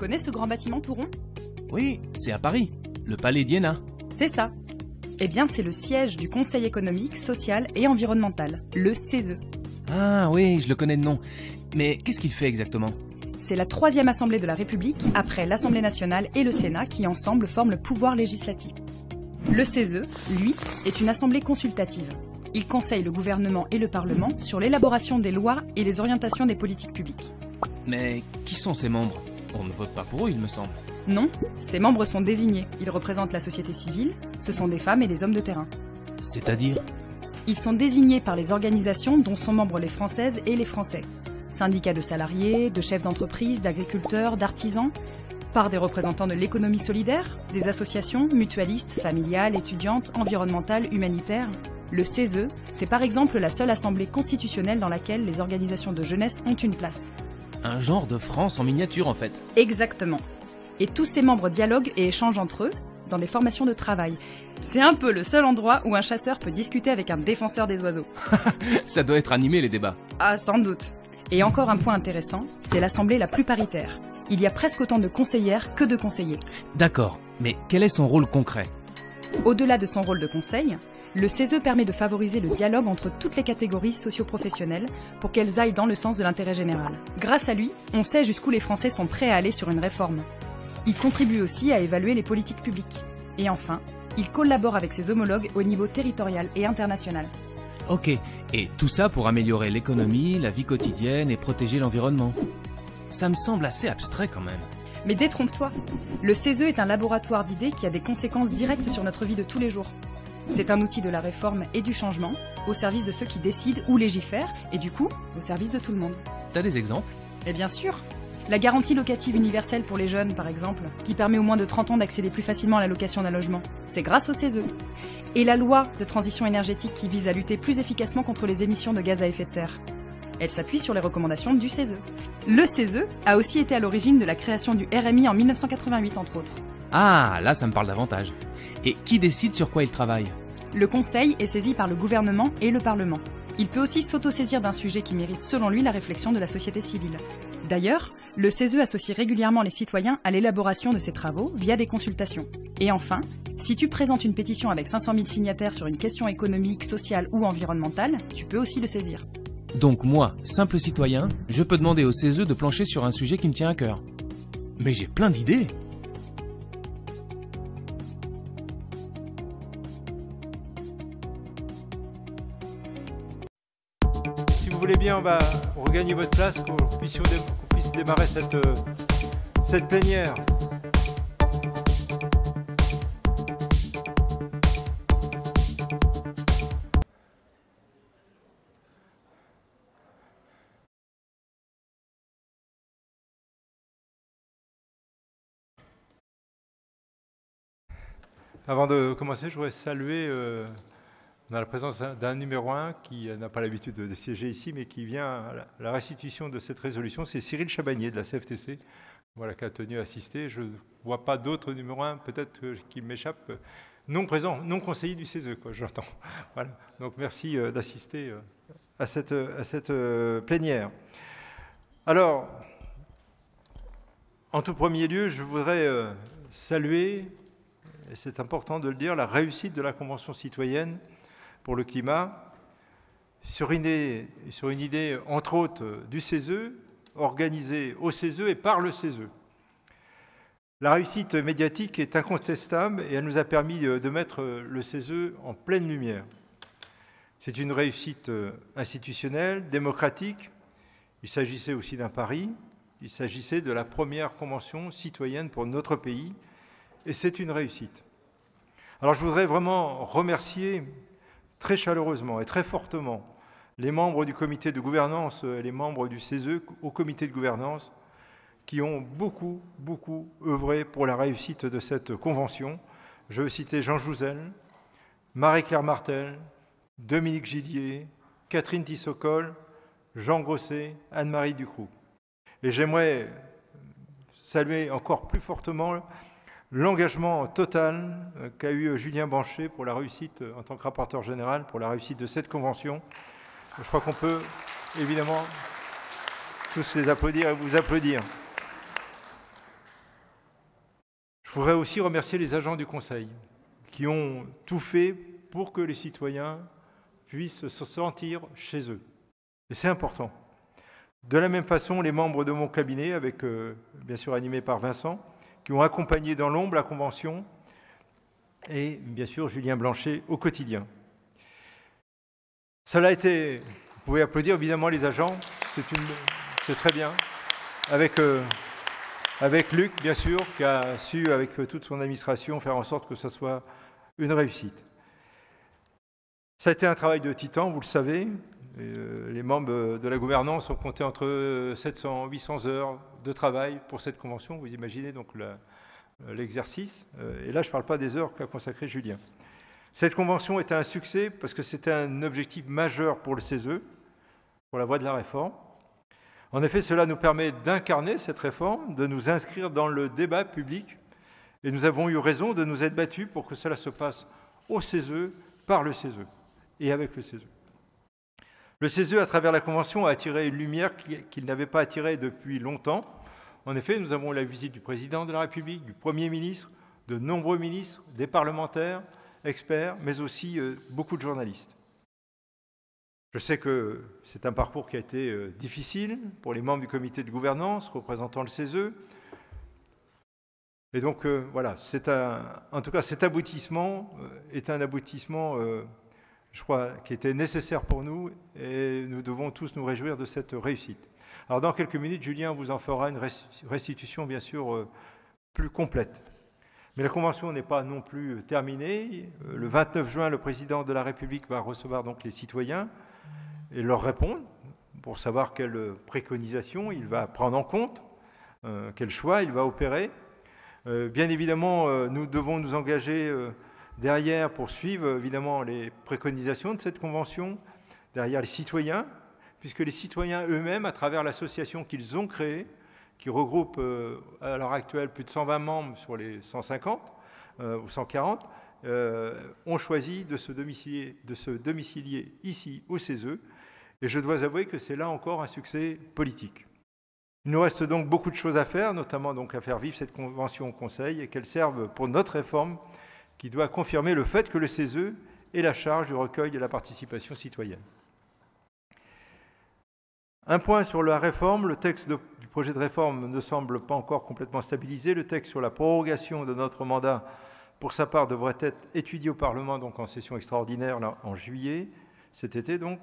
connais ce grand bâtiment tout Oui, c'est à Paris, le Palais d'Iéna. C'est ça. Eh bien, c'est le siège du Conseil économique, social et environnemental, le CESE. Ah oui, je le connais de nom. Mais qu'est-ce qu'il fait exactement C'est la troisième assemblée de la République, après l'Assemblée nationale et le Sénat, qui ensemble forment le pouvoir législatif. Le CESE, lui, est une assemblée consultative. Il conseille le gouvernement et le Parlement sur l'élaboration des lois et les orientations des politiques publiques. Mais qui sont ses membres on ne vote pas pour eux, il me semble. Non, ces membres sont désignés. Ils représentent la société civile, ce sont des femmes et des hommes de terrain. C'est-à-dire Ils sont désignés par les organisations dont sont membres les Françaises et les Français. Syndicats de salariés, de chefs d'entreprise, d'agriculteurs, d'artisans, par des représentants de l'économie solidaire, des associations mutualistes, familiales, étudiantes, environnementales, humanitaires. Le CESE, c'est par exemple la seule assemblée constitutionnelle dans laquelle les organisations de jeunesse ont une place un genre de France en miniature en fait. Exactement. Et tous ses membres dialoguent et échangent entre eux dans des formations de travail. C'est un peu le seul endroit où un chasseur peut discuter avec un défenseur des oiseaux. Ça doit être animé les débats. Ah, sans doute. Et encore un point intéressant, c'est l'assemblée la plus paritaire. Il y a presque autant de conseillères que de conseillers. D'accord, mais quel est son rôle concret Au-delà de son rôle de conseil, le CESE permet de favoriser le dialogue entre toutes les catégories socio-professionnelles pour qu'elles aillent dans le sens de l'intérêt général. Grâce à lui, on sait jusqu'où les Français sont prêts à aller sur une réforme. Il contribue aussi à évaluer les politiques publiques. Et enfin, il collabore avec ses homologues au niveau territorial et international. Ok, et tout ça pour améliorer l'économie, la vie quotidienne et protéger l'environnement. Ça me semble assez abstrait quand même. Mais détrompe-toi, le CESE est un laboratoire d'idées qui a des conséquences directes sur notre vie de tous les jours. C'est un outil de la réforme et du changement, au service de ceux qui décident ou légifèrent, et du coup, au service de tout le monde. T'as des exemples Eh bien sûr la garantie locative universelle pour les jeunes, par exemple, qui permet aux moins de 30 ans d'accéder plus facilement à la location d'un logement. C'est grâce au CESE. Et la loi de transition énergétique qui vise à lutter plus efficacement contre les émissions de gaz à effet de serre. Elle s'appuie sur les recommandations du CESE. Le CESE a aussi été à l'origine de la création du RMI en 1988, entre autres. Ah, là, ça me parle davantage. Et qui décide sur quoi il travaille le Conseil est saisi par le gouvernement et le Parlement. Il peut aussi s'auto-saisir d'un sujet qui mérite selon lui la réflexion de la société civile. D'ailleurs, le CESE associe régulièrement les citoyens à l'élaboration de ses travaux via des consultations. Et enfin, si tu présentes une pétition avec 500 000 signataires sur une question économique, sociale ou environnementale, tu peux aussi le saisir. Donc moi, simple citoyen, je peux demander au CESE de plancher sur un sujet qui me tient à cœur. Mais j'ai plein d'idées Eh bien, on va regagner votre place, qu'on puisse, vous puisse, démarrer cette, euh, cette plénière. Avant de commencer, je voudrais saluer euh, on a la présence d'un numéro un qui euh, n'a pas l'habitude de siéger ici, mais qui vient à la restitution de cette résolution. C'est Cyril Chabagnier de la CFTC, voilà, qui a tenu à assister. Je ne vois pas d'autres numéro un, peut-être euh, qu'il m'échappe, euh, non présent, non conseiller du CESE, quoi, j'entends. Voilà. Donc merci d'assister à cette, à cette plénière. Alors, en tout premier lieu, je voudrais saluer, et c'est important de le dire, la réussite de la Convention citoyenne pour le climat, sur une, sur une idée, entre autres, du CESE, organisée au CESE et par le CESE. La réussite médiatique est incontestable et elle nous a permis de mettre le CESE en pleine lumière. C'est une réussite euh, institutionnelle, démocratique. Il s'agissait aussi d'un pari. Il s'agissait de la première convention citoyenne pour notre pays. Et c'est une réussite. Alors je voudrais vraiment remercier très chaleureusement et très fortement les membres du comité de gouvernance, et les membres du CESE au comité de gouvernance, qui ont beaucoup, beaucoup œuvré pour la réussite de cette convention. Je veux citer Jean Jouzel, Marie-Claire Martel, Dominique Gillier, Catherine Tissocol, Jean Grosset, Anne-Marie Ducroux. Et j'aimerais saluer encore plus fortement l'engagement total euh, qu'a eu euh, Julien Banchet pour la réussite, euh, en tant que rapporteur général, pour la réussite de cette convention. Je crois qu'on peut évidemment tous les applaudir et vous applaudir. Je voudrais aussi remercier les agents du Conseil qui ont tout fait pour que les citoyens puissent se sentir chez eux. Et c'est important. De la même façon, les membres de mon cabinet, avec, bien sûr animé par Vincent, qui ont accompagné dans l'ombre la Convention, et bien sûr Julien Blanchet au quotidien. Cela a été, vous pouvez applaudir évidemment les agents, c'est très bien, euh, avec, Luc bien sûr, qui a su avec euh, toute son administration faire en sorte que ce soit une réussite. Ça a été un travail de titan, vous le savez. Euh, les membres de la gouvernance ont compté entre 700 et 800 heures de travail pour cette convention. Vous imaginez donc euh, l'exercice. Euh, et là, je ne parle pas des heures qu'a consacré Julien. Cette convention est un succès parce que c'était un objectif majeur pour le CESE, pour la voie de la réforme. En effet, cela nous permet d'incarner cette réforme, de nous inscrire dans le débat public, et nous avons eu raison de nous être battus pour que cela se passe au CESE, par le CESE et avec le CESE. Le CESE, à travers la Convention, a attiré une lumière qu'il n'avait pas attirée depuis longtemps. En effet, nous avons la visite du président de la République, du Premier ministre, de nombreux ministres, des parlementaires, experts, mais aussi euh, beaucoup de journalistes. Je sais que c'est un parcours qui a été euh, difficile pour les membres du comité de gouvernance représentant le CESE. Et donc, euh, voilà, en tout cas, cet aboutissement est un aboutissement je crois, qui était nécessaire pour nous et nous devons tous nous réjouir de cette réussite. Alors dans quelques minutes, Julien vous en fera une restitution bien sûr euh, plus complète. Mais la convention n'est pas non plus euh, terminée. Euh, le 29 juin, le président de la République va recevoir donc les citoyens et leur répondre pour savoir quelles préconisations il va prendre en compte, quel choix il va opérer. Bien évidemment, nous devons nous engager derrière poursuivent évidemment les préconisations de cette convention, derrière les citoyens, puisque les citoyens eux-mêmes, à travers l'association qu'ils ont créée, qui regroupe euh, à l'heure actuelle plus de 120 membres sur les 150 euh, ou 140, euh, ont choisi de se, domicilier, de ici au CESE. Et je dois avouer que c'est là encore un succès politique. Il nous reste donc beaucoup de choses à faire, notamment donc à faire vivre cette convention au Conseil et qu'elle serve pour notre réforme qui doit confirmer le fait que le CESE est la charge du recueil de la participation citoyenne. Un point sur la réforme, le texte du projet de réforme ne semble pas encore complètement stabilisé. Le texte sur la prorogation de notre mandat, pour sa part, devrait être étudié au Parlement donc en session extraordinaire en juillet, cet été donc,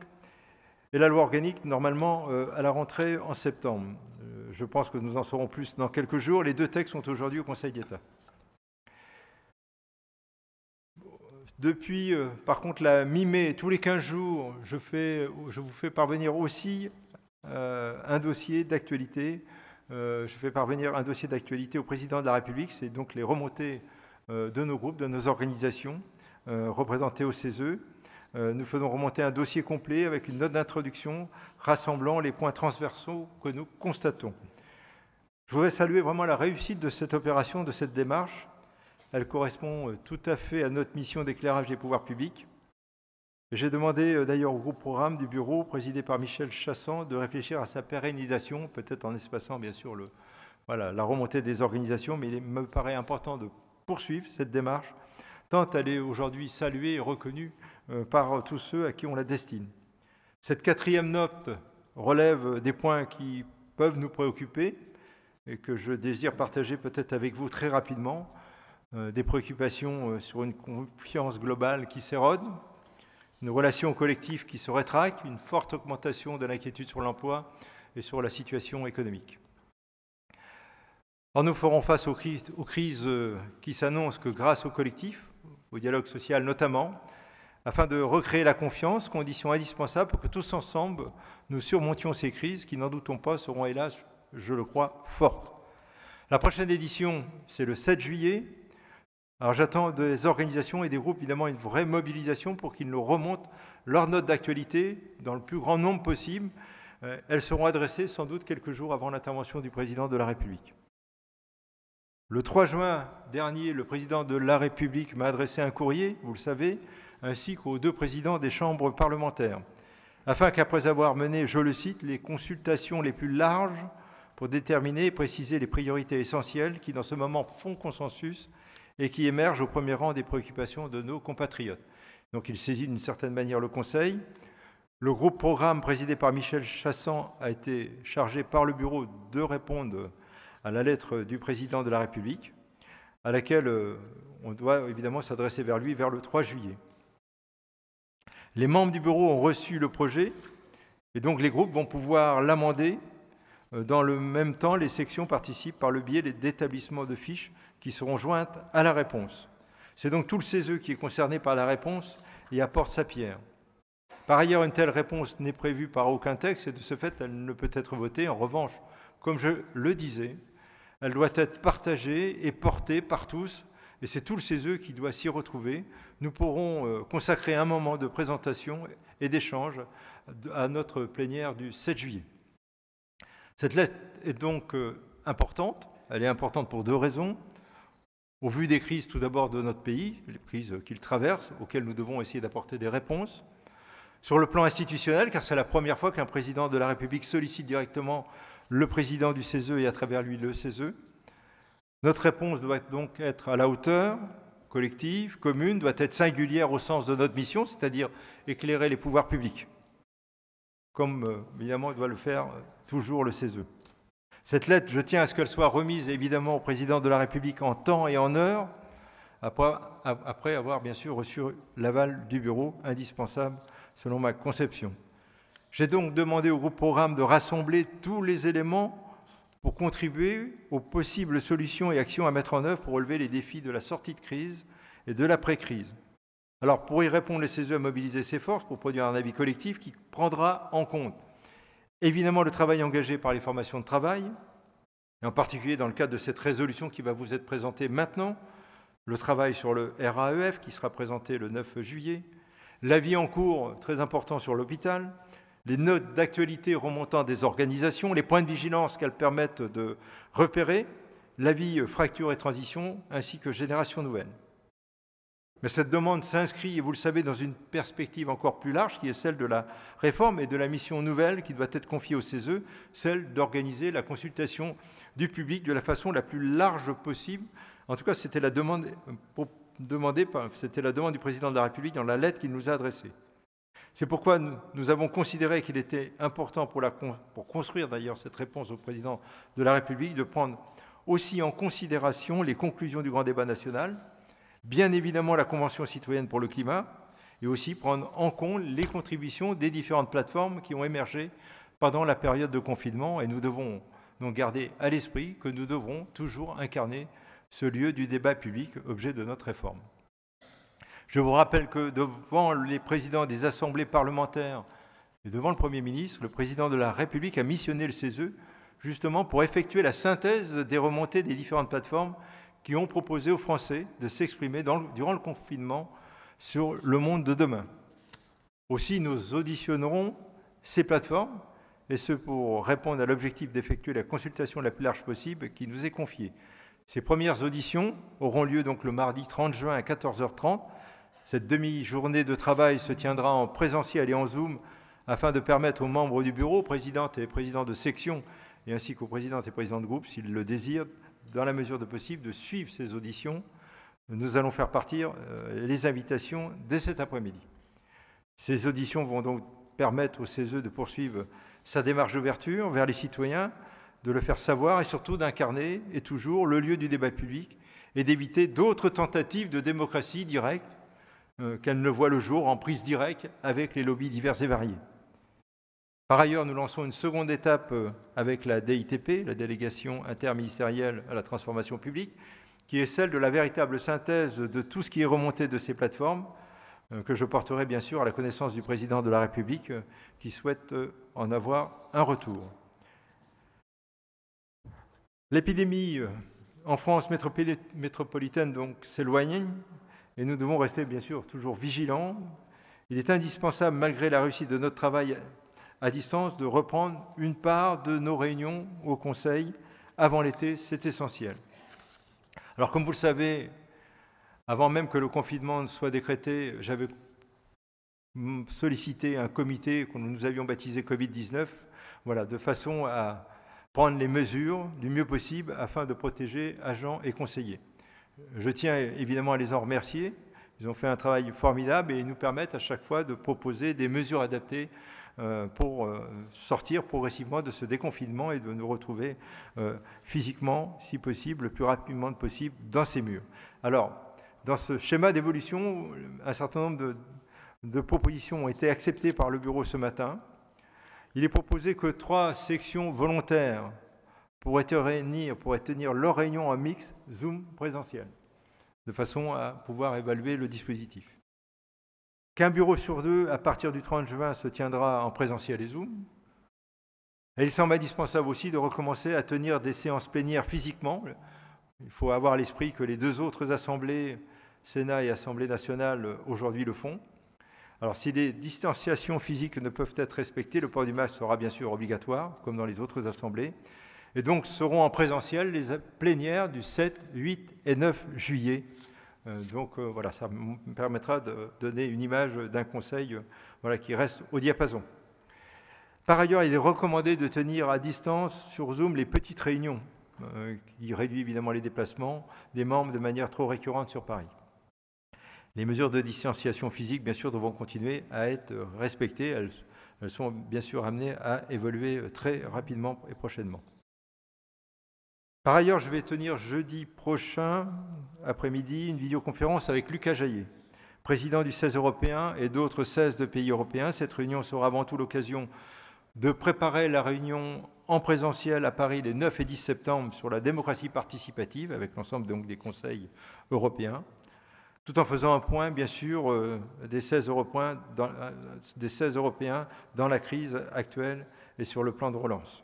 et la loi organique normalement euh, à la rentrée en septembre. Euh, je pense que nous en saurons plus dans quelques jours. Les deux textes sont aujourd'hui au Conseil d'État. Depuis, euh, par contre, la mi-mai, tous les 15 jours, je, vous fais parvenir aussi euh, un dossier d'actualité. Euh, je fais parvenir un dossier d'actualité au président de la République. C'est donc les remontées de nos groupes, de nos organisations représentées au CESE. nous faisons remonter un dossier complet avec une note d'introduction rassemblant les points transversaux que nous constatons. Je voudrais saluer vraiment la réussite de cette opération, de cette démarche, elle correspond euh, tout à fait à notre mission d'éclairage des pouvoirs publics. J'ai demandé euh, d'ailleurs au groupe programme du bureau, présidé par Michel Chassan, de réfléchir à sa pérennisation, peut-être en espacant bien sûr la remontée des organisations, mais il me paraît important de poursuivre cette démarche, tant elle est aujourd'hui saluée et reconnue euh, par tous ceux à qui on la destine. Cette quatrième note relève des points qui peuvent nous préoccuper et que je désire partager peut-être avec vous très rapidement. Euh, des préoccupations euh, sur une confiance globale qui s'érode, une relation collective qui se rétracte, une forte augmentation de l'inquiétude sur l'emploi et sur la situation économique. Or nous ferons face aux crises, aux crises euh, qui s'annoncent que grâce au collectif, au dialogue social notamment, afin de recréer la confiance, condition indispensable pour que tous ensemble nous surmontions ces crises qui, n'en doutons pas, seront hélas, je le crois, fortes. La prochaine édition, c'est le 7 juillet alors j'attends des organisations et des groupes, évidemment, une vraie mobilisation pour qu'ils nous remontent leurs notes d'actualité dans le plus grand nombre possible. Euh, elles seront adressées sans doute quelques jours avant l'intervention du président de la République. Le 3 juin dernier, le président de la République m'a adressé un courrier, vous le savez, ainsi qu'aux deux présidents des chambres parlementaires, afin qu'après avoir mené, je le cite, les consultations les plus larges pour déterminer et préciser les priorités essentielles qui, dans ce moment, font consensus et qui émerge au premier rang des préoccupations de nos compatriotes. Donc il saisit d'une certaine manière le Conseil. Le groupe programme présidé par Michel Chassan a été chargé par le Bureau de répondre à la lettre du Président de la République, à laquelle euh, on doit évidemment s'adresser vers lui vers le 3 juillet. Les membres du Bureau ont reçu le projet et donc les groupes vont pouvoir l'amender. Euh, dans le même temps, les sections participent par le biais d'établissements de fiches qui seront jointes à la réponse. C'est donc tout le CESE qui est concerné par la réponse et apporte sa pierre. Par ailleurs, une telle réponse n'est prévue par aucun texte et de ce fait, elle ne peut être votée. En revanche, comme je le disais, elle doit être partagée et portée par tous et c'est tout le CESE qui doit s'y retrouver. Nous pourrons euh, consacrer un moment de présentation et d'échange à notre plénière du 7 juillet. Cette lettre est donc euh, importante. Elle est importante pour deux raisons. Au vu des crises tout d'abord de notre pays, les crises qu'il traverse, auxquelles nous devons essayer d'apporter des réponses, sur le plan institutionnel, car c'est la première fois qu'un président de la République sollicite directement le président du CESE et à travers lui le CESE. Notre réponse doit donc être à la hauteur, collective, commune, doit être singulière au sens de notre mission, c'est-à-dire éclairer les pouvoirs publics, comme euh, évidemment doit le faire toujours le CESE. Cette lettre, je tiens à ce qu'elle soit remise évidemment au président de la République en temps et en heure, après, avoir bien sûr reçu l'aval du bureau, indispensable selon ma conception. J'ai donc demandé au groupe programme de rassembler tous les éléments pour contribuer aux possibles solutions et actions à mettre en œuvre pour relever les défis de la sortie de crise et de l'après-crise. Alors pour y répondre, les CESE a mobilisé ses forces pour produire un avis collectif qui prendra en compte Évidemment, le travail engagé par les formations de travail, et en particulier dans le cadre de cette résolution qui va vous être présentée maintenant, le travail sur le RAEF qui sera présenté le 9 juillet, l'avis en cours très important sur l'hôpital, les notes d'actualité remontant des organisations, les points de vigilance qu'elles permettent de repérer, l'avis fracture et transition, ainsi que génération nouvelle. Mais cette demande s'inscrit, et vous le savez, dans une perspective encore plus large, qui est celle de la réforme et de la mission nouvelle qui doit être confiée au CESE, celle d'organiser la consultation du public de la façon la plus large possible. En tout cas, c'était la demande, du président de la République dans la lettre qu'il nous a adressée. C'est pourquoi nous avons considéré qu'il était important pour construire d'ailleurs cette réponse au président de la République de prendre aussi en considération les conclusions du grand débat national, bien évidemment la Convention citoyenne pour le climat, et aussi prendre en compte les contributions des différentes plateformes qui ont émergé pendant la période de confinement. Et nous devons donc garder à l'esprit que nous devrons toujours incarner ce lieu du débat public, objet de notre réforme. Je vous rappelle que devant les présidents des assemblées parlementaires et devant le Premier ministre, le président de la République a missionné le CESE justement pour effectuer la synthèse des remontées des différentes plateformes qui ont proposé aux Français de s'exprimer durant le confinement sur le monde de demain. Aussi, nous auditionnerons ces plateformes, et ce pour répondre à l'objectif d'effectuer la consultation la plus large possible qui nous est confiée. Ces premières auditions auront lieu donc le mardi 30 juin à 14h30. Cette demi-journée de travail se tiendra en présentiel et en Zoom afin de permettre aux membres du bureau, présidentes et présidents de section, et ainsi qu'aux présidentes et présidents de groupe, s'ils le désirent, dans la mesure de possible, de suivre ces auditions. Nous allons faire partir euh, les invitations dès cet après-midi. Ces auditions vont donc permettre au CESE de poursuivre sa démarche d'ouverture vers les citoyens, de le faire savoir et surtout d'incarner, et toujours, le lieu du débat public et d'éviter d'autres tentatives de démocratie directe euh, qu'elle ne voit le jour en prise directe avec les lobbies divers et variés. Par ailleurs, nous lançons une seconde étape euh, avec la DITP, la délégation interministérielle à la transformation publique, qui est celle de la véritable synthèse de tout ce qui est remonté de ces plateformes, euh, que je porterai bien sûr à la connaissance du président de la République, euh, qui souhaite en avoir un retour. L'épidémie en France métropolitaine donc s'éloigne et nous devons rester bien sûr toujours vigilants. Il est indispensable, malgré la réussite de notre travail à distance de reprendre une part de nos réunions au Conseil avant l'été, c'est essentiel. Alors comme vous le savez, avant même que le confinement ne soit décrété, j'avais sollicité un comité que nous avions baptisé Covid-19, voilà, de façon à prendre les mesures du mieux possible afin de protéger agents et conseillers. Je tiens évidemment à les en remercier. Ils ont fait un travail formidable et ils nous permettent à chaque fois de proposer des mesures adaptées euh, pour euh, sortir progressivement de ce déconfinement et de nous retrouver euh, physiquement, si possible, le plus rapidement possible dans ces murs. Alors, dans ce schéma d'évolution, un certain nombre de, propositions ont été acceptées par le bureau ce matin. Il est proposé que trois sections volontaires pourraient réunir, pourraient tenir leur réunion en mix Zoom présentiel, de façon à pouvoir évaluer le dispositif qu'un bureau sur deux, à partir du 30 juin, se tiendra en présentiel et Zoom. il semble indispensable aussi de recommencer à tenir des séances plénières physiquement. Il faut avoir l'esprit que les deux autres assemblées, Sénat et Assemblée nationale, aujourd'hui le font. Alors si les distanciations physiques ne peuvent être respectées, le port du masque sera bien sûr obligatoire, comme dans les autres assemblées. Et donc seront en présentiel les plénières du 7, 8 et 9 juillet euh, donc euh, voilà, ça me permettra de donner une image d'un conseil euh, voilà, qui reste au diapason. Par ailleurs, il est recommandé de tenir à distance sur Zoom les petites réunions, qui réduit évidemment les déplacements des membres de manière trop récurrente sur Paris. Les mesures de distanciation physique, bien sûr, devront continuer à être respectées. elles sont bien sûr amenées à évoluer très rapidement et prochainement. Par ailleurs, je vais tenir jeudi prochain après-midi une vidéoconférence avec Lucas Jaillet, président du 16 européen et d'autres 16 de pays européens. Cette réunion sera avant tout l'occasion de préparer la réunion en présentiel à Paris les 9 et 10 septembre sur la démocratie participative avec l'ensemble des conseils européens, tout en faisant un point, bien sûr, euh, des, 16 euh, des 16 Européens dans la crise actuelle et sur le plan de relance.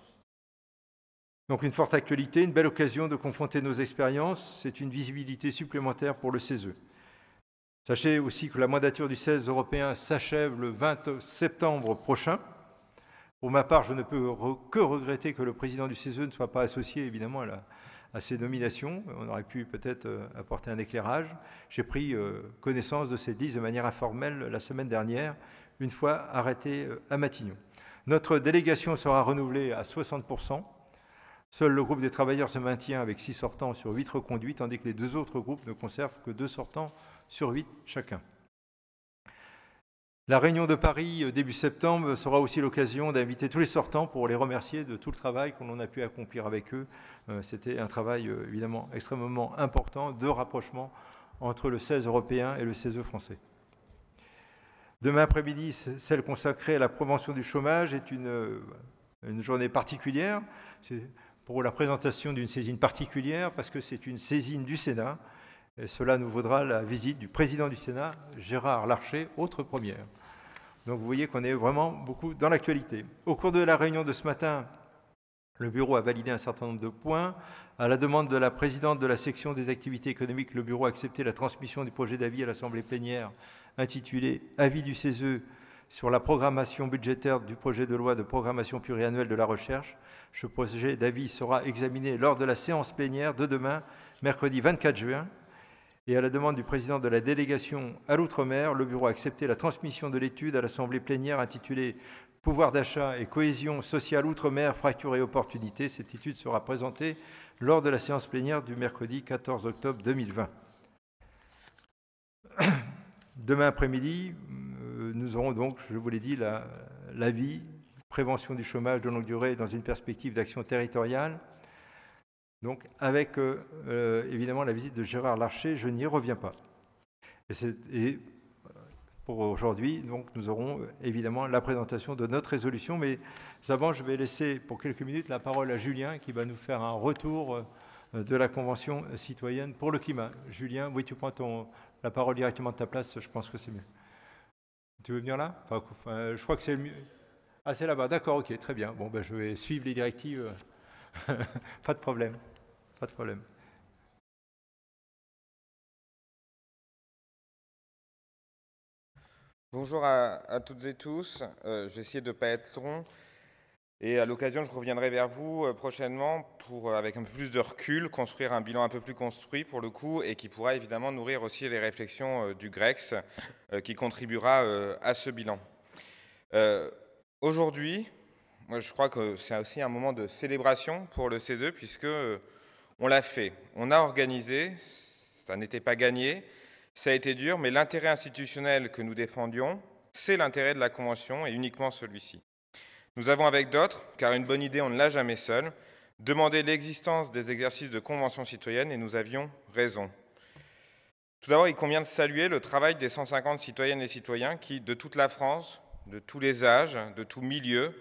Donc une forte actualité, une belle occasion de confronter nos expériences. C'est une visibilité supplémentaire pour le CESE. Sachez aussi que la mandature du 16 e européen s'achève le 20 septembre prochain. Pour ma part, je ne peux que regretter que le président du CESE ne soit pas associé évidemment à, ces nominations. On aurait pu peut-être euh, apporter un éclairage. J'ai pris euh, connaissance de ces 10 de manière informelle la semaine dernière, une fois arrêté euh, à Matignon. Notre délégation sera renouvelée à 60 Seul le groupe des travailleurs se maintient avec six sortants sur huit reconduits, tandis que les deux autres groupes ne conservent que deux sortants sur huit chacun. La réunion de Paris euh, début septembre sera aussi l'occasion d'inviter tous les sortants pour les remercier de tout le travail qu'on a pu accomplir avec eux. Euh, c'était un travail euh, évidemment extrêmement important de rapprochement entre le 16 européen et le 16 français. Demain après-midi, celle consacrée à la prévention du chômage est une, une journée particulière pour la présentation d'une saisine particulière, parce que c'est une saisine du Sénat. cela nous vaudra la visite du président du Sénat, Gérard Larcher, autre première. Donc vous voyez qu'on est vraiment beaucoup dans l'actualité. Au cours de la réunion de ce matin, le bureau a validé un certain nombre de points. À la demande de la présidente de la section des activités économiques, le bureau a accepté la transmission du projet d'avis à l'Assemblée plénière intitulé Avis du CESE sur la programmation budgétaire du projet de loi de programmation pluriannuelle de la recherche ce projet d'avis sera examiné lors de la séance plénière de demain, mercredi 24 juin. Et à la demande du président de la délégation à l'outre-mer, le bureau a accepté la transmission de l'étude à l'assemblée plénière intitulée Pouvoir d'achat et cohésion sociale outre-mer, fractures et opportunités. Cette étude sera présentée lors de la séance plénière du mercredi 14 octobre 2020. Demain après-midi, euh, nous aurons donc, je vous l'ai dit, l'avis prévention du chômage de longue durée dans une perspective d'action territoriale. Donc, avec euh, euh, évidemment la visite de Gérard Larcher, je n'y reviens pas. Et, euh, pour aujourd'hui, nous aurons évidemment la présentation de notre résolution. Mais avant, je vais laisser pour quelques minutes la parole à Julien, qui va nous faire un retour de la Convention citoyenne pour le climat. Julien, oui, tu prends la parole directement de ta place. Je pense que c'est mieux. Tu veux venir là Je crois que c'est le mieux. Ah, c'est là-bas, d'accord, ok, très bien. Bon, ben, je vais suivre les directives. pas de problème, pas de problème. Bonjour à, toutes et tous. Euh, je de ne pas être long. Et à l'occasion, je reviendrai vers vous euh, prochainement pour, euh, avec un peu plus de recul, construire un bilan un peu plus construit pour le coup et qui pourra évidemment nourrir aussi les réflexions euh, du GREX qui contribuera à ce bilan. Aujourd'hui, moi je crois que c'est aussi un moment de célébration pour le C2 puisque euh, on l'a fait, on a organisé, ça n'était pas gagné, ça a été dur, mais l'intérêt institutionnel que nous défendions, c'est l'intérêt de la Convention et uniquement celui-ci. Nous avons avec d'autres, car une bonne idée on ne l'a jamais seule, demandé l'existence des exercices de Convention citoyenne et nous avions raison. Tout d'abord, il convient de saluer le travail des 150 citoyennes et citoyens qui, de toute la France, de tous les âges, de tous milieux,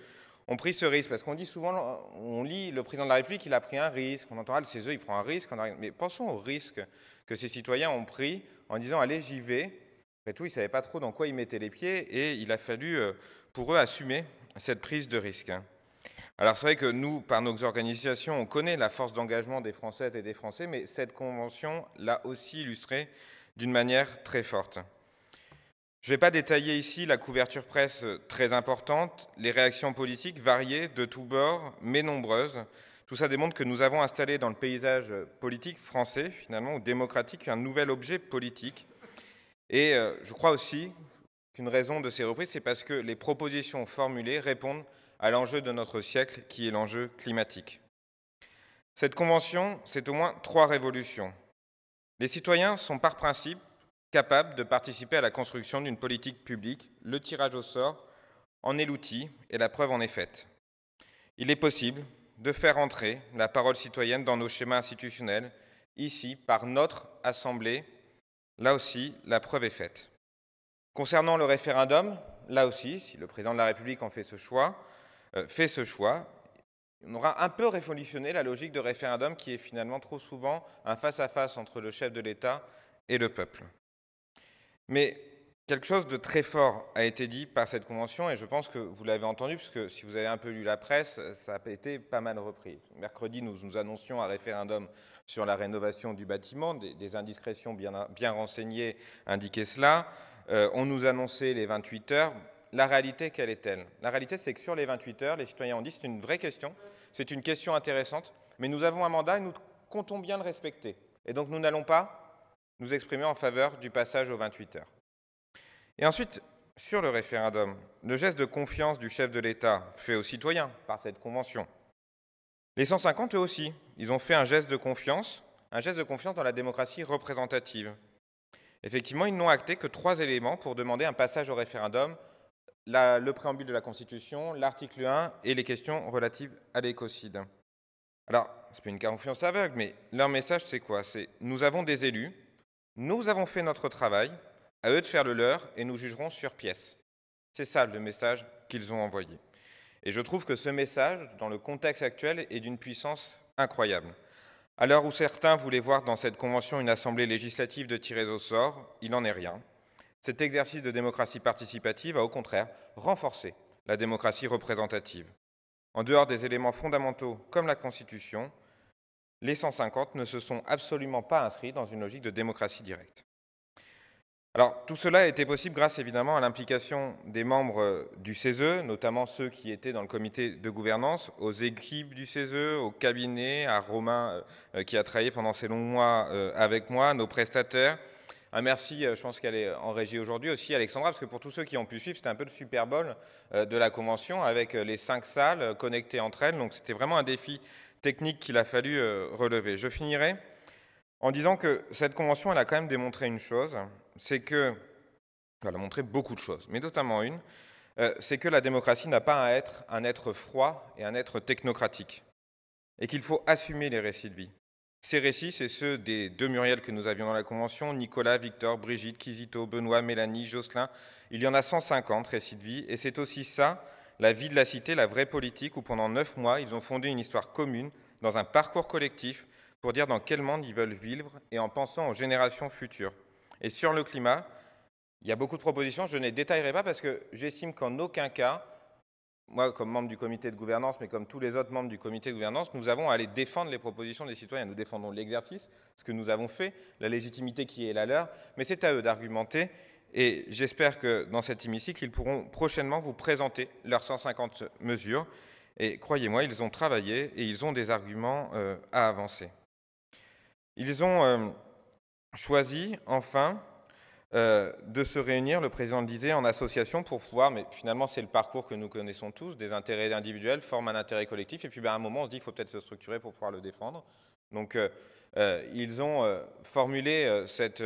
ont pris ce risque. Parce qu'on dit souvent, on lit le président de la République, il a pris un risque. On entend, ah, le CESE, il prend un risque. Mais pensons au risque que ces citoyens ont pris en disant, allez, j'y vais. Après tout, ils ne savaient pas trop dans quoi ils mettaient les pieds et il a fallu euh, pour eux assumer cette prise de risque. Alors c'est vrai que nous, par nos organisations, on connaît la force d'engagement des Françaises et des Français, mais cette convention l'a aussi illustré d'une manière très forte. Je ne vais pas détailler ici la couverture presse euh, très importante, les réactions politiques variées de tous bords, mais nombreuses. Tout ça démontre que nous avons installé dans le paysage euh, politique français, finalement, ou démocratique, un nouvel objet politique. Et euh, je crois aussi qu'une raison de ces reprises, c'est parce que les propositions formulées répondent à l'enjeu de notre siècle, qui est l'enjeu climatique. Cette convention, c'est au moins trois révolutions. Les citoyens sont par principe capable de participer à la construction d'une politique publique, le tirage au sort en est l'outil et la preuve en est faite. Il est possible de faire entrer la parole citoyenne dans nos schémas institutionnels, ici par notre Assemblée. Là aussi, la preuve est faite. Concernant le référendum, là aussi, si le président de la République en fait ce choix, euh, on aura un peu révolutionné la logique de référendum qui est finalement trop souvent un face à -face entre le chef de l'État et le peuple. Mais quelque chose de très fort a été dit par cette convention, et je pense que vous l'avez entendu, puisque si vous avez un peu lu la presse, ça a été pas mal repris. Mercredi, nous nous annoncions un référendum sur la rénovation du bâtiment, des, indiscrétions bien, renseignées indiquaient cela. Euh, on nous annonçait les 28 heures. La réalité, quelle est-elle La réalité, c'est que sur les 28 heures, les citoyens ont dit c'est une vraie question, c'est une question intéressante, mais nous avons un mandat et nous comptons bien le respecter. Et donc, nous n'allons pas nous exprimer en faveur du passage aux 28 heures. Et ensuite, sur le référendum, le geste de confiance du chef de l'État fait aux citoyens par cette convention. Les 150, eux aussi, ils ont fait un geste de confiance, un geste de confiance dans la démocratie représentative. Effectivement, ils n'ont acté que trois éléments pour demander un passage au référendum, le préambule de la Constitution, l'article 1 et les questions relatives à l'écocide. Alors, ce n'est pas une confiance aveugle, mais leur message, c'est quoi C'est nous avons des élus, nous avons fait notre travail, à eux de faire le leur, et nous jugerons sur pièce. C'est ça le message qu'ils ont envoyé. Et je trouve que ce message, dans le contexte actuel, est d'une puissance incroyable. À l'heure où certains voulaient voir dans cette convention une assemblée législative de tirés au sort, il n'en est rien. Cet exercice de démocratie participative a au contraire renforcé la démocratie représentative. En dehors des éléments fondamentaux comme la Constitution, les 150 ne se sont absolument pas inscrits dans une logique de démocratie directe. Alors tout cela a été possible grâce évidemment à l'implication des membres du CESE, notamment ceux qui étaient dans le comité de gouvernance, aux équipes du CESE, au cabinet, à Romain euh, euh, qui a travaillé pendant ces longs mois euh, avec moi, nos prestataires. Un merci, je pense qu'elle est en régie aujourd'hui aussi, Alexandra, parce que pour tous ceux qui ont pu suivre, c'était un peu le Super Bowl de la convention avec les cinq salles connectées entre elles. Donc c'était vraiment un défi technique qu'il a fallu euh, relever. Je finirai en disant que cette convention, elle a quand même démontré une chose, c'est que, elle a montré beaucoup de choses, mais notamment une, euh, c'est que la démocratie n'a pas à être un être froid et un être technocratique, et qu'il faut assumer les récits de vie. Ces récits, c'est ceux des deux Muriel que nous avions dans la Convention, Nicolas, Victor, Brigitte, Kizito, Benoît, Mélanie, Jocelyn. Il y en a 150 récits de vie, et c'est aussi ça la vie de la cité, la vraie politique, où pendant neuf mois, ils ont fondé une histoire commune dans un parcours collectif pour dire dans quel monde ils veulent vivre et en pensant aux générations futures. Et sur le climat, il y a beaucoup de propositions, je ne les détaillerai pas parce que j'estime qu'en aucun cas, moi comme membre du comité de gouvernance, mais comme tous les autres membres du comité de gouvernance, nous avons à aller défendre les propositions des citoyens. Nous défendons l'exercice, ce que nous avons fait, la légitimité qui est la leur, mais c'est à eux d'argumenter et j'espère que dans cet hémicycle, ils pourront prochainement vous présenter leurs 150 mesures. Et croyez-moi, ils ont travaillé et ils ont des arguments euh, à avancer. Ils ont euh, choisi, enfin, euh, de se réunir, le président le disait, en association pour pouvoir, mais finalement c'est le parcours que nous connaissons tous, des intérêts individuels forment un intérêt collectif, et puis ben, à un moment on se dit qu'il faut peut-être se structurer pour pouvoir le défendre. Donc, euh, euh, ils ont euh, formulé cette,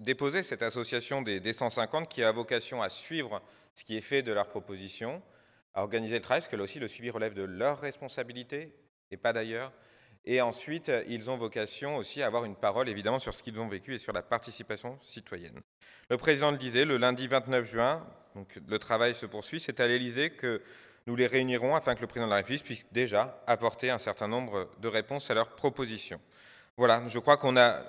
déposé cette association des, 150 qui a vocation à suivre ce qui est fait de leur proposition, à organiser le travail, parce que là aussi le suivi relève de leur responsabilité et pas d'ailleurs. Et ensuite, ils ont vocation aussi à avoir une parole évidemment sur ce qu'ils ont vécu et sur la participation citoyenne. Le président le disait, le lundi 29 juin, donc le travail se poursuit, c'est à l'Élysée que nous les réunirons afin que le président de la République puisse déjà apporter un certain nombre de réponses à leurs propositions. Voilà, je crois qu'on a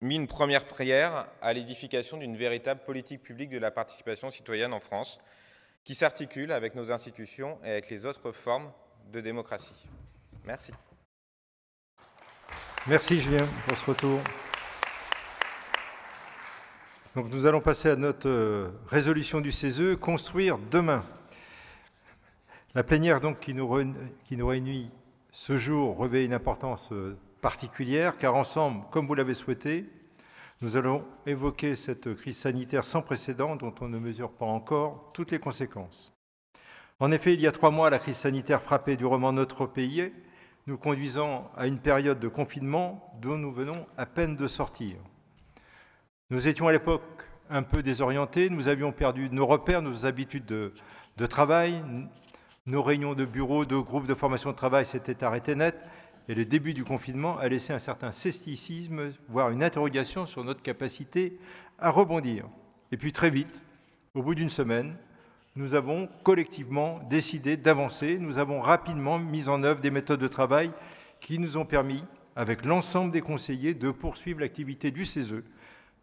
mis une première prière à l'édification d'une véritable politique publique de la participation citoyenne en France, qui s'articule avec nos institutions et avec les autres formes de démocratie. Merci. Merci Julien pour ce retour. Donc nous allons passer à notre euh, résolution du CESE, e, construire demain. La plénière donc qui nous, réunit ce jour revêt une importance euh, particulière car ensemble, comme vous l'avez souhaité, nous allons évoquer cette crise sanitaire sans précédent dont on ne mesure pas encore toutes les conséquences. En effet, il y a trois mois, la crise sanitaire frappait durement notre pays, nous conduisant à une période de confinement dont nous venons à peine de sortir. Nous étions à l'époque un peu désorientés, nous avions perdu nos repères, nos habitudes de travail, nos réunions de bureaux, de groupes de formation de travail s'étaient arrêtées net et le début du confinement a laissé un certain scepticisme, voire une interrogation sur notre capacité à rebondir. Et puis très vite, au bout d'une semaine, nous avons collectivement décidé d'avancer, nous avons rapidement mis en œuvre des méthodes de travail qui nous ont permis, avec l'ensemble des conseillers, de poursuivre l'activité du CESE. E.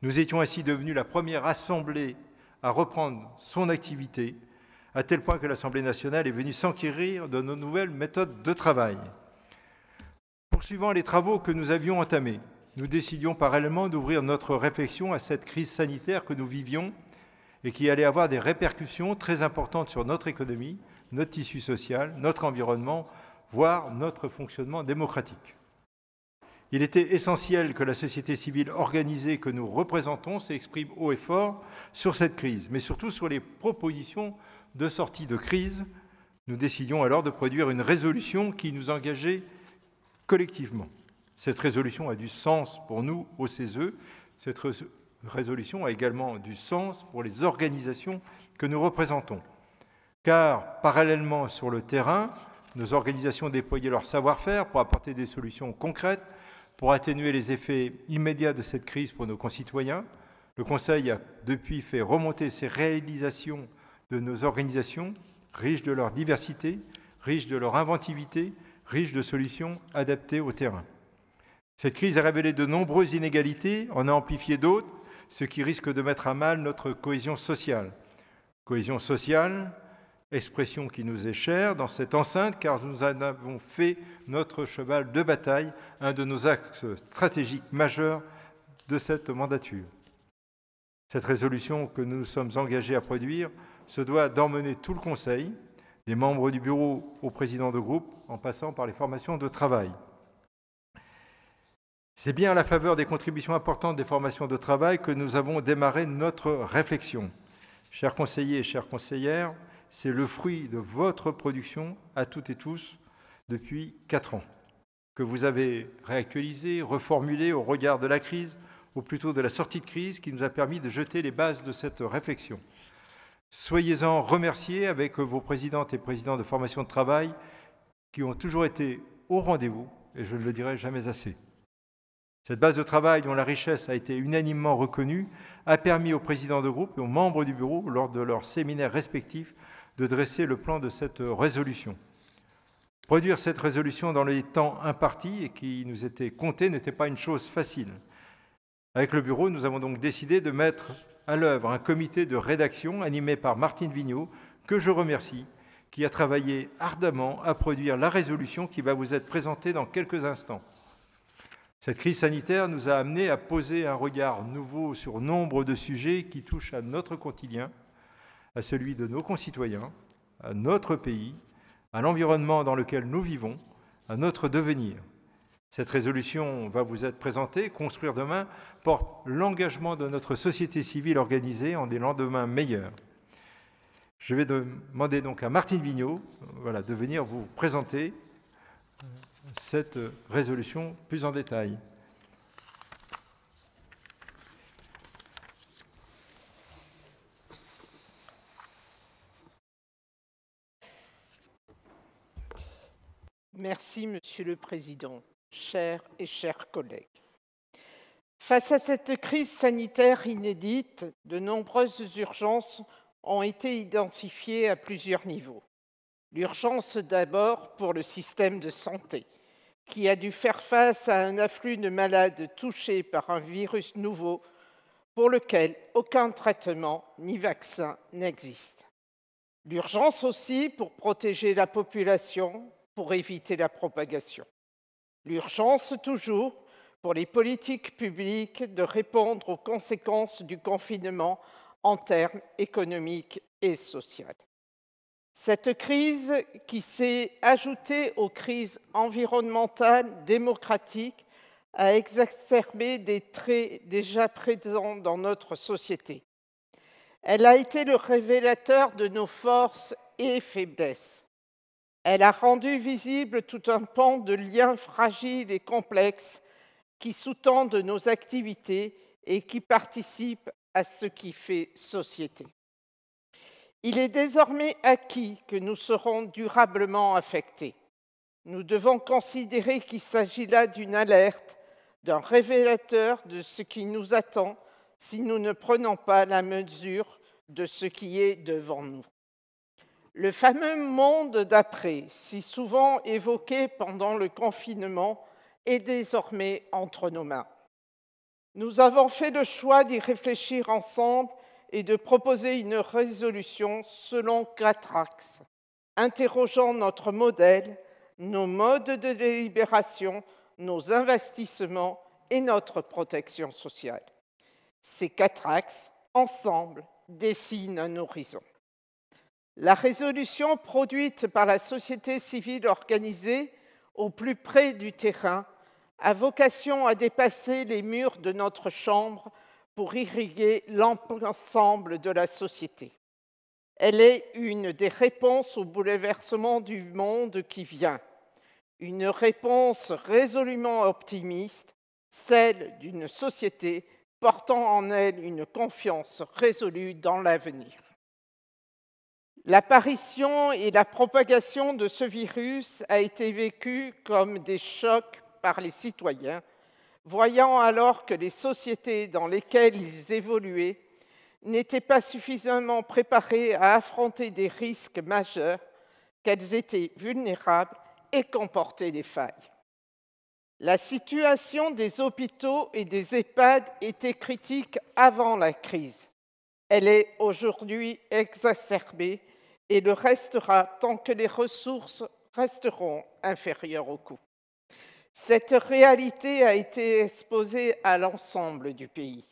Nous étions ainsi devenus la première assemblée à reprendre son activité à tel point que l'Assemblée nationale est venue s'enquérir de nos nouvelles méthodes de travail. Poursuivant les travaux que nous avions entamés, nous décidions parallèlement d'ouvrir notre réflexion à cette crise sanitaire que nous vivions et qui allait avoir des répercussions très importantes sur notre économie, notre tissu social, notre environnement, voire notre fonctionnement démocratique. Il était essentiel que la société civile organisée que nous représentons s'exprime haut et fort sur cette crise, mais surtout sur les propositions de sortie de crise, nous décidions alors de produire une résolution qui nous engageait collectivement. Cette résolution a du sens pour nous au CESE. Cette résolution a également du sens pour les organisations que nous représentons. Car parallèlement sur le terrain, nos organisations déployaient leur savoir-faire pour apporter des solutions concrètes, pour atténuer les effets immédiats de cette crise pour nos concitoyens. Le Conseil a depuis fait remonter ses réalisations de nos organisations, riches de leur diversité, riches de leur inventivité, riches de solutions adaptées au terrain. Cette crise a révélé de nombreuses inégalités, en a amplifié d'autres, ce qui risque de mettre à mal notre cohésion sociale. Cohésion sociale, expression qui nous est chère dans cette enceinte, car nous en avons fait notre cheval de bataille, un de nos axes stratégiques majeurs de cette mandature. Cette résolution que nous nous sommes engagés à produire se doit d'emmener tout le Conseil, des membres du bureau au président de groupe, en passant par les formations de travail. C'est bien à la faveur des contributions importantes des formations de travail que nous avons démarré notre réflexion. Chers conseillers et chères conseillères, c'est le fruit de votre production à toutes et tous depuis quatre ans, que vous avez réactualisé, reformulé au regard de la crise, ou plutôt de la sortie de crise, qui nous a permis de jeter les bases de cette réflexion. Soyez-en remerciés avec euh, vos présidentes et présidents de formation de travail qui ont toujours été au rendez-vous, et je ne le dirai jamais assez. Cette base de travail, dont la richesse a été unanimement reconnue, a permis aux présidents de groupe et aux membres du bureau, lors de leurs séminaires respectifs, de dresser le plan de cette euh, résolution. Produire cette résolution dans les temps impartis et qui nous était compté n'était pas une chose facile. Avec le bureau, nous avons donc décidé de mettre à l'œuvre un comité de rédaction animé par Martine Vigneault, que je remercie, qui a travaillé ardemment à produire la résolution qui va vous être présentée dans quelques instants. Cette crise sanitaire nous a amenés à poser un regard nouveau sur nombre de sujets qui touchent à notre quotidien, à celui de nos concitoyens, à notre pays, à l'environnement dans lequel nous vivons, à notre devenir. Cette résolution va vous être présentée, Construire demain porte l'engagement de notre société civile organisée en des lendemains meilleurs. Je vais demander donc à Martine Vigneault de venir vous présenter cette résolution plus en détail. Merci, Monsieur le Président, chers et chers collègues. Face à cette crise sanitaire inédite, de nombreuses urgences ont été identifiées à plusieurs niveaux. L'urgence d'abord pour le système de santé, qui a dû faire face à un afflux de malades touchés par un virus nouveau pour lequel aucun traitement ni vaccin n'existe. L'urgence aussi pour protéger la population, pour éviter la propagation. L'urgence toujours pour les politiques publiques de répondre aux conséquences du confinement en termes économiques et sociaux. Cette crise qui s'est ajoutée aux crises environnementales, démocratiques, a exacerbé des traits déjà présents dans notre société. Elle a été le révélateur de nos forces et faiblesses. Elle a rendu visible tout un pan de liens fragiles et complexes qui sous-tendent nos activités et qui participent à ce qui fait société. Il est désormais acquis que nous serons durablement affectés. Nous devons considérer qu'il s'agit là d'une alerte, d'un révélateur de ce qui nous attend si nous ne prenons pas la mesure de ce qui est devant nous. Le fameux monde d'après, si souvent évoqué pendant le confinement, est désormais entre nos mains. Nous avons fait le choix d'y réfléchir ensemble et de proposer une résolution selon quatre axes, interrogeant notre modèle, nos modes de délibération, nos investissements et notre protection sociale. Ces quatre axes, ensemble, dessinent un horizon. La résolution produite par la société civile organisée au plus près du terrain, a vocation à dépasser les murs de notre chambre pour irriguer l'ensemble de la société. Elle est une des réponses au bouleversement du monde qui vient, une réponse résolument optimiste, celle d'une société portant en elle une confiance résolue dans l'avenir. L'apparition et la propagation de ce virus a été vécue comme des chocs par les citoyens, voyant alors que les sociétés dans lesquelles ils évoluaient n'étaient pas suffisamment préparées à affronter des risques majeurs, qu'elles étaient vulnérables et comportaient des failles. La situation des hôpitaux et des EHPAD était critique avant la crise. Elle est aujourd'hui exacerbée et le restera tant que les ressources resteront inférieures au coût. Cette réalité a été exposée à l'ensemble du pays.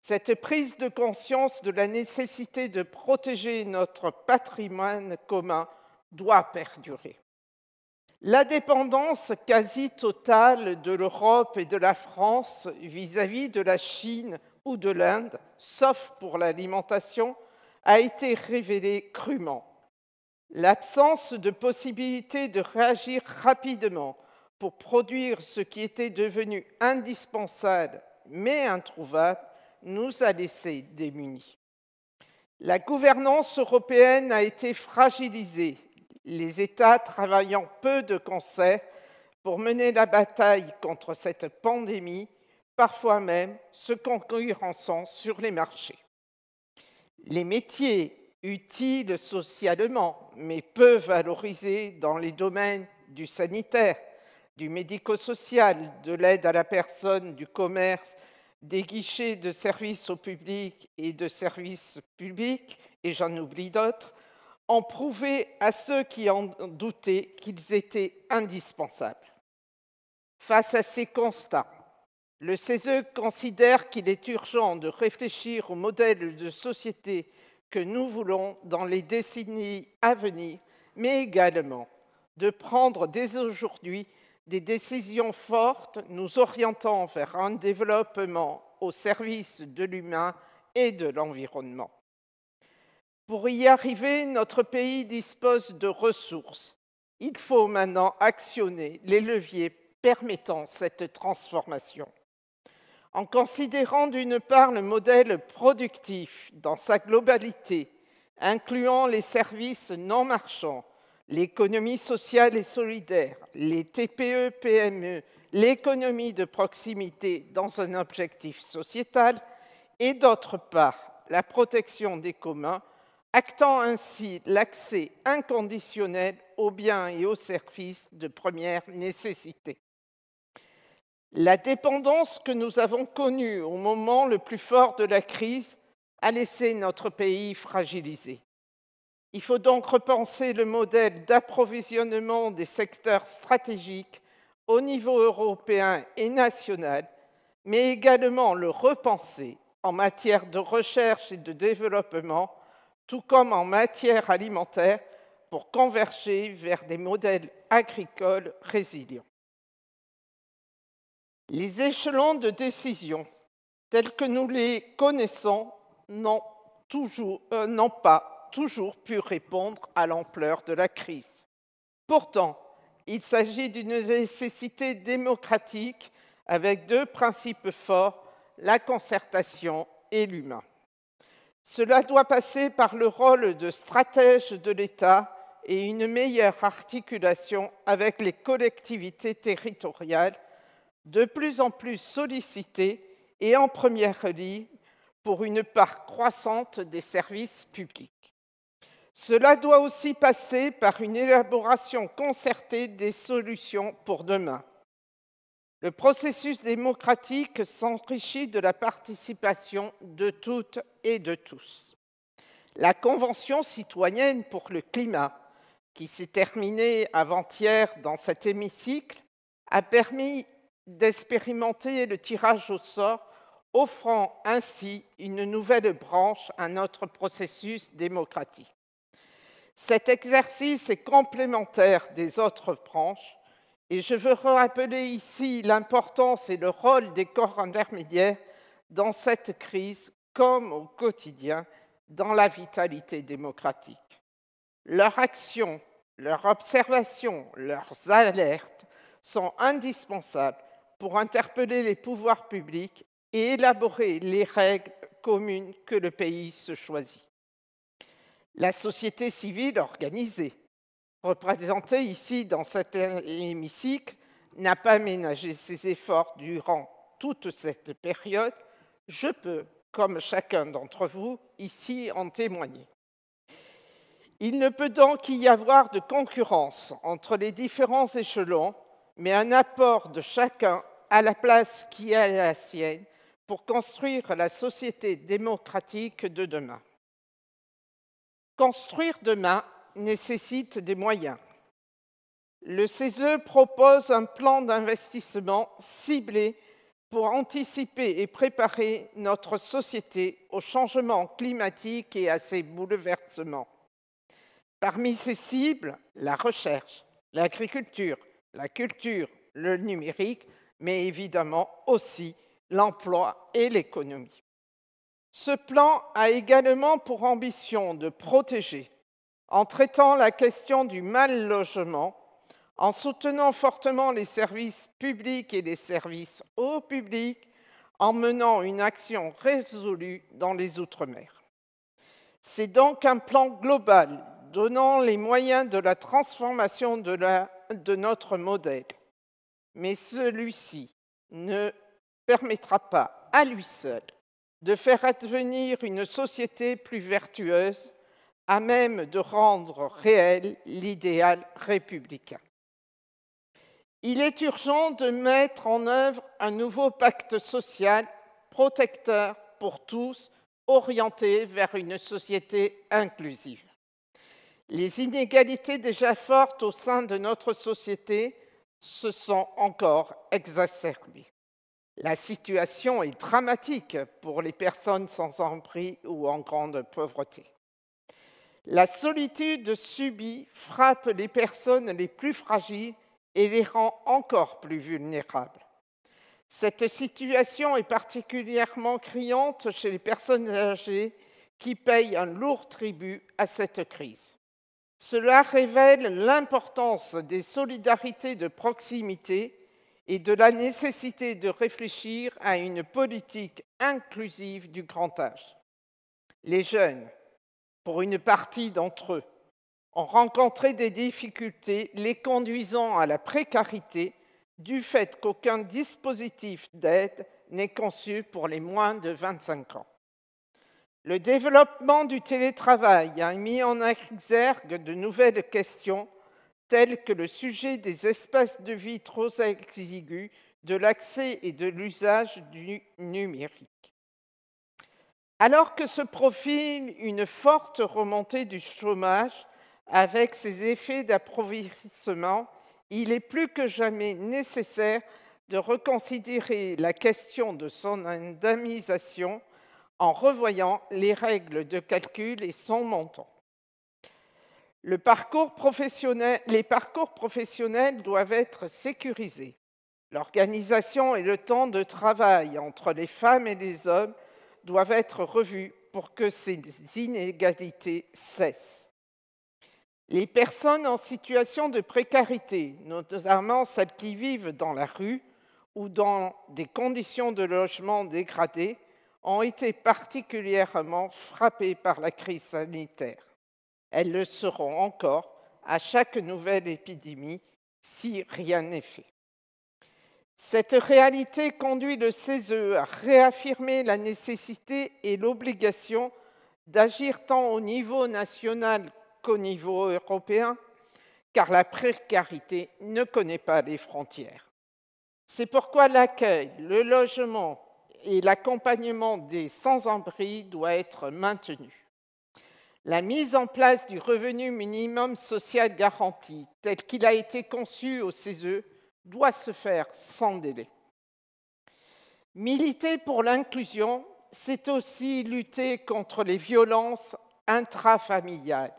Cette prise de conscience de la nécessité de protéger notre patrimoine commun doit perdurer. La dépendance quasi totale de l'Europe et de la France vis à -vis de la Chine ou de l'Inde, sauf pour l'alimentation, a été révélée crûment. L'absence de possibilité de réagir rapidement pour produire ce qui était devenu indispensable mais introuvable nous a laissés démunis. La gouvernance européenne a été fragilisée, les États travaillant peu de concert pour mener la bataille contre cette pandémie, parfois même se concurrençant sur les marchés les métiers utiles socialement, mais peu valorisés dans les domaines du sanitaire, du médico-social, de l'aide à la personne, du commerce, des guichets de services au public et de services publics, et j'en oublie d'autres, ont prouvé à ceux qui en doutaient qu'ils étaient indispensables. Face à ces constats, le CESE considère qu'il est urgent de réfléchir au modèle de société que nous voulons dans les décennies à venir, mais également de prendre dès aujourd'hui des décisions fortes nous orientant vers un développement au service de l'humain et de l'environnement. Pour y arriver, notre pays dispose de ressources. Il faut maintenant actionner les leviers permettant cette transformation en considérant d'une part le modèle productif dans sa globalité, incluant les services non marchands, l'économie sociale et solidaire, les TPE-PME, e, l'économie de proximité dans un objectif sociétal, et d'autre part la protection des communs, actant ainsi l'accès inconditionnel aux biens et aux services de première nécessité. La dépendance que nous avons connue au moment le plus fort de la crise a laissé notre pays fragilisé. Il faut donc repenser le modèle d'approvisionnement des secteurs stratégiques au niveau européen et national, mais également le repenser en matière de recherche et de développement, tout comme en matière alimentaire, pour converger vers des modèles agricoles résilients. Les échelons de décision tels que nous les connaissons euh, n'ont pas toujours pu répondre à l'ampleur de la crise. Pourtant, il s'agit d'une nécessité démocratique avec deux principes forts, la concertation et l'humain. Cela doit passer par le rôle de stratège de l'État et une meilleure articulation avec les collectivités territoriales de plus en plus sollicitée et en première ligne pour une part croissante des services publics. Cela doit aussi passer par une élaboration concertée des solutions pour demain. Le processus démocratique s'enrichit de la participation de toutes et de tous. La Convention citoyenne pour le climat, qui s'est terminée avant-hier dans cet hémicycle, a permis d'expérimenter le tirage au sort, offrant ainsi une nouvelle branche à notre processus démocratique. Cet exercice est complémentaire des autres branches et je veux rappeler ici l'importance et le rôle des corps intermédiaires dans cette crise comme au quotidien dans la vitalité démocratique. Leur action, leur observations, leurs alertes sont indispensables pour interpeller les pouvoirs publics et élaborer les règles communes que le pays se choisit. La société civile organisée, représentée ici dans cet hémicycle, n'a pas ménagé ses efforts durant toute cette période. Je peux, comme chacun d'entre vous, ici en témoigner. Il ne peut donc y avoir de concurrence entre les différents échelons, mais un apport de chacun à la place qui est la sienne pour construire la société démocratique de demain. Construire demain nécessite des moyens. Le CESE propose un plan d'investissement ciblé pour anticiper et préparer notre société au changement climatique et à ses bouleversements. Parmi ces cibles, la recherche, l'agriculture, la culture, le numérique mais évidemment aussi l'emploi et l'économie. Ce plan a également pour ambition de protéger, en traitant la question du mal logement, en soutenant fortement les services publics et les services au public, en menant une action résolue dans les Outre-mer. C'est donc un plan global donnant les moyens de la transformation de, de notre modèle mais celui-ci ne permettra pas à lui seul de faire advenir une société plus vertueuse, à même de rendre réel l'idéal républicain. Il est urgent de mettre en œuvre un nouveau pacte social protecteur pour tous, orienté vers une société inclusive. Les inégalités déjà fortes au sein de notre société se sont encore exacerbées. La situation est dramatique pour les personnes sans emploi ou en grande pauvreté. La solitude subie frappe les personnes les plus fragiles et les rend encore plus vulnérables. Cette situation est particulièrement criante chez les personnes âgées qui payent un lourd tribut à cette crise. Cela révèle l'importance des solidarités de proximité et de la nécessité de réfléchir à une politique inclusive du grand âge. Les jeunes, pour une partie d'entre eux, ont rencontré des difficultés les conduisant à la précarité du fait qu'aucun dispositif d'aide n'est conçu pour les moins de 25 ans. Le développement du télétravail a mis en exergue de nouvelles questions telles que le sujet des espaces de vie trop exigus, de l'accès et de l'usage du numérique. Alors que se profile une forte remontée du chômage avec ses effets d'approvisionnement, il est plus que jamais nécessaire de reconsidérer la question de son indemnisation en revoyant les règles de calcul et son montant. les parcours professionnels doivent être sécurisés. L'organisation et le temps de travail entre les femmes et les hommes doivent être revus pour que ces inégalités cessent. Les personnes en situation de précarité, notamment celles qui vivent dans la rue ou dans des conditions de logement dégradées, ont été particulièrement frappées par la crise sanitaire. Elles le seront encore à chaque nouvelle épidémie si rien n'est fait. Cette réalité conduit le CESE à réaffirmer la nécessité et l'obligation d'agir tant au niveau national qu'au niveau européen, car la précarité ne connaît pas les frontières. C'est pourquoi l'accueil, le logement, et l'accompagnement des sans-abri doit être maintenu. La mise en place du revenu minimum social garanti, tel qu'il a été conçu au CESE, doit se faire sans délai. Militer pour l'inclusion, c'est aussi lutter contre les violences intrafamiliales,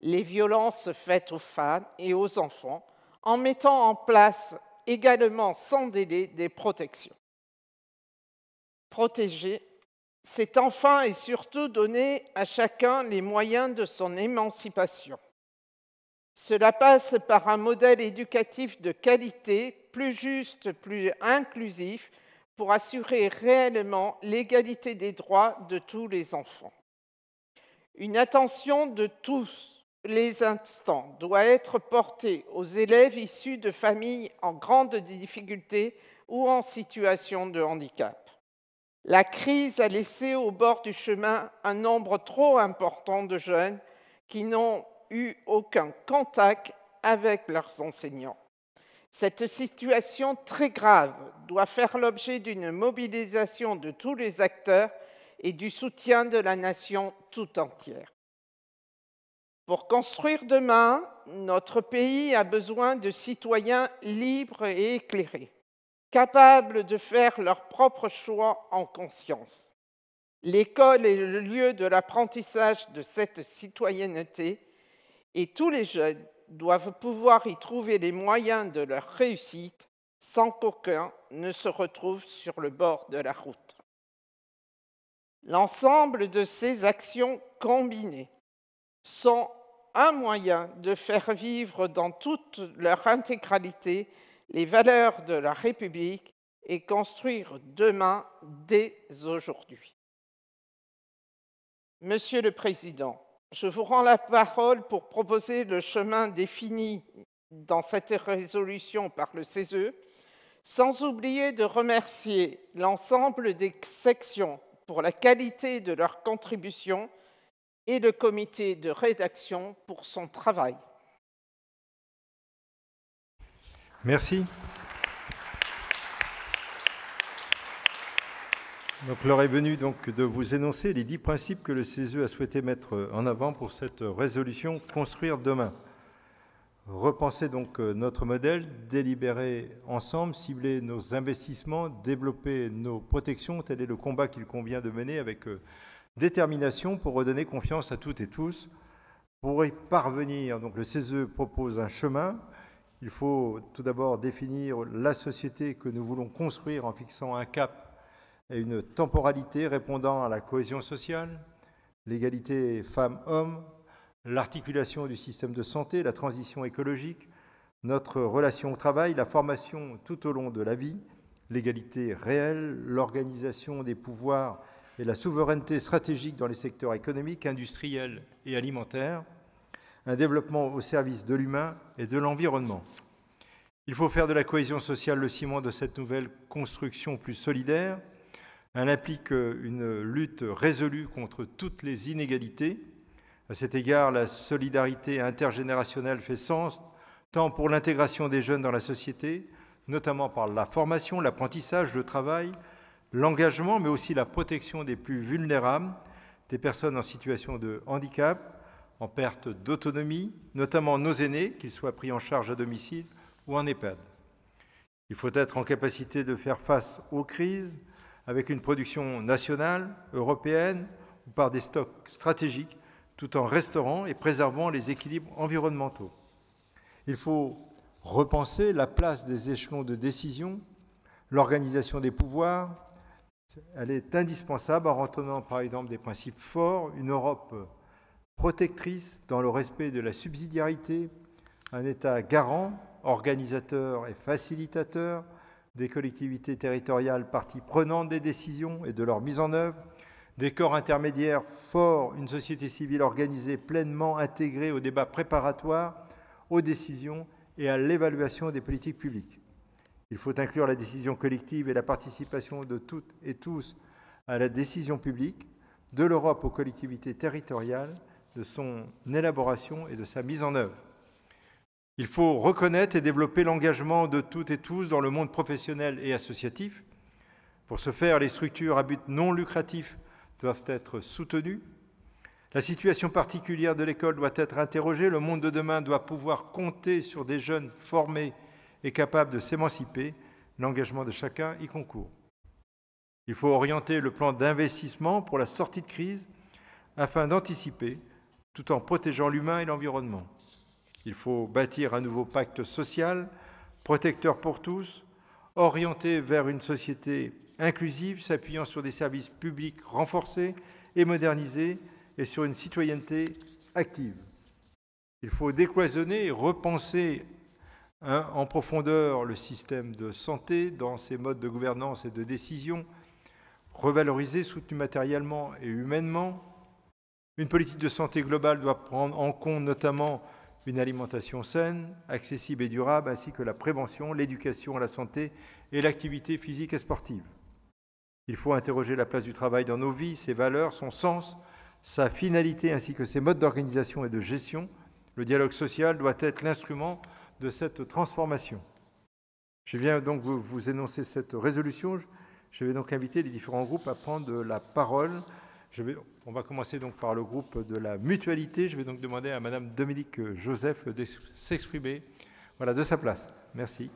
les violences faites aux femmes et aux enfants, en mettant en place également sans délai des protections protéger, c'est enfin et surtout donner à chacun les moyens de son émancipation. Cela passe par un modèle éducatif de qualité, plus juste, plus inclusif, pour assurer réellement l'égalité des droits de tous les enfants. Une attention de tous les instants doit être portée aux élèves issus de familles en grande difficulté ou en situation de handicap. La crise a laissé au bord du chemin un nombre trop important de jeunes qui n'ont eu aucun contact avec leurs enseignants. Cette situation très grave doit faire l'objet d'une mobilisation de tous les acteurs et du soutien de la nation tout entière. Pour construire demain, notre pays a besoin de citoyens libres et éclairés capables de faire leurs propres choix en conscience. L'école est le lieu de l'apprentissage de cette citoyenneté et tous les jeunes doivent pouvoir y trouver les moyens de leur réussite sans qu'aucun ne se retrouve sur le bord de la route. L'ensemble de ces actions combinées sont un moyen de faire vivre dans toute leur intégralité les valeurs de la République et construire demain dès aujourd'hui. Monsieur le Président, je vous rends la parole pour proposer le chemin défini dans cette résolution par le CESE, sans oublier de remercier l'ensemble des sections pour la qualité de leur contribution et le comité de rédaction pour son travail. Merci. Donc, l'heure est venue donc, de vous énoncer les dix principes que le CESE a souhaité mettre en avant pour cette résolution Construire demain. Repenser donc notre modèle, délibérer ensemble, cibler nos investissements, développer nos protections, tel est le combat qu'il convient de mener avec euh, détermination pour redonner confiance à toutes et tous. Pour y parvenir, donc le CESE propose un chemin il faut tout d'abord définir la société que nous voulons construire en fixant un cap et une temporalité répondant à la cohésion sociale, l'égalité femmes-hommes, l'articulation du système de santé, la transition écologique, notre relation au travail, la formation tout au long de la vie, l'égalité réelle, l'organisation des pouvoirs et la souveraineté stratégique dans les secteurs économiques, industriels et alimentaires, un développement au service de l'humain et de l'environnement. Il faut faire de la cohésion sociale le ciment de cette nouvelle construction plus solidaire. Elle implique une lutte résolue contre toutes les inégalités. À cet égard, la solidarité intergénérationnelle fait sens, tant pour l'intégration des jeunes dans la société, notamment par la formation, l'apprentissage, le travail, l'engagement, mais aussi la protection des plus vulnérables, des personnes en situation de handicap, en perte d'autonomie, notamment nos aînés, qu'ils soient pris en charge à domicile ou en EHPAD. Il faut être en capacité de faire face aux crises avec une production nationale, européenne ou par des stocks stratégiques, tout en restaurant et préservant les équilibres environnementaux. Il faut repenser la place des échelons de décision, l'organisation des pouvoirs. Elle est indispensable en retenant par exemple des principes forts, une Europe protectrice dans le respect de la subsidiarité, un État garant, organisateur et facilitateur des collectivités territoriales parties prenantes des décisions et de leur mise en œuvre, des corps intermédiaires forts, une société civile organisée pleinement intégrée au débat préparatoire, aux décisions et à l'évaluation des politiques publiques. Il faut inclure la décision collective et la participation de toutes et tous à la décision publique, de l'Europe aux collectivités territoriales de son élaboration et de sa mise en œuvre. Il faut reconnaître et développer l'engagement de toutes et tous dans le monde professionnel et associatif. Pour ce faire, les structures à but non lucratif doivent être soutenues. La situation particulière de l'école doit être interrogée. Le monde de demain doit pouvoir compter sur des jeunes formés et capables de s'émanciper. L'engagement de chacun y concourt. Il faut orienter le plan d'investissement pour la sortie de crise afin d'anticiper tout en protégeant l'humain et l'environnement. Il faut bâtir un nouveau pacte social, protecteur pour tous, orienté vers une société inclusive, s'appuyant sur des services publics renforcés et modernisés et sur une citoyenneté active. Il faut décloisonner et repenser hein, en profondeur le système de santé dans ses modes de gouvernance et de décision, revaloriser, soutenu matériellement et humainement, une politique de santé globale doit prendre en compte notamment une alimentation saine, accessible et durable, ainsi que la prévention, l'éducation la santé et l'activité physique et sportive. Il faut interroger la place du travail dans nos vies, ses valeurs, son sens, sa finalité ainsi que ses modes d'organisation et de gestion. Le dialogue social doit être l'instrument de cette transformation. Je viens donc vous, énoncer cette résolution. Je vais donc inviter les différents groupes à prendre la parole. Je vais on va commencer donc par le groupe de la mutualité. Je vais donc demander à Madame Dominique Joseph de s'exprimer voilà, de sa place. Merci.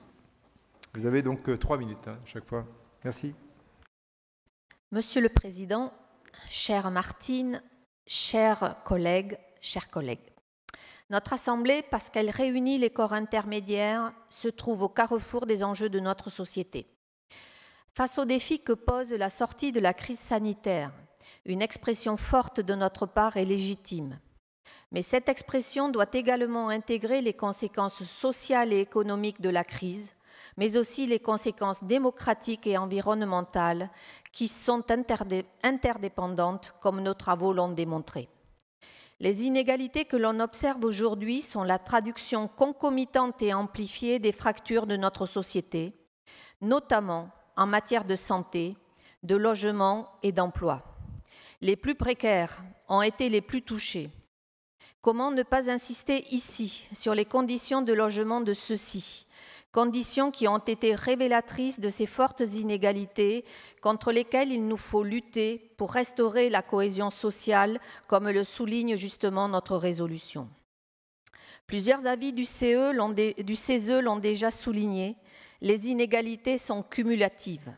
Vous avez donc euh, trois minutes à hein, chaque fois. Merci. Monsieur le Président, chère Martine, chers collègues, chers collègues, notre Assemblée, parce qu'elle réunit les corps intermédiaires, se trouve au carrefour des enjeux de notre société. Face aux défis que pose la sortie de la crise sanitaire, une expression forte de notre part est légitime. Mais cette expression doit également intégrer les conséquences sociales et économiques de la crise, mais aussi les conséquences démocratiques et environnementales qui sont interdépendantes, comme nos travaux l'ont démontré. Les inégalités que l'on observe aujourd'hui sont la traduction concomitante et amplifiée des fractures de notre société, notamment en matière de santé, de logement et d'emploi. Les plus précaires ont été les plus touchés. Comment ne pas insister ici sur les conditions de logement de ceux-ci, conditions qui ont été révélatrices de ces fortes inégalités contre lesquelles il nous faut lutter pour restaurer la cohésion sociale, comme le souligne justement notre résolution. Plusieurs avis du, CE CESE l'ont déjà souligné, les inégalités sont cumulatives.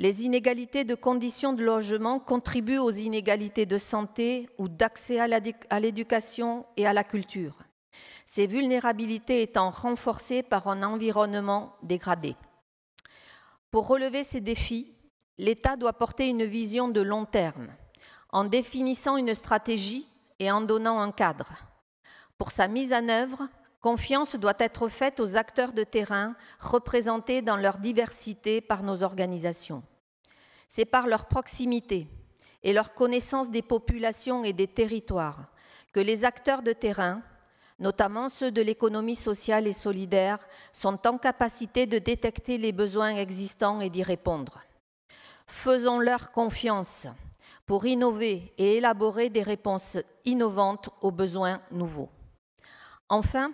Les inégalités de conditions de logement contribuent aux inégalités de santé ou d'accès à l'éducation et à la culture, ces vulnérabilités étant renforcées par un environnement dégradé. Pour relever ces défis, l'État doit porter une vision de long terme, en définissant une stratégie et en donnant un cadre. Pour sa mise en œuvre, confiance doit être faite aux acteurs de terrain représentés dans leur diversité par nos organisations. C'est par leur proximité et leur connaissance des populations et des territoires que les acteurs de terrain, notamment ceux de l'économie sociale et solidaire, sont en capacité de détecter les besoins existants et d'y répondre. Faisons-leur confiance pour innover et élaborer des réponses innovantes aux besoins nouveaux. Enfin,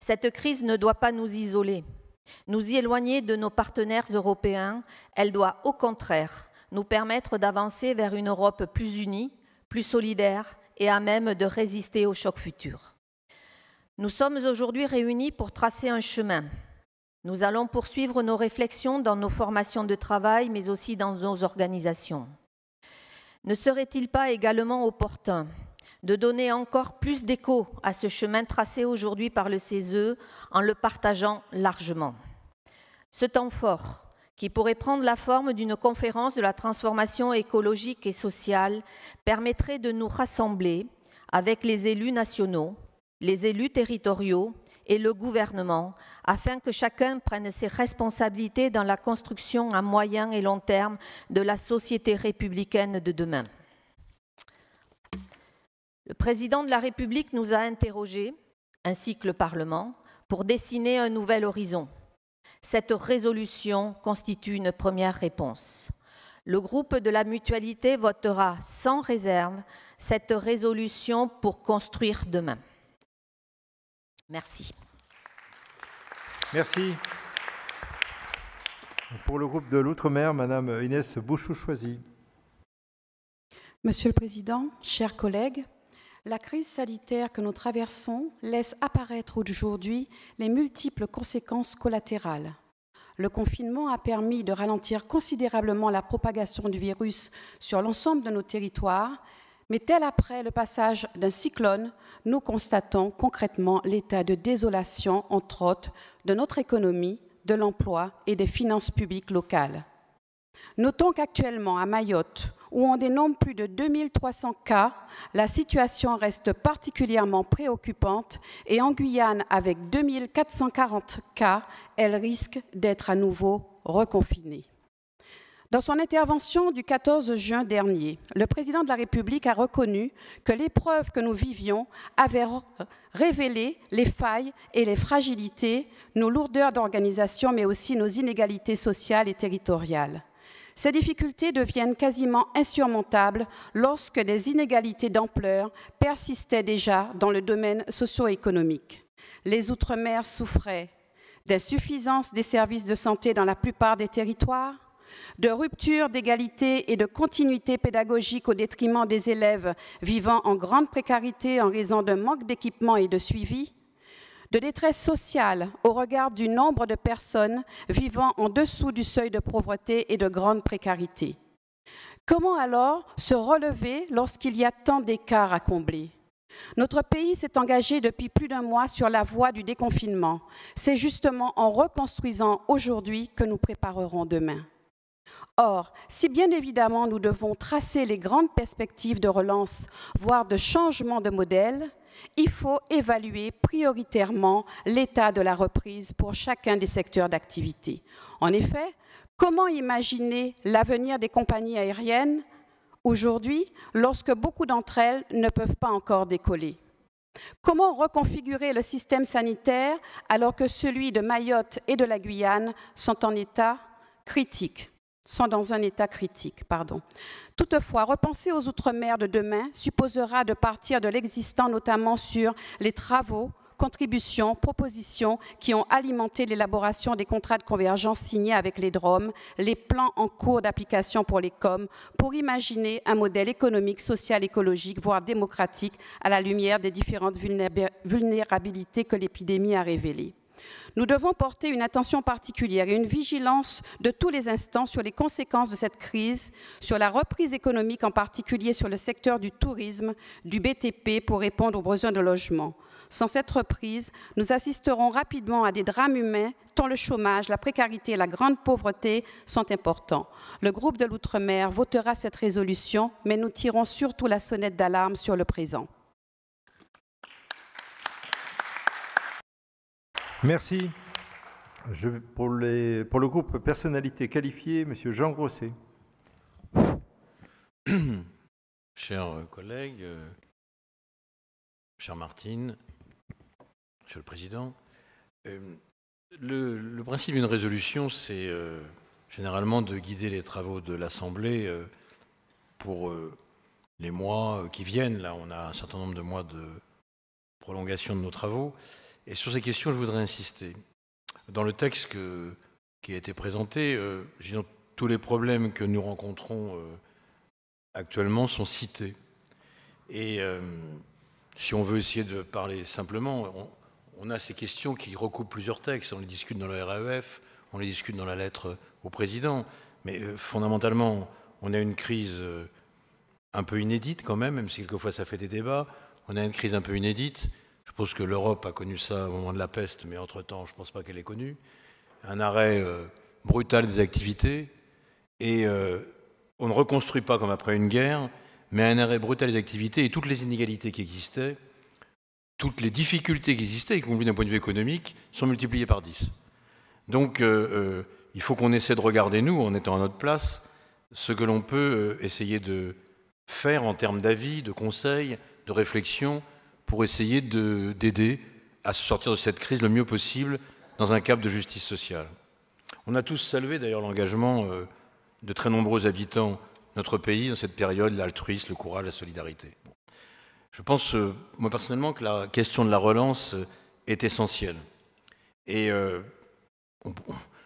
cette crise ne doit pas nous isoler. Nous y éloigner de nos partenaires européens, elle doit au contraire nous permettre d'avancer vers une Europe plus unie, plus solidaire et à même de résister aux chocs futurs. Nous sommes aujourd'hui réunis pour tracer un chemin. Nous allons poursuivre nos réflexions dans nos formations de travail, mais aussi dans nos organisations. Ne serait-il pas également opportun de donner encore plus d'écho à ce chemin tracé aujourd'hui par le CESE en le partageant largement. Ce temps fort, qui pourrait prendre la forme d'une conférence de la transformation écologique et sociale, permettrait de nous rassembler avec les élus nationaux, les élus territoriaux et le gouvernement afin que chacun prenne ses responsabilités dans la construction à moyen et long terme de la société républicaine de demain. Le président de la République nous a interrogés, ainsi que le Parlement, pour dessiner un nouvel horizon. Cette résolution constitue une première réponse. Le groupe de la mutualité votera sans réserve cette résolution pour construire demain. Merci. Merci. Pour le groupe de l'Outre-mer, Madame Inès bouchou Monsieur le Président, chers collègues, la crise sanitaire que nous traversons laisse apparaître aujourd'hui les multiples conséquences collatérales. Le confinement a permis de ralentir considérablement la propagation du virus sur l'ensemble de nos territoires, mais tel après le passage d'un cyclone, nous constatons concrètement l'état de désolation, entre autres, de notre économie, de l'emploi et des finances publiques locales. Notons qu'actuellement, à Mayotte, où on dénombre plus de 2300 cas, la situation reste particulièrement préoccupante et en Guyane, avec 2440 cas, elle risque d'être à nouveau reconfinée. Dans son intervention du 14 juin dernier, le président de la République a reconnu que l'épreuve que nous vivions avait révélé les failles et les fragilités, nos lourdeurs d'organisation, mais aussi nos inégalités sociales et territoriales. Ces difficultés deviennent quasiment insurmontables lorsque des inégalités d'ampleur persistaient déjà dans le domaine socio-économique. Les Outre-mer souffraient d'insuffisance des services de santé dans la plupart des territoires, de rupture d'égalité et de continuité pédagogique au détriment des élèves vivant en grande précarité en raison d'un manque d'équipement et de suivi, de détresse sociale au regard du nombre de personnes vivant en dessous du seuil de pauvreté et de grande précarité. Comment alors se relever lorsqu'il y a tant d'écarts à combler notre pays s'est engagé depuis plus d'un mois sur la voie du déconfinement. C'est justement en reconstruisant aujourd'hui que nous préparerons demain. Or, si bien évidemment nous devons tracer les grandes perspectives de relance, voire de changement de modèle, il faut évaluer prioritairement l'état de la reprise pour chacun des secteurs d'activité. En effet, comment imaginer l'avenir des compagnies aériennes aujourd'hui lorsque beaucoup d'entre elles ne peuvent pas encore décoller Comment reconfigurer le système sanitaire alors que celui de Mayotte et de la Guyane sont en état critique sont dans un état critique. Pardon. Toutefois, repenser aux Outre-mer de demain supposera de partir de l'existant, notamment sur les travaux, contributions, propositions qui ont alimenté l'élaboration des contrats de convergence signés avec les DROM, les plans en cours d'application pour les COM, pour imaginer un modèle économique, social, écologique, voire démocratique à la lumière des différentes vulnérabilités que l'épidémie a révélées. Nous devons porter une attention particulière et une vigilance de tous les instants sur les conséquences de cette crise, sur la reprise économique, en particulier sur le secteur du tourisme, du BTP, pour répondre aux besoins de logement. Sans cette reprise, nous assisterons rapidement à des drames humains, tant le chômage, la précarité et la grande pauvreté sont importants. Le groupe de l'Outre-mer votera cette résolution, mais nous tirons surtout la sonnette d'alarme sur le présent. Merci. pour, le groupe Personnalité qualifiée, M. Jean Grosset. Chers euh, collègues, euh, chère Martine, Monsieur le Président, euh, le, principe d'une résolution, c'est généralement de guider les travaux de l'Assemblée pour les mois qui viennent. Là, on a un certain nombre de mois de prolongation de nos travaux. Et sur ces questions, je voudrais insister. Dans le texte qui a été présenté, euh, tous les problèmes que nous rencontrons euh, actuellement sont cités. Et euh, si on veut essayer de parler simplement, on, on, a ces questions qui recoupent plusieurs textes. On les discute dans le RAEF, on les discute dans la lettre au président. Mais fondamentalement, on a une crise un peu inédite quand même, même si quelquefois ça fait des débats. On a une crise un peu inédite je pense que l'Europe a connu ça au moment de la peste, mais entre-temps, je ne pense pas qu'elle ait connu. Un arrêt euh, brutal des activités, et euh, on ne reconstruit pas comme après une guerre, mais un arrêt brutal des activités et toutes les inégalités qui existaient, toutes les difficultés qui existaient, y compris d'un point de vue économique, sont multipliées par 10. Donc, euh, il faut qu'on essaie de regarder, nous, en étant à notre place, ce que l'on peut essayer de faire en termes d'avis, de conseils, de réflexions, pour essayer d'aider à se sortir de cette crise le mieux possible dans un cadre de justice sociale. On a tous salué d'ailleurs l'engagement euh, de très nombreux habitants de notre pays dans cette période, l'altruisme, le courage, la solidarité. Je pense, euh, moi personnellement, que la question de la relance euh, est essentielle. Et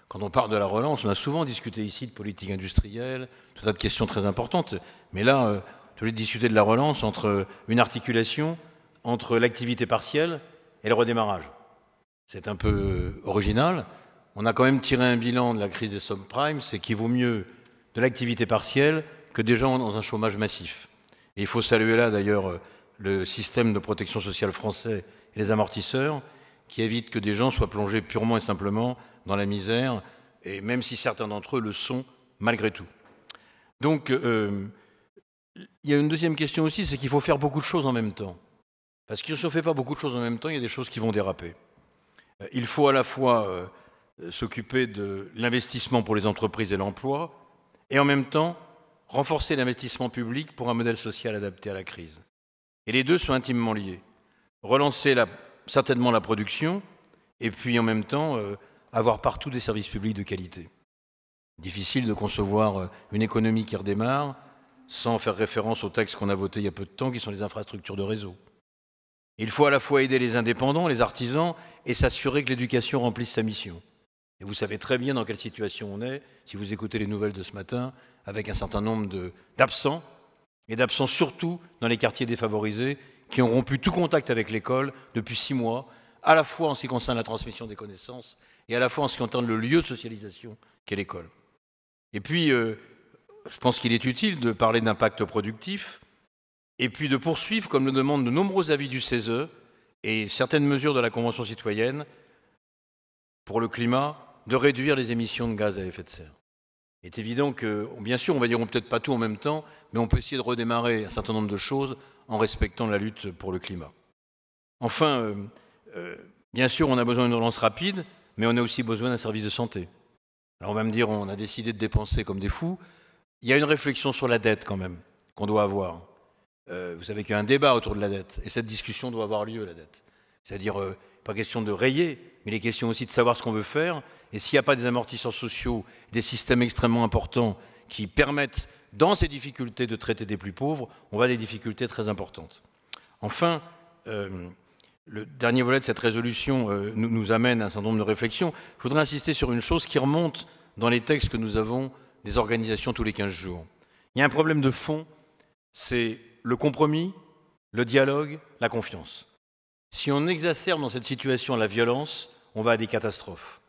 quand on parle de la relance, on a souvent discuté ici de politique industrielle, tout un tas de questions très importantes. Mais là, je voulais discuter de la relance entre une articulation entre l'activité partielle et le redémarrage. C'est un peu original. On a quand même tiré un bilan de la crise des subprimes, c'est qu'il vaut mieux de l'activité partielle que des gens dans un chômage massif. Et il faut saluer là d'ailleurs le système de protection sociale français et les amortisseurs qui évitent que des gens soient plongés purement et simplement dans la misère, et même si certains d'entre eux le sont malgré tout. Donc, euh, il y a une deuxième question aussi, c'est qu'il faut faire beaucoup de choses en même temps. Parce qu'il ne se fait pas beaucoup de choses en même temps, il y a des choses qui vont déraper. Euh, il faut à la fois euh, s'occuper de l'investissement pour les entreprises et l'emploi, et en même temps renforcer l'investissement public pour un modèle social adapté à la crise. Et les deux sont intimement liés. Relancer certainement la production, et puis en même temps euh, avoir partout des services publics de qualité. Difficile de concevoir une économie qui redémarre sans faire référence aux texte qu'on a voté il y a peu de temps, qui sont les infrastructures de réseau. Il faut à la fois aider les indépendants, les artisans, et s'assurer que l'éducation remplisse sa mission. Et vous savez très bien dans quelle situation on est, si vous écoutez les nouvelles de ce matin, avec un certain nombre d'absents, et d'absents surtout dans les quartiers défavorisés, qui ont rompu tout contact avec l'école depuis six mois, à la fois en ce qui concerne la transmission des connaissances, et à la fois en ce qui concerne le lieu de socialisation qu'est l'école. Et puis, euh, je pense qu'il est utile de parler d'impact productif, et puis de poursuivre, comme le demandent de nombreux avis du CESE e et certaines mesures de la Convention citoyenne pour le climat, de réduire les émissions de gaz à effet de serre. Il est évident que, bien sûr, on va dire peut-être pas tout en même temps, mais on peut essayer de redémarrer un certain nombre de choses en respectant la lutte pour le climat. Enfin, euh, euh, bien sûr, on a besoin d'une relance rapide, mais on a aussi besoin d'un service de santé. Alors on va me dire, on a décidé de dépenser comme des fous. Il y a une réflexion sur la dette quand même qu'on doit avoir. Euh, vous savez qu'il y a un débat autour de la dette, et cette discussion doit avoir lieu, la dette. C'est-à-dire, euh, pas question de rayer, mais il est question aussi de savoir ce qu'on veut faire, et s'il n'y a pas des amortisseurs sociaux, des systèmes extrêmement importants qui permettent, dans ces difficultés, de traiter des plus pauvres, on va à des difficultés très importantes. Enfin, euh, le dernier volet de cette résolution nous, nous, amène à un certain nombre de réflexions. Je voudrais insister sur une chose qui remonte dans les textes que nous avons des organisations tous les 15 jours. Il y a un problème de fond, c'est le compromis, le dialogue, la confiance. Si on exacerbe dans cette situation la violence, on va à des catastrophes.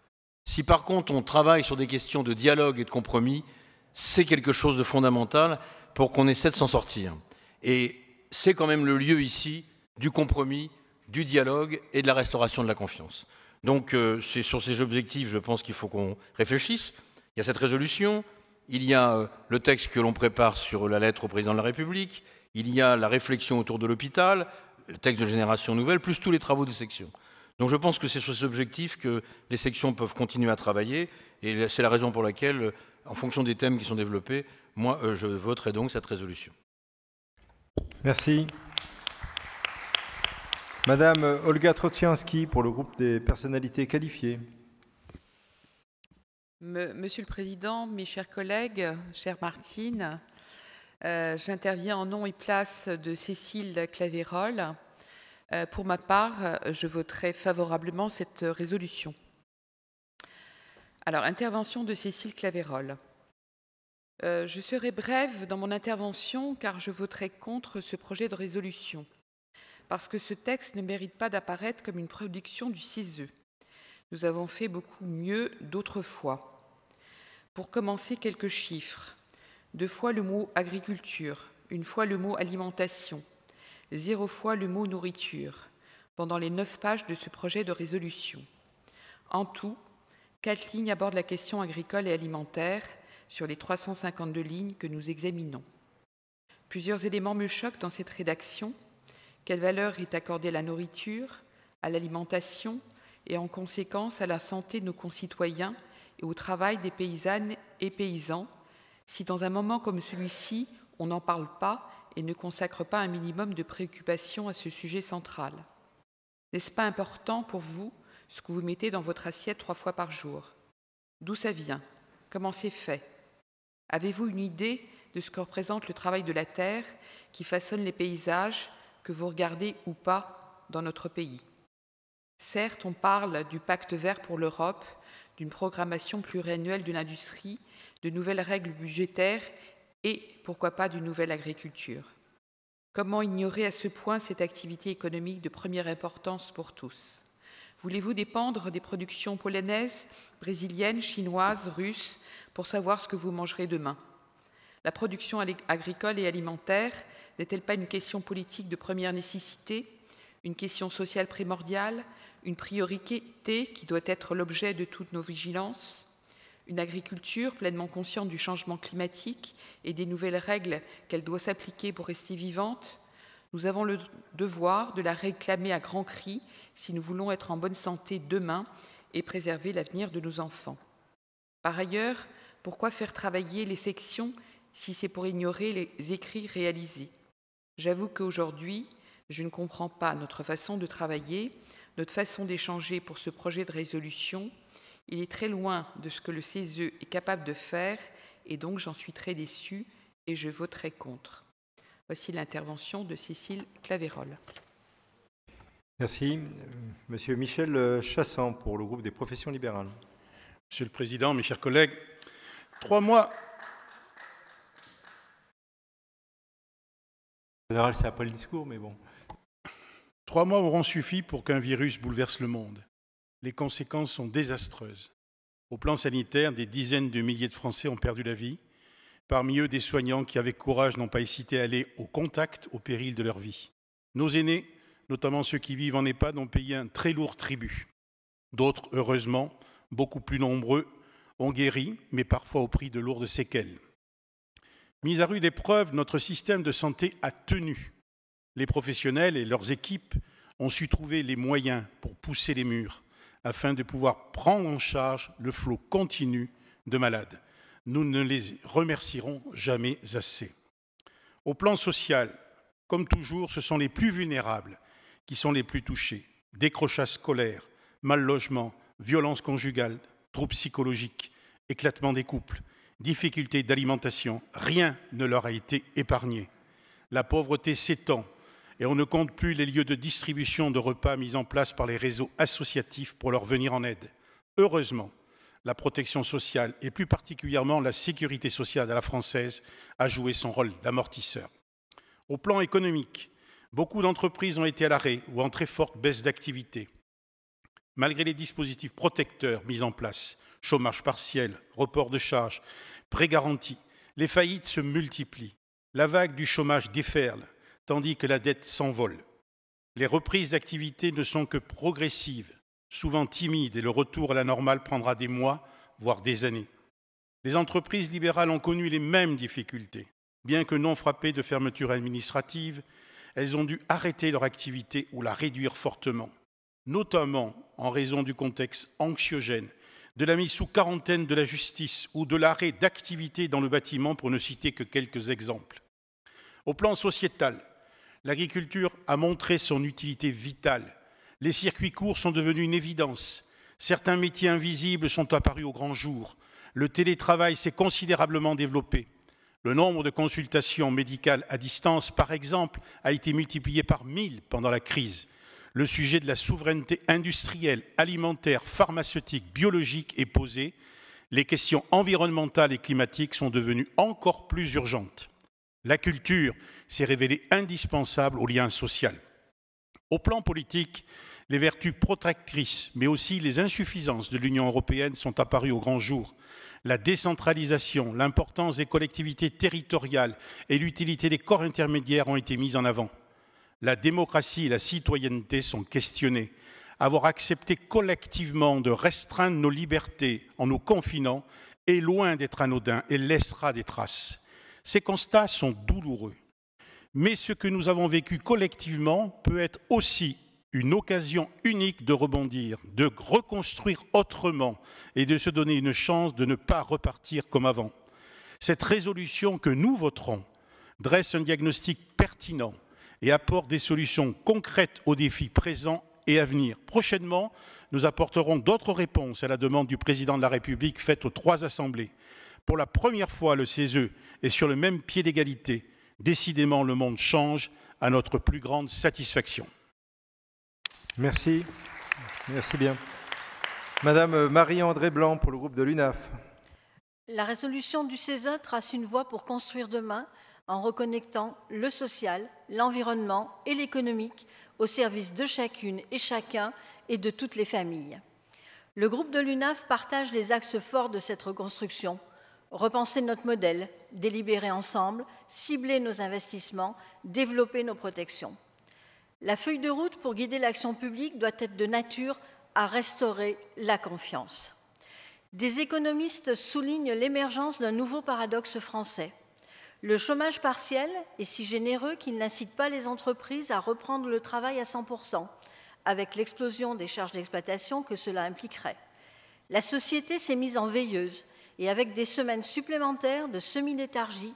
Si par contre on travaille sur des questions de dialogue et de compromis, c'est quelque chose de fondamental pour qu'on essaie de s'en sortir. Et c'est quand même le lieu ici du compromis, du dialogue et de la restauration de la confiance. Donc euh, c'est sur ces objectifs, je pense qu'il faut qu'on réfléchisse. Il y a cette résolution, il y a euh, le texte que l'on prépare sur la lettre au président de la République, il y a la réflexion autour de l'hôpital, le texte de Génération Nouvelle, plus tous les travaux des sections. Donc je pense que c'est sur cet objectif que les sections peuvent continuer à travailler, et c'est la raison pour laquelle, euh, en fonction des thèmes qui sont développés, moi, euh, je voterai donc cette résolution. Merci. Madame euh, Olga Trotianski pour le groupe des personnalités qualifiées. Monsieur le Président, mes chers collègues, chère Martine, euh, j'interviens en nom et place de Cécile Clavérol. Euh, pour ma part, je voterai favorablement cette résolution. Alors, intervention de Cécile Clavérol. Euh, je serai brève dans mon intervention car je voterai contre ce projet de résolution, parce que ce texte ne mérite pas d'apparaître comme une production du CESE. Nous avons fait beaucoup mieux d'autres fois. Pour commencer, quelques chiffres deux fois le mot agriculture, une fois le mot alimentation, zéro fois le mot nourriture, pendant les neuf pages de ce projet de résolution. En tout, quatre lignes abordent la question agricole et alimentaire sur les 352 lignes que nous examinons. Plusieurs éléments me choquent dans cette rédaction. Quelle valeur est accordée à la nourriture, à l'alimentation et en conséquence à la santé de nos concitoyens et au travail des paysannes et paysans si dans un moment comme celui-ci, on n'en parle pas et ne consacre pas un minimum de préoccupation à ce sujet central N'est-ce pas important pour vous ce que vous mettez dans votre assiette trois fois par jour D'où ça vient Comment c'est fait Avez-vous une idée de ce que représente le travail de la terre qui façonne les paysages que vous regardez ou pas dans notre pays Certes, on parle du pacte vert pour l'Europe, d'une programmation pluriannuelle de l'industrie de nouvelles règles budgétaires et, pourquoi pas, d'une nouvelle agriculture. Comment ignorer à ce point cette activité économique de première importance pour tous Voulez-vous dépendre des productions polonaises, brésiliennes, chinoises, russes pour savoir ce que vous mangerez demain La production agricole et alimentaire n'est-elle pas une question politique de première nécessité, une question sociale primordiale, une priorité qui doit être l'objet de toutes nos vigilances une agriculture pleinement consciente du changement climatique et des nouvelles règles qu'elle doit s'appliquer pour rester vivante, nous avons le devoir de la réclamer à grands cris si nous voulons être en bonne santé demain et préserver l'avenir de nos enfants. Par ailleurs, pourquoi faire travailler les sections si c'est pour ignorer les écrits réalisés J'avoue qu'aujourd'hui, je ne comprends pas notre façon de travailler, notre façon d'échanger pour ce projet de résolution, il est très loin de ce que le CESE est capable de faire et donc j'en suis très déçu et je voterai contre. Voici l'intervention de Cécile Clavérol. Merci. Monsieur Michel Chassan pour le groupe des professions libérales. Monsieur le Président, mes chers collègues, trois mois. c'est après le discours, mais bon. Trois mois auront suffi pour qu'un virus bouleverse le monde les conséquences sont désastreuses. Au plan sanitaire, des dizaines de milliers de Français ont perdu la vie, parmi eux des soignants qui, avec courage, n'ont pas hésité à aller au contact au péril de leur vie. Nos aînés, notamment ceux qui vivent en EHPAD, ont payé un très lourd tribut. D'autres, heureusement, beaucoup plus nombreux, ont guéri, mais parfois au prix de lourdes séquelles. Mis à rude épreuve, notre système de santé a tenu. Les professionnels et leurs équipes ont su trouver les moyens pour pousser les murs, afin de pouvoir prendre en charge le flot continu de malades. Nous ne les remercierons jamais assez. Au plan social, comme toujours, ce sont les plus vulnérables qui sont les plus touchés. Décrochage scolaire, mal logement, violence conjugale, troubles psychologiques, éclatement des couples, difficultés d'alimentation, rien ne leur a été épargné. La pauvreté s'étend et on ne compte plus les lieux de distribution de repas mis en place par les réseaux associatifs pour leur venir en aide. Heureusement, la protection sociale et plus particulièrement la sécurité sociale à la française a joué son rôle d'amortisseur. Au plan économique, beaucoup d'entreprises ont été à l'arrêt ou en très forte baisse d'activité. Malgré les dispositifs protecteurs mis en place, chômage partiel, report de charges, prêts garantis, les faillites se multiplient. La vague du chômage déferle tandis que la dette s'envole. Les reprises d'activité ne sont que progressives, souvent timides, et le retour à la normale prendra des mois, voire des années. Les entreprises libérales ont connu les mêmes difficultés. Bien que non frappées de fermeture administratives, elles ont dû arrêter leur activité ou la réduire fortement, notamment en raison du contexte anxiogène, de la mise sous quarantaine de la justice ou de l'arrêt d'activité dans le bâtiment, pour ne citer que quelques exemples. Au plan sociétal, L'agriculture a montré son utilité vitale. Les circuits courts sont devenus une évidence. Certains métiers invisibles sont apparus au grand jour. Le télétravail s'est considérablement développé. Le nombre de consultations médicales à distance, par exemple, a été multiplié par 1000 pendant la crise. Le sujet de la souveraineté industrielle, alimentaire, pharmaceutique, biologique est posé. Les questions environnementales et climatiques sont devenues encore plus urgentes. La culture s'est révélée indispensable au lien social. Au plan politique, les vertus protectrices, mais aussi les insuffisances de l'Union européenne sont apparues au grand jour. La décentralisation, l'importance des collectivités territoriales et l'utilité des corps intermédiaires ont été mises en avant. La démocratie et la citoyenneté sont questionnées. Avoir accepté collectivement de restreindre nos libertés en nous confinant est loin d'être anodin et laissera des traces. Ces constats sont douloureux. Mais ce que nous avons vécu collectivement peut être aussi une occasion unique de rebondir, de reconstruire autrement et de se donner une chance de ne pas repartir comme avant. Cette résolution que nous voterons dresse un diagnostic pertinent et apporte des solutions concrètes aux défis présents et à venir. Prochainement, nous apporterons d'autres réponses à la demande du président de la République faite aux trois assemblées. Pour la première fois, le CESE est sur le même pied d'égalité. Décidément, le monde change à notre plus grande satisfaction. Merci. Merci bien. Madame Marie-André Blanc pour le groupe de l'UNAF. La résolution du CESE trace une voie pour construire demain en reconnectant le social, l'environnement et l'économique au service de chacune et chacun et de toutes les familles. Le groupe de l'UNAF partage les axes forts de cette reconstruction repenser notre modèle, délibérer ensemble, cibler nos investissements, développer nos protections. La feuille de route pour guider l'action publique doit être de nature à restaurer la confiance. Des économistes soulignent l'émergence d'un nouveau paradoxe français. Le chômage partiel est si généreux qu'il n'incite pas les entreprises à reprendre le travail à 100%, avec l'explosion des charges d'exploitation que cela impliquerait. La société s'est mise en veilleuse, et avec des semaines supplémentaires de semi-léthargie,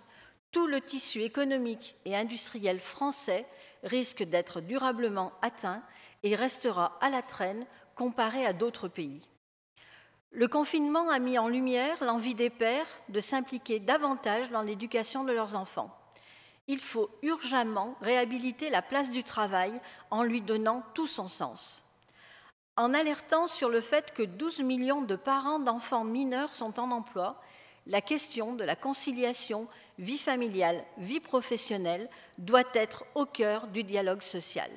tout le tissu économique et industriel français risque d'être durablement atteint et restera à la traîne comparé à d'autres pays. Le confinement a mis en lumière l'envie des pères de s'impliquer davantage dans l'éducation de leurs enfants. Il faut urgemment réhabiliter la place du travail en lui donnant tout son sens en alertant sur le fait que 12 millions de parents d'enfants mineurs sont en emploi, la question de la conciliation vie familiale, vie professionnelle doit être au cœur du dialogue social.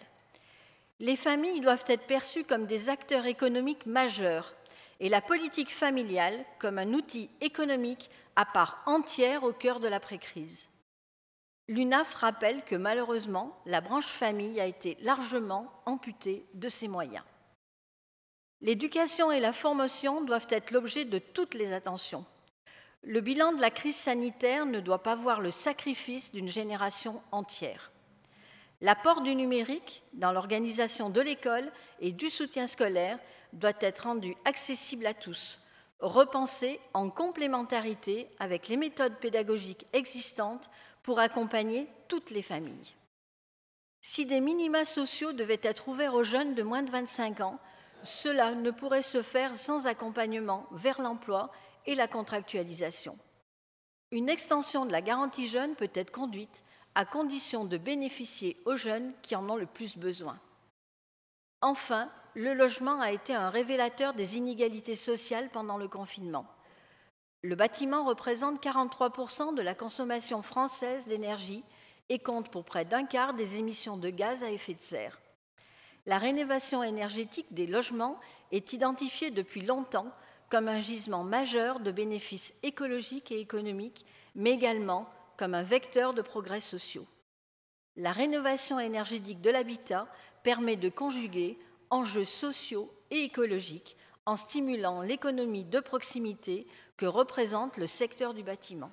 Les familles doivent être perçues comme des acteurs économiques majeurs et la politique familiale comme un outil économique à part entière au cœur de l'après-crise. L'UNAF rappelle que malheureusement, la branche famille a été largement amputée de ses moyens. L'éducation et la formation doivent être l'objet de toutes les attentions. Le bilan de la crise sanitaire ne doit pas voir le sacrifice d'une génération entière. L'apport du numérique dans l'organisation de l'école et du soutien scolaire doit être rendu accessible à tous, repensé en complémentarité avec les méthodes pédagogiques existantes pour accompagner toutes les familles. Si des minima sociaux devaient être ouverts aux jeunes de moins de 25 ans, cela ne pourrait se faire sans accompagnement vers l'emploi et la contractualisation. Une extension de la garantie jeune peut être conduite à condition de bénéficier aux jeunes qui en ont le plus besoin. Enfin, le logement a été un révélateur des inégalités sociales pendant le confinement. Le bâtiment représente 43% de la consommation française d'énergie et compte pour près d'un quart des émissions de gaz à effet de serre. La rénovation énergétique des logements est identifiée depuis longtemps comme un gisement majeur de bénéfices écologiques et économiques, mais également comme un vecteur de progrès sociaux. La rénovation énergétique de l'habitat permet de conjuguer enjeux sociaux et écologiques en stimulant l'économie de proximité que représente le secteur du bâtiment.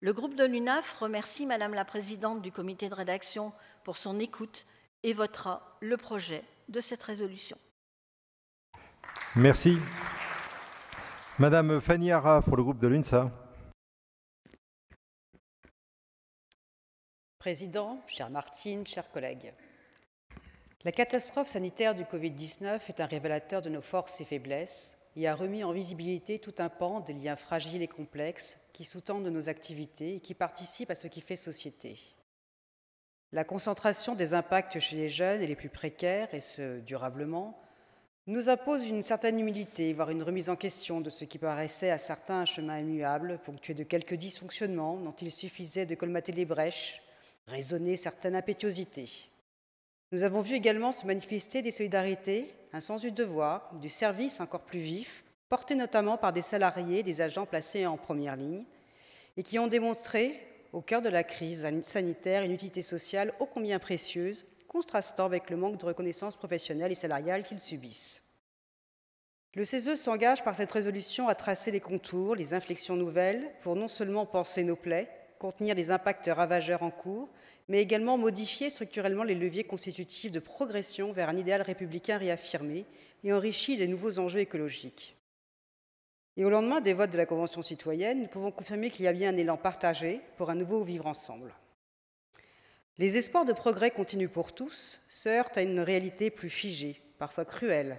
Le groupe de l'UNAF remercie Madame la Présidente du comité de rédaction pour son écoute et votera le projet de cette résolution. Merci. Madame Fanny pour le groupe de l'UNSA. Président, chère Martine, chers collègues, la catastrophe sanitaire du Covid-19 est un révélateur de nos forces et faiblesses et a remis en visibilité tout un pan des liens fragiles et complexes qui sous-tendent nos activités et qui participent à ce qui fait société. La concentration des impacts chez les jeunes et les plus précaires, et ce durablement, nous impose une certaine humilité, voire une remise en question de ce qui paraissait à certains un chemin immuable, ponctué de quelques dysfonctionnements dont il suffisait de colmater les brèches, raisonner certaines impétuosités. Nous avons vu également se manifester des solidarités, un sens du devoir, du service encore plus vif, porté notamment par des salariés, des agents placés en première ligne, et qui ont démontré au cœur de la crise sanitaire, une utilité sociale ô combien précieuse, contrastant avec le manque de reconnaissance professionnelle et salariale qu'ils subissent. Le CESE s'engage par cette résolution à tracer les contours, les inflexions nouvelles, pour non seulement penser nos plaies, contenir les impacts ravageurs en cours, mais également modifier structurellement les leviers constitutifs de progression vers un idéal républicain réaffirmé et enrichi des nouveaux enjeux écologiques. Et au lendemain des votes de la Convention citoyenne, nous pouvons confirmer qu'il y a bien un élan partagé pour un nouveau vivre ensemble. Les espoirs de progrès continu pour tous se heurtent à une réalité plus figée, parfois cruelle,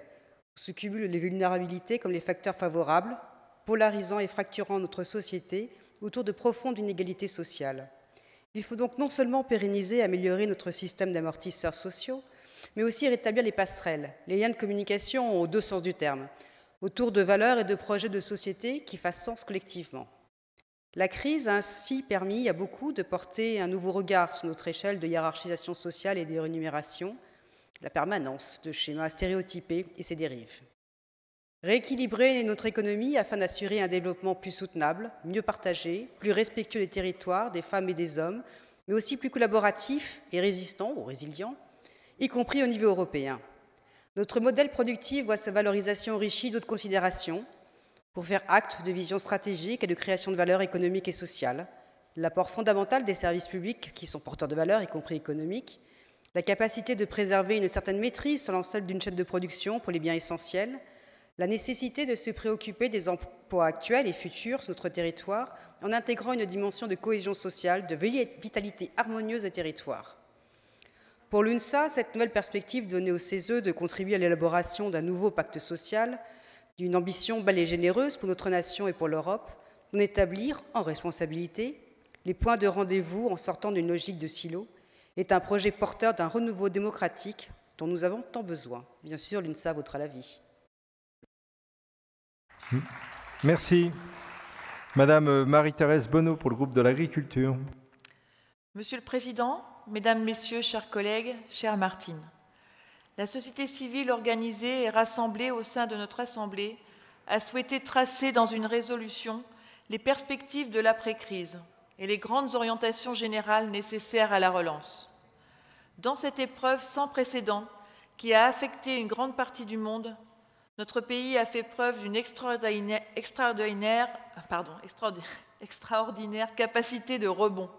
où se cumulent les vulnérabilités comme les facteurs favorables, polarisant et fracturant notre société autour de profondes inégalités sociales. Il faut donc non seulement pérenniser et améliorer notre système d'amortisseurs sociaux, mais aussi rétablir les passerelles, les liens de communication aux deux sens du terme, autour de valeurs et de projets de société qui fassent sens collectivement. La crise a ainsi permis à beaucoup de porter un nouveau regard sur notre échelle de hiérarchisation sociale et des rémunérations, la permanence de schémas stéréotypés et ses dérives. Rééquilibrer notre économie afin d'assurer un développement plus soutenable, mieux partagé, plus respectueux des territoires, des femmes et des hommes, mais aussi plus collaboratif et résistant ou résilient, y compris au niveau européen. Notre modèle productif voit sa valorisation enrichie d'autres considérations pour faire acte de vision stratégique et de création de valeur économique et sociale, l'apport fondamental des services publics qui sont porteurs de valeur, y compris économiques, la capacité de préserver une certaine maîtrise sur l'ensemble d'une chaîne de production pour les biens essentiels, la nécessité de se préoccuper des emplois actuels et futurs sur notre territoire en intégrant une dimension de cohésion sociale, de vitalité harmonieuse des territoires. Pour l'UNSA, cette nouvelle perspective donnée au CESE de contribuer à l'élaboration d'un nouveau pacte social, d'une ambition belle et généreuse pour notre nation et pour l'Europe, d'en établir en responsabilité les points de rendez-vous en sortant d'une logique de silo, est un projet porteur d'un renouveau démocratique dont nous avons tant besoin. Bien sûr, l'UNSA votera vie. Merci. Madame Marie-Thérèse Bonneau pour le groupe de l'agriculture. Monsieur le Président, Mesdames, Messieurs, chers collègues, chère Martine, la société civile organisée et rassemblée au sein de notre Assemblée a souhaité tracer dans une résolution les perspectives de l'après-crise et les grandes orientations générales nécessaires à la relance. Dans cette épreuve sans précédent qui a affecté une grande partie du monde, notre pays a fait preuve d'une extraordinaire, extraordinaire, capacité de rebond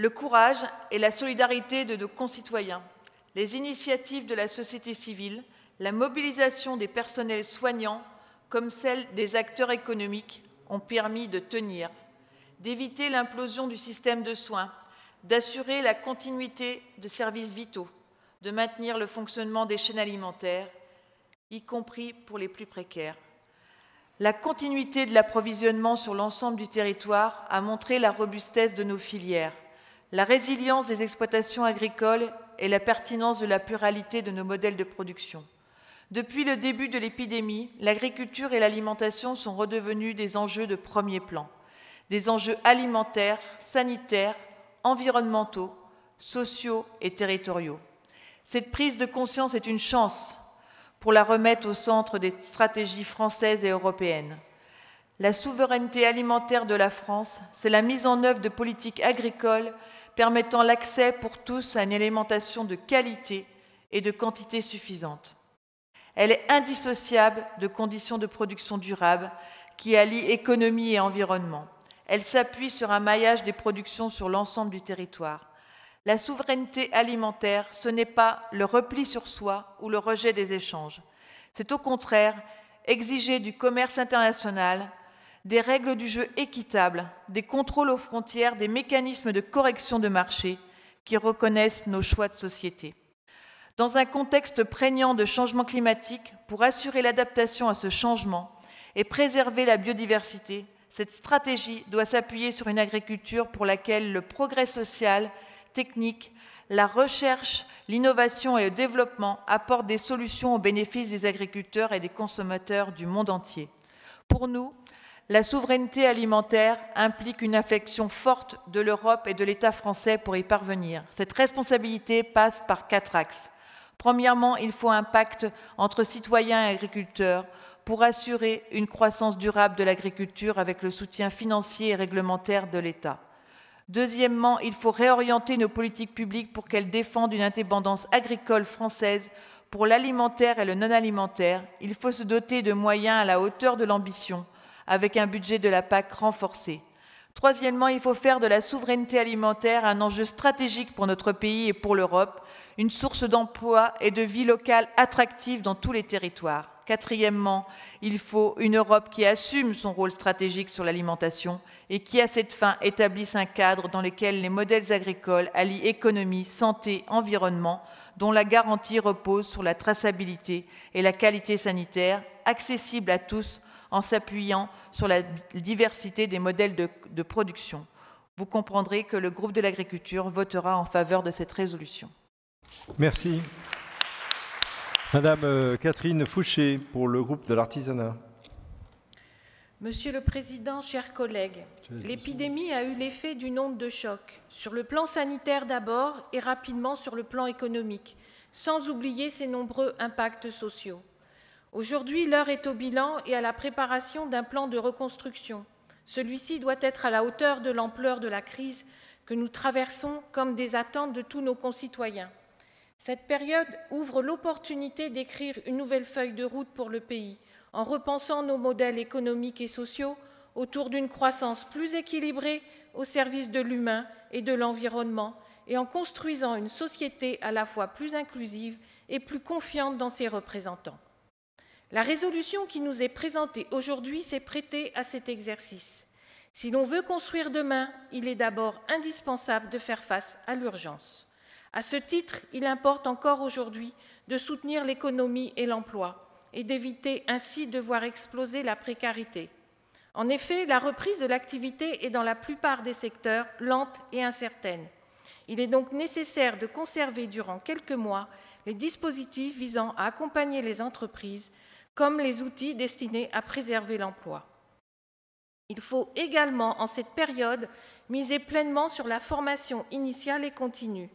le courage et la solidarité de nos concitoyens, les initiatives de la société civile, la mobilisation des personnels soignants comme celle des acteurs économiques ont permis de tenir, d'éviter l'implosion du système de soins, d'assurer la continuité de services vitaux, de maintenir le fonctionnement des chaînes alimentaires, y compris pour les plus précaires. La continuité de l'approvisionnement sur l'ensemble du territoire a montré la robustesse de nos filières la résilience des exploitations agricoles et la pertinence de la pluralité de nos modèles de production. Depuis le début de l'épidémie, l'agriculture et l'alimentation sont redevenus des enjeux de premier plan, des enjeux alimentaires, sanitaires, environnementaux, sociaux et territoriaux. Cette prise de conscience est une chance pour la remettre au centre des stratégies françaises et européennes. La souveraineté alimentaire de la France, c'est la mise en œuvre de politiques agricoles permettant l'accès pour tous à une alimentation de qualité et de quantité suffisante. Elle est indissociable de conditions de production durable qui allient économie et environnement. Elle s'appuie sur un maillage des productions sur l'ensemble du territoire. La souveraineté alimentaire, ce n'est pas le repli sur soi ou le rejet des échanges. C'est au contraire exiger du commerce international des règles du jeu équitables, des contrôles aux frontières, des mécanismes de correction de marché qui reconnaissent nos choix de société. Dans un contexte prégnant de changement climatique, pour assurer l'adaptation à ce changement et préserver la biodiversité, cette stratégie doit s'appuyer sur une agriculture pour laquelle le progrès social, technique, la recherche, l'innovation et le développement apportent des solutions au bénéfice des agriculteurs et des consommateurs du monde entier. Pour nous, la souveraineté alimentaire implique une affection forte de l'Europe et de l'État français pour y parvenir. Cette responsabilité passe par quatre axes. Premièrement, il faut un pacte entre citoyens et agriculteurs pour assurer une croissance durable de l'agriculture avec le soutien financier et réglementaire de l'État. Deuxièmement, il faut réorienter nos politiques publiques pour qu'elles défendent une indépendance agricole française pour l'alimentaire et le non-alimentaire. Il faut se doter de moyens à la hauteur de l'ambition avec un budget de la PAC renforcé. Troisièmement, il faut faire de la souveraineté alimentaire un enjeu stratégique pour notre pays et pour l'Europe, une source d'emploi et de vie locale attractive dans tous les territoires. Quatrièmement, il faut une Europe qui assume son rôle stratégique sur l'alimentation et qui, à cette fin, établisse un cadre dans lequel les modèles agricoles allient économie, santé, environnement, dont la garantie repose sur la traçabilité et la qualité sanitaire, accessible à tous en s'appuyant sur la diversité des modèles de, production. Vous comprendrez que le groupe de l'agriculture votera en faveur de cette résolution. Merci. Madame euh, Catherine Fouché pour le groupe de l'artisanat. Monsieur le Président, chers collègues, l'épidémie a eu l'effet d'une onde de choc, sur le plan sanitaire d'abord et rapidement sur le plan économique, sans oublier ses nombreux impacts sociaux. Aujourd'hui, l'heure est au bilan et à la préparation d'un plan de reconstruction. Celui-ci doit être à la hauteur de l'ampleur de la crise que nous traversons comme des attentes de tous nos concitoyens. Cette période ouvre l'opportunité d'écrire une nouvelle feuille de route pour le pays, en repensant nos modèles économiques et sociaux autour d'une croissance plus équilibrée au service de l'humain et de l'environnement, et en construisant une société à la fois plus inclusive et plus confiante dans ses représentants. La résolution qui nous est présentée aujourd'hui s'est prêtée à cet exercice. Si l'on veut construire demain, il est d'abord indispensable de faire face à l'urgence. À ce titre, il importe encore aujourd'hui de soutenir l'économie et l'emploi et d'éviter ainsi de voir exploser la précarité. En effet, la reprise de l'activité est dans la plupart des secteurs lente et incertaine. Il est donc nécessaire de conserver durant quelques mois les dispositifs visant à accompagner les entreprises comme les outils destinés à préserver l'emploi. Il faut également, en cette période, miser pleinement sur la formation initiale et continue,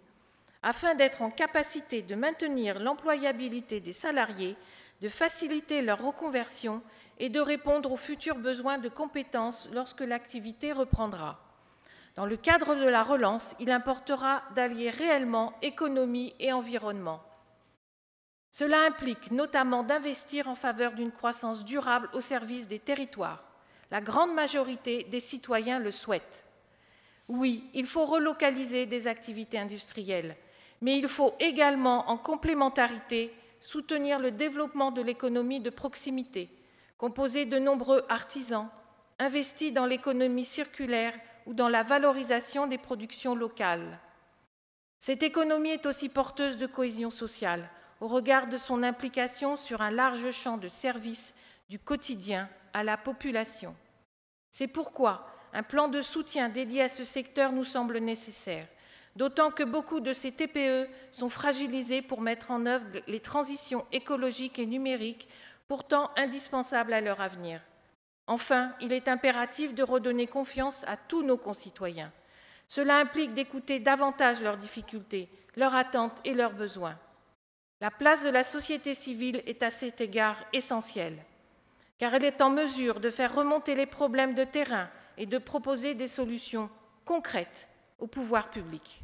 afin d'être en capacité de maintenir l'employabilité des salariés, de faciliter leur reconversion et de répondre aux futurs besoins de compétences lorsque l'activité reprendra. Dans le cadre de la relance, il importera d'allier réellement économie et environnement. Cela implique notamment d'investir en faveur d'une croissance durable au service des territoires. La grande majorité des citoyens le souhaitent. Oui, il faut relocaliser des activités industrielles, mais il faut également, en complémentarité, soutenir le développement de l'économie de proximité, composée de nombreux artisans, investis dans l'économie circulaire ou dans la valorisation des productions locales. Cette économie est aussi porteuse de cohésion sociale au regard de son implication sur un large champ de services du quotidien à la population. C'est pourquoi un plan de soutien dédié à ce secteur nous semble nécessaire, d'autant que beaucoup de ces TPE sont fragilisés pour mettre en œuvre les transitions écologiques et numériques pourtant indispensables à leur avenir. Enfin, il est impératif de redonner confiance à tous nos concitoyens. Cela implique d'écouter davantage leurs difficultés, leurs attentes et leurs besoins. La place de la société civile est à cet égard essentielle, car elle est en mesure de faire remonter les problèmes de terrain et de proposer des solutions concrètes au pouvoir public.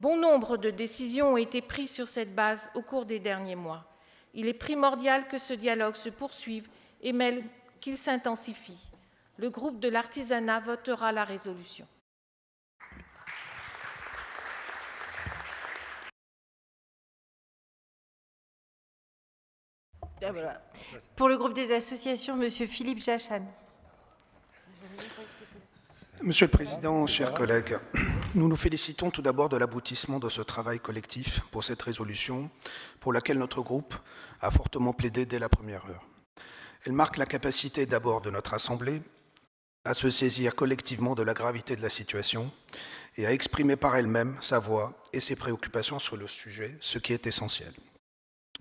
Bon nombre de décisions ont été prises sur cette base au cours des derniers mois. Il est primordial que ce dialogue se poursuive et même qu'il s'intensifie. Le groupe de l'artisanat votera la résolution. Ah, pour le groupe des associations, Monsieur Philippe Jachan. Monsieur le Président, chers collègues, nous nous félicitons tout d'abord de l'aboutissement de ce travail collectif pour cette résolution, pour laquelle notre groupe a fortement plaidé dès la première heure. Elle marque la capacité d'abord de notre Assemblée à se saisir collectivement de la gravité de la situation et à exprimer par elle-même sa voix et ses préoccupations sur le sujet, ce qui est essentiel.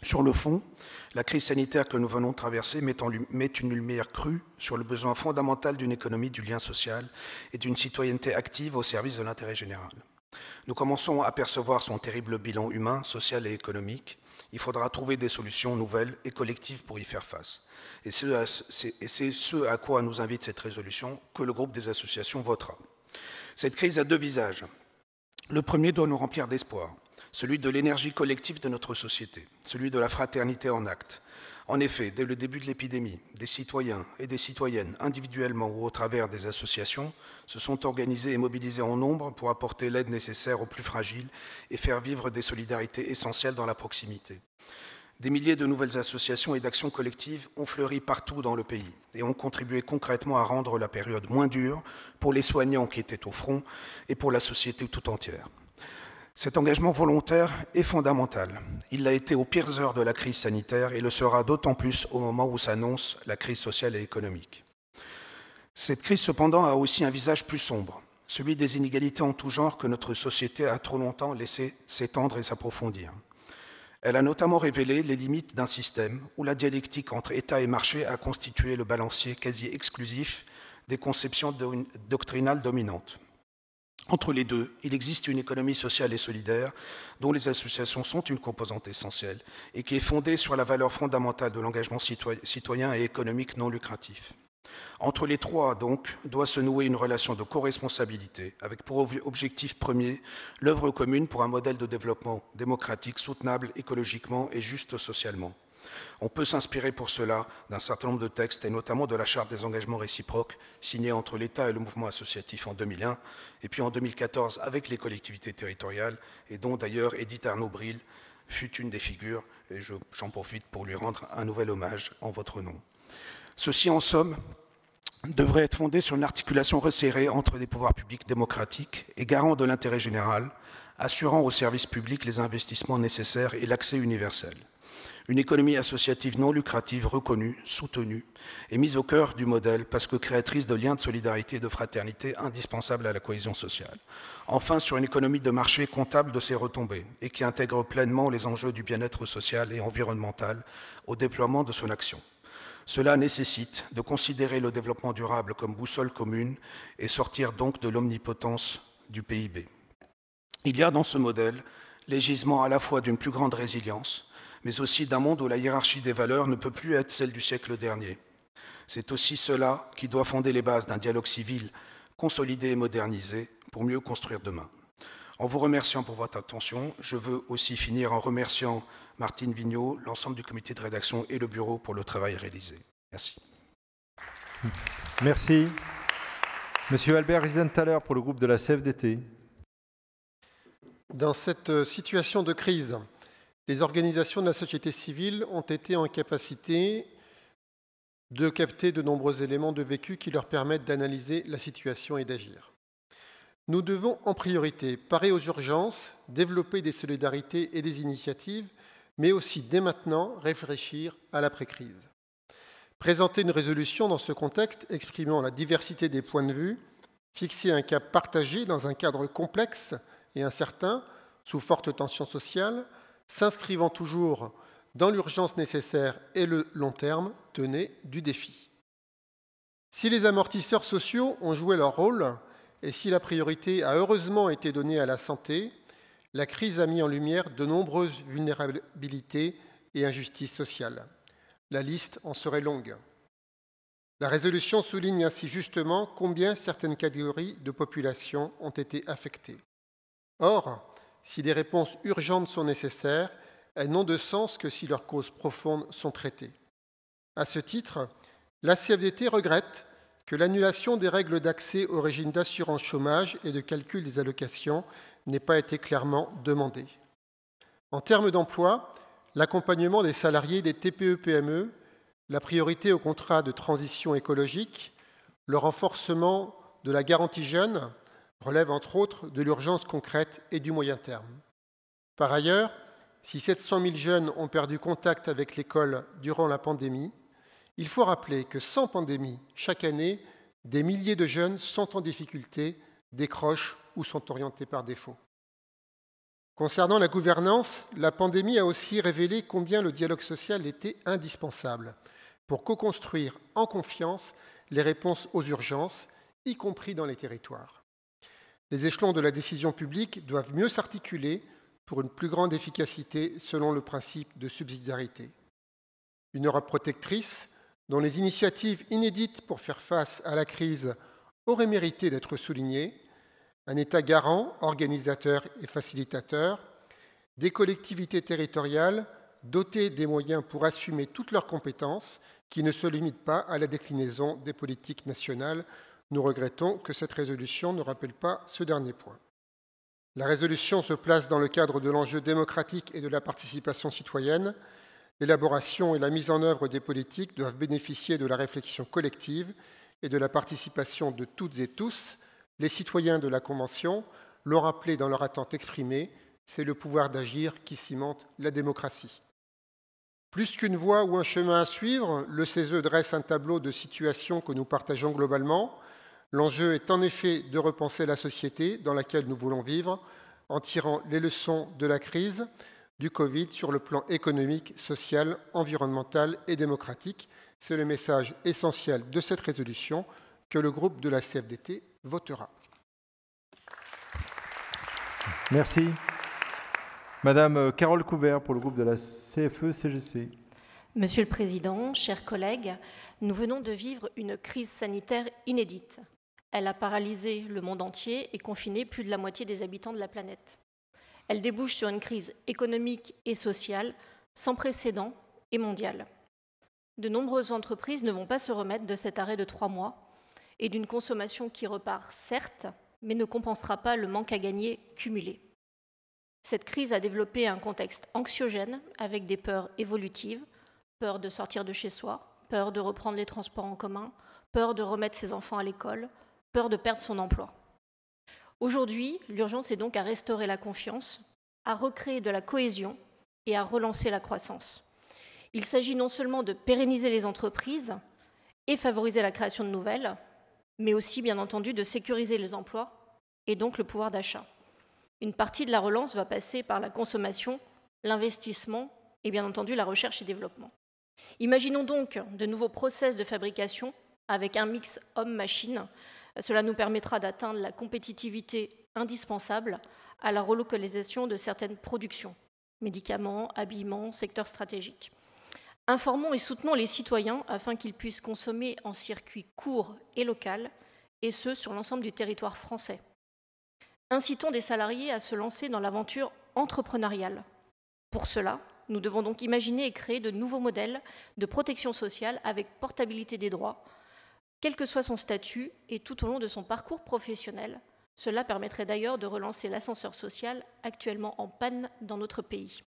Sur le fond, la crise sanitaire que nous venons de traverser met, une lumière crue sur le besoin fondamental d'une économie du lien social et d'une citoyenneté active au service de l'intérêt général. Nous commençons à percevoir son terrible bilan humain, social et économique. Il faudra trouver des solutions nouvelles et collectives pour y faire face. Et c'est ce à quoi nous invite cette résolution que le groupe des associations votera. Cette crise a deux visages. Le premier doit nous remplir d'espoir celui de l'énergie collective de notre société, celui de la fraternité en acte. En effet, dès le début de l'épidémie, des citoyens et des citoyennes, individuellement ou au travers des associations, se sont organisés et mobilisés en nombre pour apporter l'aide nécessaire aux plus fragiles et faire vivre des solidarités essentielles dans la proximité. Des milliers de nouvelles associations et d'actions collectives ont fleuri partout dans le pays et ont contribué concrètement à rendre la période moins dure pour les soignants qui étaient au front et pour la société tout entière. Cet engagement volontaire est fondamental. Il l'a été aux pires heures de la crise sanitaire et le sera d'autant plus au moment où s'annonce la crise sociale et économique. Cette crise, cependant, a aussi un visage plus sombre, celui des inégalités en tout genre que notre société a trop longtemps laissé s'étendre et s'approfondir. Elle a notamment révélé les limites d'un système où la dialectique entre État et marché a constitué le balancier quasi exclusif des conceptions doctrinales dominantes. Entre les deux, il existe une économie sociale et solidaire dont les associations sont une composante essentielle et qui est fondée sur la valeur fondamentale de l'engagement citoyen et économique non lucratif. Entre les trois, donc, doit se nouer une relation de co-responsabilité, avec pour objectif premier l'œuvre commune pour un modèle de développement démocratique soutenable écologiquement et juste socialement. On peut s'inspirer pour cela d'un certain nombre de textes, et notamment de la Charte des engagements réciproques, signée entre l'État et le mouvement associatif en 2001, et puis en 2014 avec les collectivités territoriales, et dont d'ailleurs Edith Arnaud-Bril fut une des figures, et j'en profite pour lui rendre un nouvel hommage en votre nom. Ceci, en somme, devrait être fondé sur une articulation resserrée entre des pouvoirs publics démocratiques et garants de l'intérêt général, assurant aux services publics les investissements nécessaires et l'accès universel. Une économie associative non lucrative reconnue, soutenue et mise au cœur du modèle parce que créatrice de liens de solidarité et de fraternité indispensables à la cohésion sociale. Enfin, sur une économie de marché comptable de ses retombées et qui intègre pleinement les enjeux du bien-être social et environnemental au déploiement de son action. Cela nécessite de considérer le développement durable comme boussole commune et sortir donc de l'omnipotence du PIB. Il y a dans ce modèle les gisements à la fois d'une plus grande résilience, mais aussi d'un monde où la hiérarchie des valeurs ne peut plus être celle du siècle dernier. C'est aussi cela qui doit fonder les bases d'un dialogue civil consolidé et modernisé pour mieux construire demain. En vous remerciant pour votre attention, je veux aussi finir en remerciant Martine Vigneault, l'ensemble du comité de rédaction et le bureau pour le travail réalisé. Merci. Merci. Monsieur Albert Riesenthaler pour le groupe de la CFDT. Dans cette situation de crise, les organisations de la société civile ont été en capacité de capter de nombreux éléments de vécu qui leur permettent d'analyser la situation et d'agir. Nous devons en priorité parer aux urgences, développer des solidarités et des initiatives, mais aussi dès maintenant réfléchir à l'après-crise. Présenter une résolution dans ce contexte exprimant la diversité des points de vue, fixer un cap partagé dans un cadre complexe et incertain, sous forte tension sociale, s'inscrivant toujours dans l'urgence nécessaire et le long terme, tenait du défi. Si les amortisseurs sociaux ont joué leur rôle, et si la priorité a heureusement été donnée à la santé, la crise a mis en lumière de nombreuses vulnérabilités et injustices sociales. La liste en serait longue. La résolution souligne ainsi justement combien certaines catégories de population ont été affectées. Or, si des réponses urgentes sont nécessaires, elles n'ont de sens que si leurs causes profondes sont traitées. À ce titre, la CFDT regrette que l'annulation des règles d'accès au régime d'assurance chômage et de calcul des allocations n'ait pas été clairement demandée. En termes d'emploi, l'accompagnement des salariés des TPE-PME, e, la priorité au contrat de transition écologique, le renforcement de la garantie jeune, relève entre autres de l'urgence concrète et du moyen terme. Par ailleurs, si 700 000 jeunes ont perdu contact avec l'école durant la pandémie, il faut rappeler que sans pandémie, chaque année, des milliers de jeunes sont en difficulté, décrochent ou sont orientés par défaut. Concernant la gouvernance, la pandémie a aussi révélé combien le dialogue social était indispensable pour co-construire en confiance les réponses aux urgences, y compris dans les territoires. Les échelons de la décision publique doivent mieux s'articuler pour une plus grande efficacité selon le principe de subsidiarité. Une Europe protectrice dont les initiatives inédites pour faire face à la crise auraient mérité d'être soulignées, un État garant, organisateur et facilitateur, des collectivités territoriales dotées des moyens pour assumer toutes leurs compétences qui ne se limitent pas à la déclinaison des politiques nationales nous regrettons que cette résolution ne rappelle pas ce dernier point. La résolution se place dans le cadre de l'enjeu démocratique et de la participation citoyenne. L'élaboration et la mise en œuvre des politiques doivent bénéficier de la réflexion collective et de la participation de toutes et tous. Les citoyens de la Convention l'ont rappelé dans leur attente exprimée, c'est le pouvoir d'agir qui cimente la démocratie. Plus qu'une voie ou un chemin à suivre, le CESE dresse un tableau de situations que nous partageons globalement, L'enjeu est en effet de repenser la société dans laquelle nous voulons vivre en tirant les leçons de la crise du Covid sur le plan économique, social, environnemental et démocratique. C'est le message essentiel de cette résolution que le groupe de la CFDT votera. Merci. Madame Carole Couvert pour le groupe de la CFE-CGC. E Monsieur le Président, chers collègues, nous venons de vivre une crise sanitaire inédite. Elle a paralysé le monde entier et confiné plus de la moitié des habitants de la planète. Elle débouche sur une crise économique et sociale sans précédent et mondiale. De nombreuses entreprises ne vont pas se remettre de cet arrêt de trois mois et d'une consommation qui repart, certes, mais ne compensera pas le manque à gagner cumulé. Cette crise a développé un contexte anxiogène avec des peurs évolutives, peur de sortir de chez soi, peur de reprendre les transports en commun, peur de remettre ses enfants à l'école, peur de perdre son emploi. Aujourd'hui, l'urgence est donc à restaurer la confiance, à recréer de la cohésion et à relancer la croissance. Il s'agit non seulement de pérenniser les entreprises et favoriser la création de nouvelles, mais aussi, bien entendu, de sécuriser les emplois et donc le pouvoir d'achat. Une partie de la relance va passer par la consommation, l'investissement et bien entendu la recherche et développement. Imaginons donc de nouveaux process de fabrication avec un mix homme-machine cela nous permettra d'atteindre la compétitivité indispensable à la relocalisation de certaines productions, médicaments, habillements, secteurs stratégiques. Informons et soutenons les citoyens afin qu'ils puissent consommer en circuit court et local, et ce, sur l'ensemble du territoire français. Incitons des salariés à se lancer dans l'aventure entrepreneuriale. Pour cela, nous devons donc imaginer et créer de nouveaux modèles de protection sociale avec portabilité des droits, quel que soit son statut et tout au long de son parcours professionnel. Cela permettrait d'ailleurs de relancer l'ascenseur social actuellement en panne dans notre pays.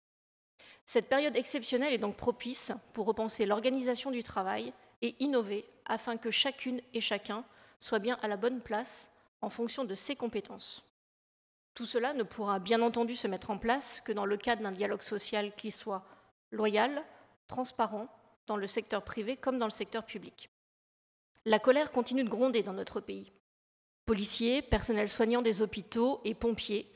Cette période exceptionnelle est donc propice pour repenser l'organisation du travail et innover afin que chacune et chacun soit bien à la bonne place en fonction de ses compétences. Tout cela ne pourra bien entendu se mettre en place que dans le cadre d'un dialogue social qui soit loyal, transparent, dans le secteur privé comme dans le secteur public la colère continue de gronder dans notre pays. Policiers, personnels soignants des hôpitaux et pompiers,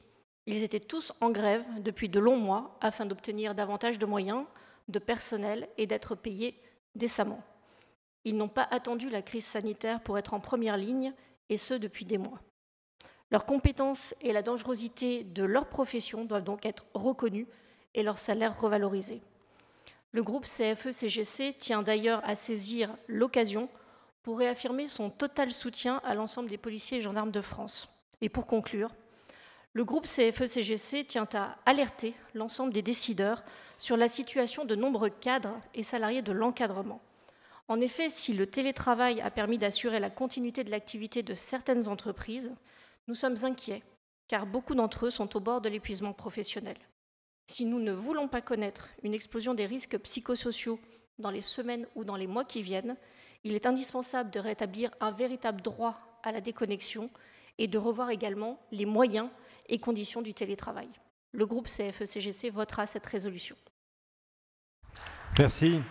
ils étaient tous en grève depuis de longs mois afin d'obtenir davantage de moyens, de personnel et d'être payés décemment. Ils n'ont pas attendu la crise sanitaire pour être en première ligne, et ce depuis des mois. Leurs compétences et la dangerosité de leur profession doivent donc être reconnues et leur salaire revalorisé. Le groupe CFE-CGC e tient d'ailleurs à saisir l'occasion pour réaffirmer son total soutien à l'ensemble des policiers et gendarmes de France. Et pour conclure, le groupe CFE-CGC e tient à alerter l'ensemble des décideurs sur la situation de nombreux cadres et salariés de l'encadrement. En effet, si le télétravail a permis d'assurer la continuité de l'activité de certaines entreprises, nous sommes inquiets, car beaucoup d'entre eux sont au bord de l'épuisement professionnel. Si nous ne voulons pas connaître une explosion des risques psychosociaux dans les semaines ou dans les mois qui viennent, il est indispensable de rétablir un véritable droit à la déconnexion et de revoir également les moyens et conditions du télétravail. Le groupe CFE-CGC e votera cette résolution. Merci.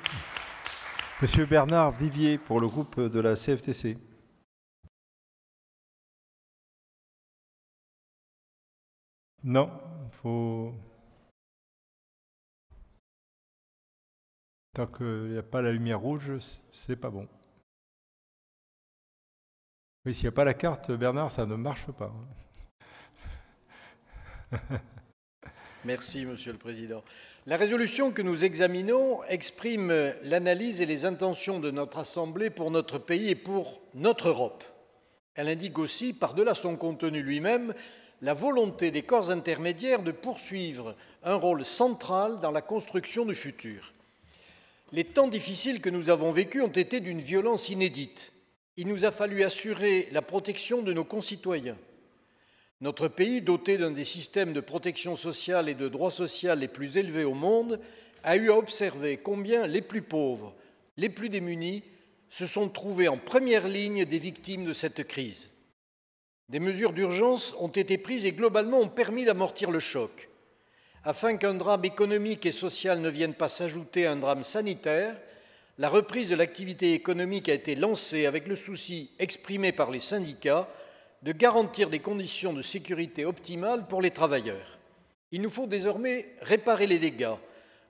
Monsieur Bernard Divier pour le groupe de la CFTC. Non, faut Tant qu'il n'y a pas la lumière rouge, ce n'est pas bon. Mais s'il n'y a pas la carte, Bernard, ça ne marche pas. Hein. Merci, Monsieur le Président. La résolution que nous examinons exprime l'analyse et les intentions de notre Assemblée pour notre pays et pour notre Europe. Elle indique aussi, par-delà son contenu lui-même, la volonté des corps intermédiaires de poursuivre un rôle central dans la construction du futur. Les temps difficiles que nous avons vécus ont été d'une violence inédite. Il nous a fallu assurer la protection de nos concitoyens. Notre pays, doté d'un des systèmes de protection sociale et de droits sociaux les plus élevés au monde, a eu à observer combien les plus pauvres, les plus démunis, se sont trouvés en première ligne des victimes de cette crise. Des mesures d'urgence ont été prises et globalement ont permis d'amortir le choc afin qu'un drame économique et social ne vienne pas s'ajouter à un drame sanitaire, la reprise de l'activité économique a été lancée avec le souci exprimé par les syndicats de garantir des conditions de sécurité optimales pour les travailleurs. Il nous faut désormais réparer les dégâts,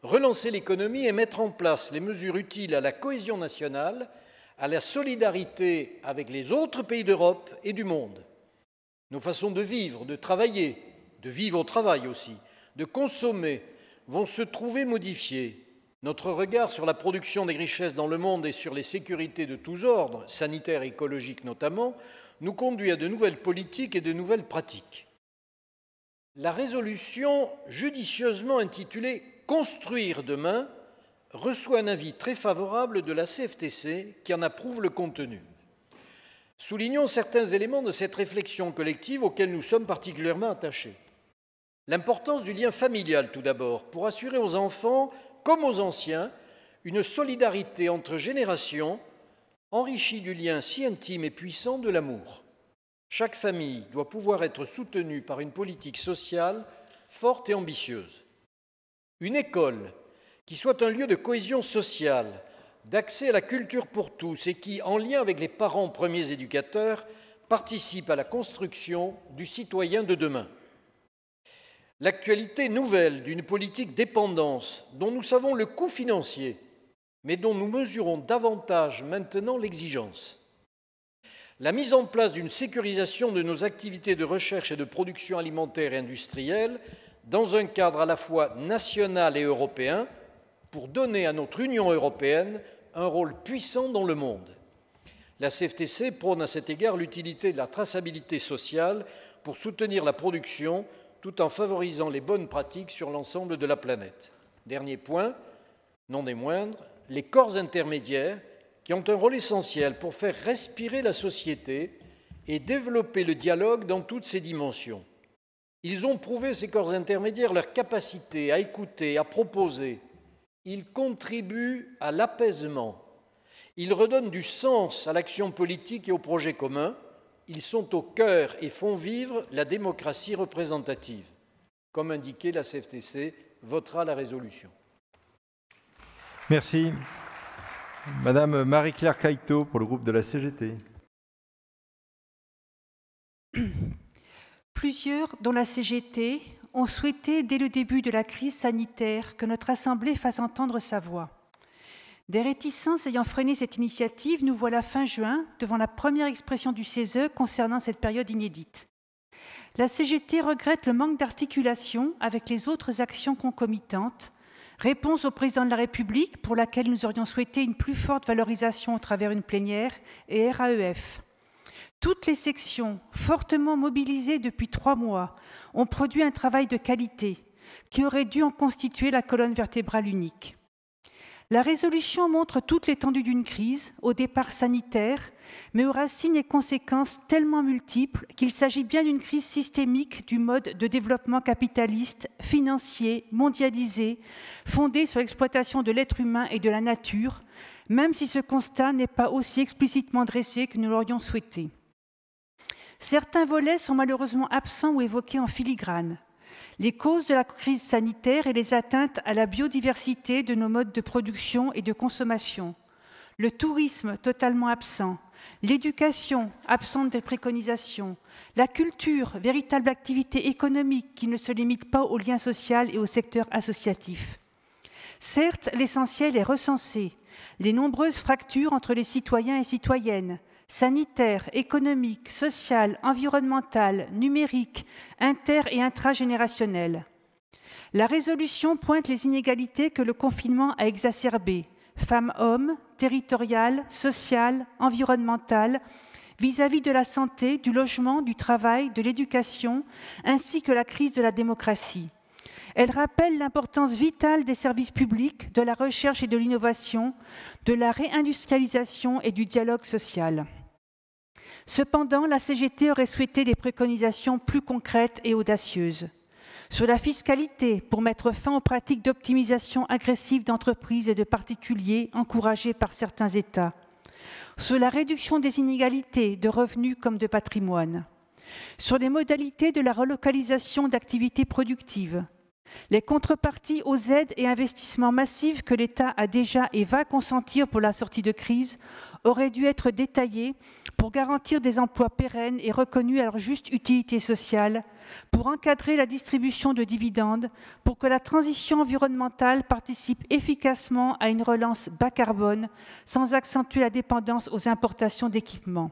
relancer l'économie et mettre en place les mesures utiles à la cohésion nationale, à la solidarité avec les autres pays d'Europe et du monde. Nos façons de vivre, de travailler, de vivre au travail aussi, de consommer vont se trouver modifiés. Notre regard sur la production des richesses dans le monde et sur les sécurités de tous ordres, sanitaires et écologiques notamment, nous conduit à de nouvelles politiques et de nouvelles pratiques. La résolution judicieusement intitulée Construire demain reçoit un avis très favorable de la CFTC qui en approuve le contenu. Soulignons certains éléments de cette réflexion collective auxquels nous sommes particulièrement attachés. L'importance du lien familial tout d'abord, pour assurer aux enfants, comme aux anciens, une solidarité entre générations enrichie du lien si intime et puissant de l'amour. Chaque famille doit pouvoir être soutenue par une politique sociale forte et ambitieuse. Une école qui soit un lieu de cohésion sociale, d'accès à la culture pour tous et qui, en lien avec les parents premiers éducateurs, participe à la construction du citoyen de demain. L'actualité nouvelle d'une politique dépendance dont nous savons le coût financier, mais dont nous mesurons davantage maintenant l'exigence. La mise en place d'une sécurisation de nos activités de recherche et de production alimentaire et industrielle dans un cadre à la fois national et européen pour donner à notre Union européenne un rôle puissant dans le monde. La CFTC prône à cet égard l'utilité de la traçabilité sociale pour soutenir la production, tout en favorisant les bonnes pratiques sur l'ensemble de la planète. Dernier point, non des moindres, les corps intermédiaires qui ont un rôle essentiel pour faire respirer la société et développer le dialogue dans toutes ses dimensions. Ils ont prouvé, ces corps intermédiaires, leur capacité à écouter, à proposer. Ils contribuent à l'apaisement. Ils redonnent du sens à l'action politique et au projet commun ils sont au cœur et font vivre la démocratie représentative. Comme indiqué, la CFTC votera la résolution. Merci. Madame Marie-Claire Caïto pour le groupe de la CGT. Plusieurs, dont la CGT, ont souhaité dès le début de la crise sanitaire que notre Assemblée fasse entendre sa voix. Des réticences ayant freiné cette initiative, nous voilà fin juin devant la première expression du CESE concernant cette période inédite. La CGT regrette le manque d'articulation avec les autres actions concomitantes. Réponse au président de la République, pour laquelle nous aurions souhaité une plus forte valorisation au travers une plénière, et RAEF. Toutes les sections, fortement mobilisées depuis trois mois, ont produit un travail de qualité qui aurait dû en constituer la colonne vertébrale unique. La résolution montre toute l'étendue d'une crise, au départ sanitaire, mais aux racines et conséquences tellement multiples qu'il s'agit bien d'une crise systémique du mode de développement capitaliste, financier, mondialisé, fondé sur l'exploitation de l'être humain et de la nature, même si ce constat n'est pas aussi explicitement dressé que nous l'aurions souhaité. Certains volets sont malheureusement absents ou évoqués en filigrane les causes de la crise sanitaire et les atteintes à la biodiversité de nos modes de production et de consommation, le tourisme totalement absent, l'éducation absente des préconisations, la culture, véritable activité économique qui ne se limite pas aux liens social et au secteur associatif. Certes, l'essentiel est recensé, les nombreuses fractures entre les citoyens et citoyennes, sanitaire, économique, social, environnemental, numérique, inter- et intragénérationnel. La résolution pointe les inégalités que le confinement a exacerbées, femmes-hommes, territoriales, sociales, environnementales, vis-à-vis de la santé, du logement, du travail, de l'éducation, ainsi que la crise de la démocratie. Elle rappelle l'importance vitale des services publics, de la recherche et de l'innovation, de la réindustrialisation et du dialogue social. Cependant, la CGT aurait souhaité des préconisations plus concrètes et audacieuses. Sur la fiscalité, pour mettre fin aux pratiques d'optimisation agressive d'entreprises et de particuliers encouragées par certains États. Sur la réduction des inégalités de revenus comme de patrimoine. Sur les modalités de la relocalisation d'activités productives. Les contreparties aux aides et investissements massifs que l'État a déjà et va consentir pour la sortie de crise auraient dû être détaillées pour garantir des emplois pérennes et reconnus à leur juste utilité sociale, pour encadrer la distribution de dividendes, pour que la transition environnementale participe efficacement à une relance bas carbone sans accentuer la dépendance aux importations d'équipements.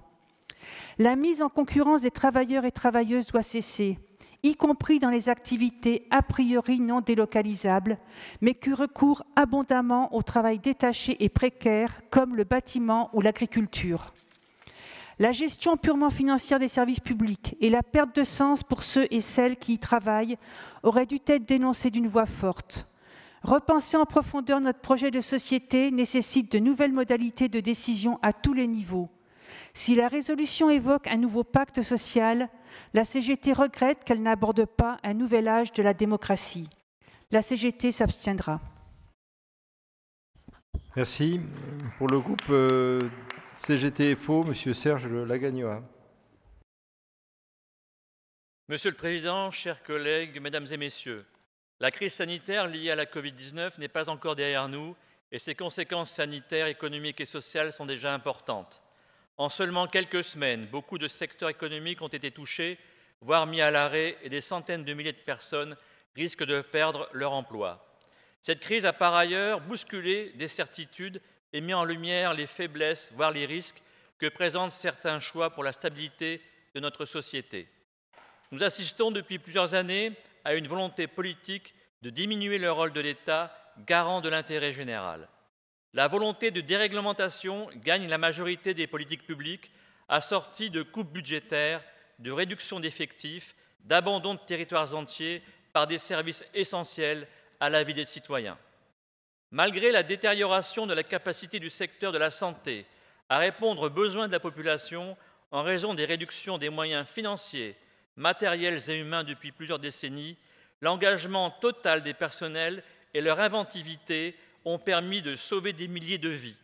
La mise en concurrence des travailleurs et travailleuses doit cesser y compris dans les activités a priori non délocalisables, mais qui recourent abondamment au travail détaché et précaire, comme le bâtiment ou l'agriculture. La gestion purement financière des services publics et la perte de sens pour ceux et celles qui y travaillent auraient dû être dénoncées d'une voix forte. Repenser en profondeur notre projet de société nécessite de nouvelles modalités de décision à tous les niveaux. Si la résolution évoque un nouveau pacte social, la CGT regrette qu'elle n'aborde pas un nouvel âge de la démocratie. La CGT s'abstiendra. Merci. Pour le groupe euh, CGT-FO, M. Serge Lagagnoa. Monsieur le Président, chers collègues, Mesdames et Messieurs, la crise sanitaire liée à la Covid-19 n'est pas encore derrière nous et ses conséquences sanitaires, économiques et sociales sont déjà importantes. En seulement quelques semaines, beaucoup de secteurs économiques ont été touchés, voire mis à l'arrêt, et des centaines de milliers de personnes risquent de perdre leur emploi. Cette crise a par ailleurs bousculé des certitudes et mis en lumière les faiblesses, voire les risques que présentent certains choix pour la stabilité de notre société. Nous assistons depuis plusieurs années à une volonté politique de diminuer le rôle de l'État, garant de l'intérêt général. La volonté de déréglementation gagne la majorité des politiques publiques, assortie de coupes budgétaires, de réductions d'effectifs, d'abandon de territoires entiers par des services essentiels à la vie des citoyens. Malgré la détérioration de la capacité du secteur de la santé à répondre aux besoins de la population en raison des réductions des moyens financiers, matériels et humains depuis plusieurs décennies, l'engagement total des personnels et leur inventivité ont permis de sauver des milliers de vies.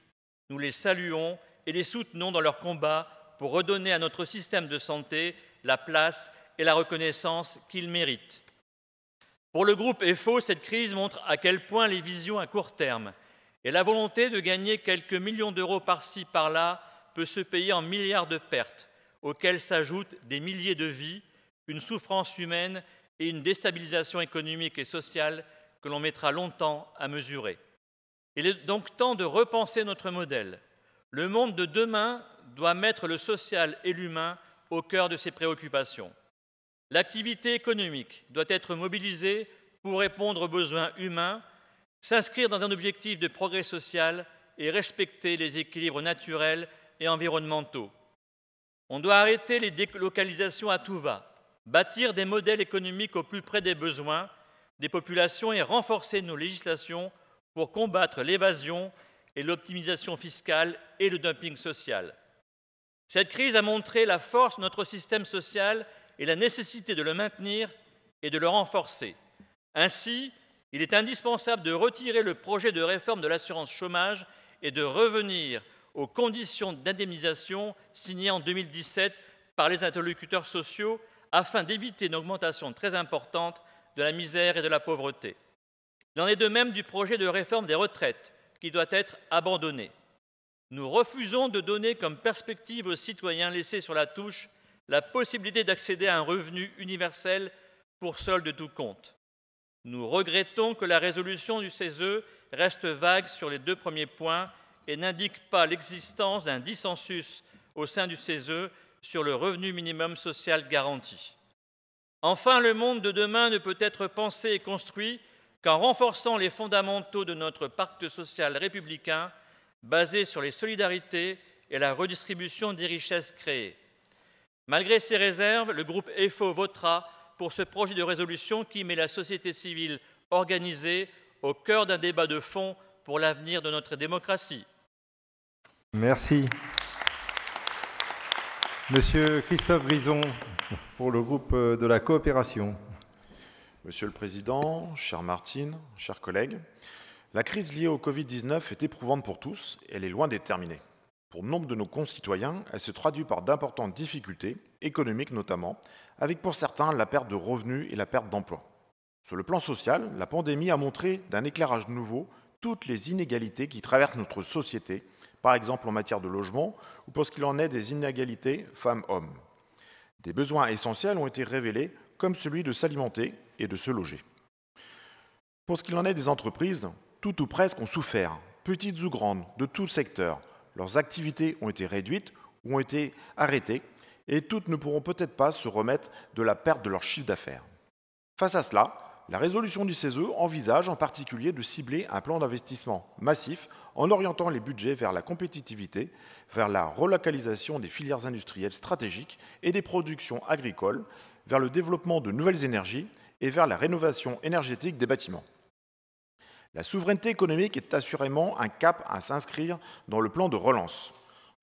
Nous les saluons et les soutenons dans leur combat pour redonner à notre système de santé la place et la reconnaissance qu'il mérite. Pour le groupe EFO, cette crise montre à quel point les visions à court terme et la volonté de gagner quelques millions d'euros par-ci, par-là peut se payer en milliards de pertes, auxquelles s'ajoutent des milliers de vies, une souffrance humaine et une déstabilisation économique et sociale que l'on mettra longtemps à mesurer. Il est donc temps de repenser notre modèle. Le monde de demain doit mettre le social et l'humain au cœur de ses préoccupations. L'activité économique doit être mobilisée pour répondre aux besoins humains, s'inscrire dans un objectif de progrès social et respecter les équilibres naturels et environnementaux. On doit arrêter les délocalisations à tout va, bâtir des modèles économiques au plus près des besoins des populations et renforcer nos législations pour combattre l'évasion et l'optimisation fiscale et le dumping social. Cette crise a montré la force de notre système social et la nécessité de le maintenir et de le renforcer. Ainsi, il est indispensable de retirer le projet de réforme de l'assurance chômage et de revenir aux conditions d'indemnisation signées en 2017 par les interlocuteurs sociaux afin d'éviter une augmentation très importante de la misère et de la pauvreté. Il en est de même du projet de réforme des retraites, qui doit être abandonné. Nous refusons de donner comme perspective aux citoyens laissés sur la touche la possibilité d'accéder à un revenu universel pour seul de tout compte. Nous regrettons que la résolution du CESE reste vague sur les deux premiers points et n'indique pas l'existence d'un dissensus au sein du CESE sur le revenu minimum social garanti. Enfin, le monde de demain ne peut être pensé et construit qu'en renforçant les fondamentaux de notre pacte social républicain basé sur les solidarités et la redistribution des richesses créées. Malgré ces réserves, le groupe EFO votera pour ce projet de résolution qui met la société civile organisée au cœur d'un débat de fond pour l'avenir de notre démocratie. Merci. Monsieur Christophe Grison, pour le groupe de la coopération. Monsieur le Président, chère Martine, chers collègues, la crise liée au Covid-19 est éprouvante pour tous, elle est loin d'être terminée. Pour nombre de nos concitoyens, elle se traduit par d'importantes difficultés, économiques notamment, avec pour certains la perte de revenus et la perte d'emploi. Sur le plan social, la pandémie a montré d'un éclairage nouveau toutes les inégalités qui traversent notre société, par exemple en matière de logement ou pour ce qu'il en est des inégalités femmes-hommes. Des besoins essentiels ont été révélés comme celui de s'alimenter et de se loger. Pour ce qu'il en est des entreprises, toutes ou presque ont souffert, petites ou grandes, de tout secteur. Leurs activités ont été réduites ou ont été arrêtées, et toutes ne pourront peut-être pas se remettre de la perte de leur chiffre d'affaires. Face à cela, la résolution du CESE envisage en particulier de cibler un plan d'investissement massif en orientant les budgets vers la compétitivité, vers la relocalisation des filières industrielles stratégiques et des productions agricoles vers le développement de nouvelles énergies et vers la rénovation énergétique des bâtiments. La souveraineté économique est assurément un cap à s'inscrire dans le plan de relance.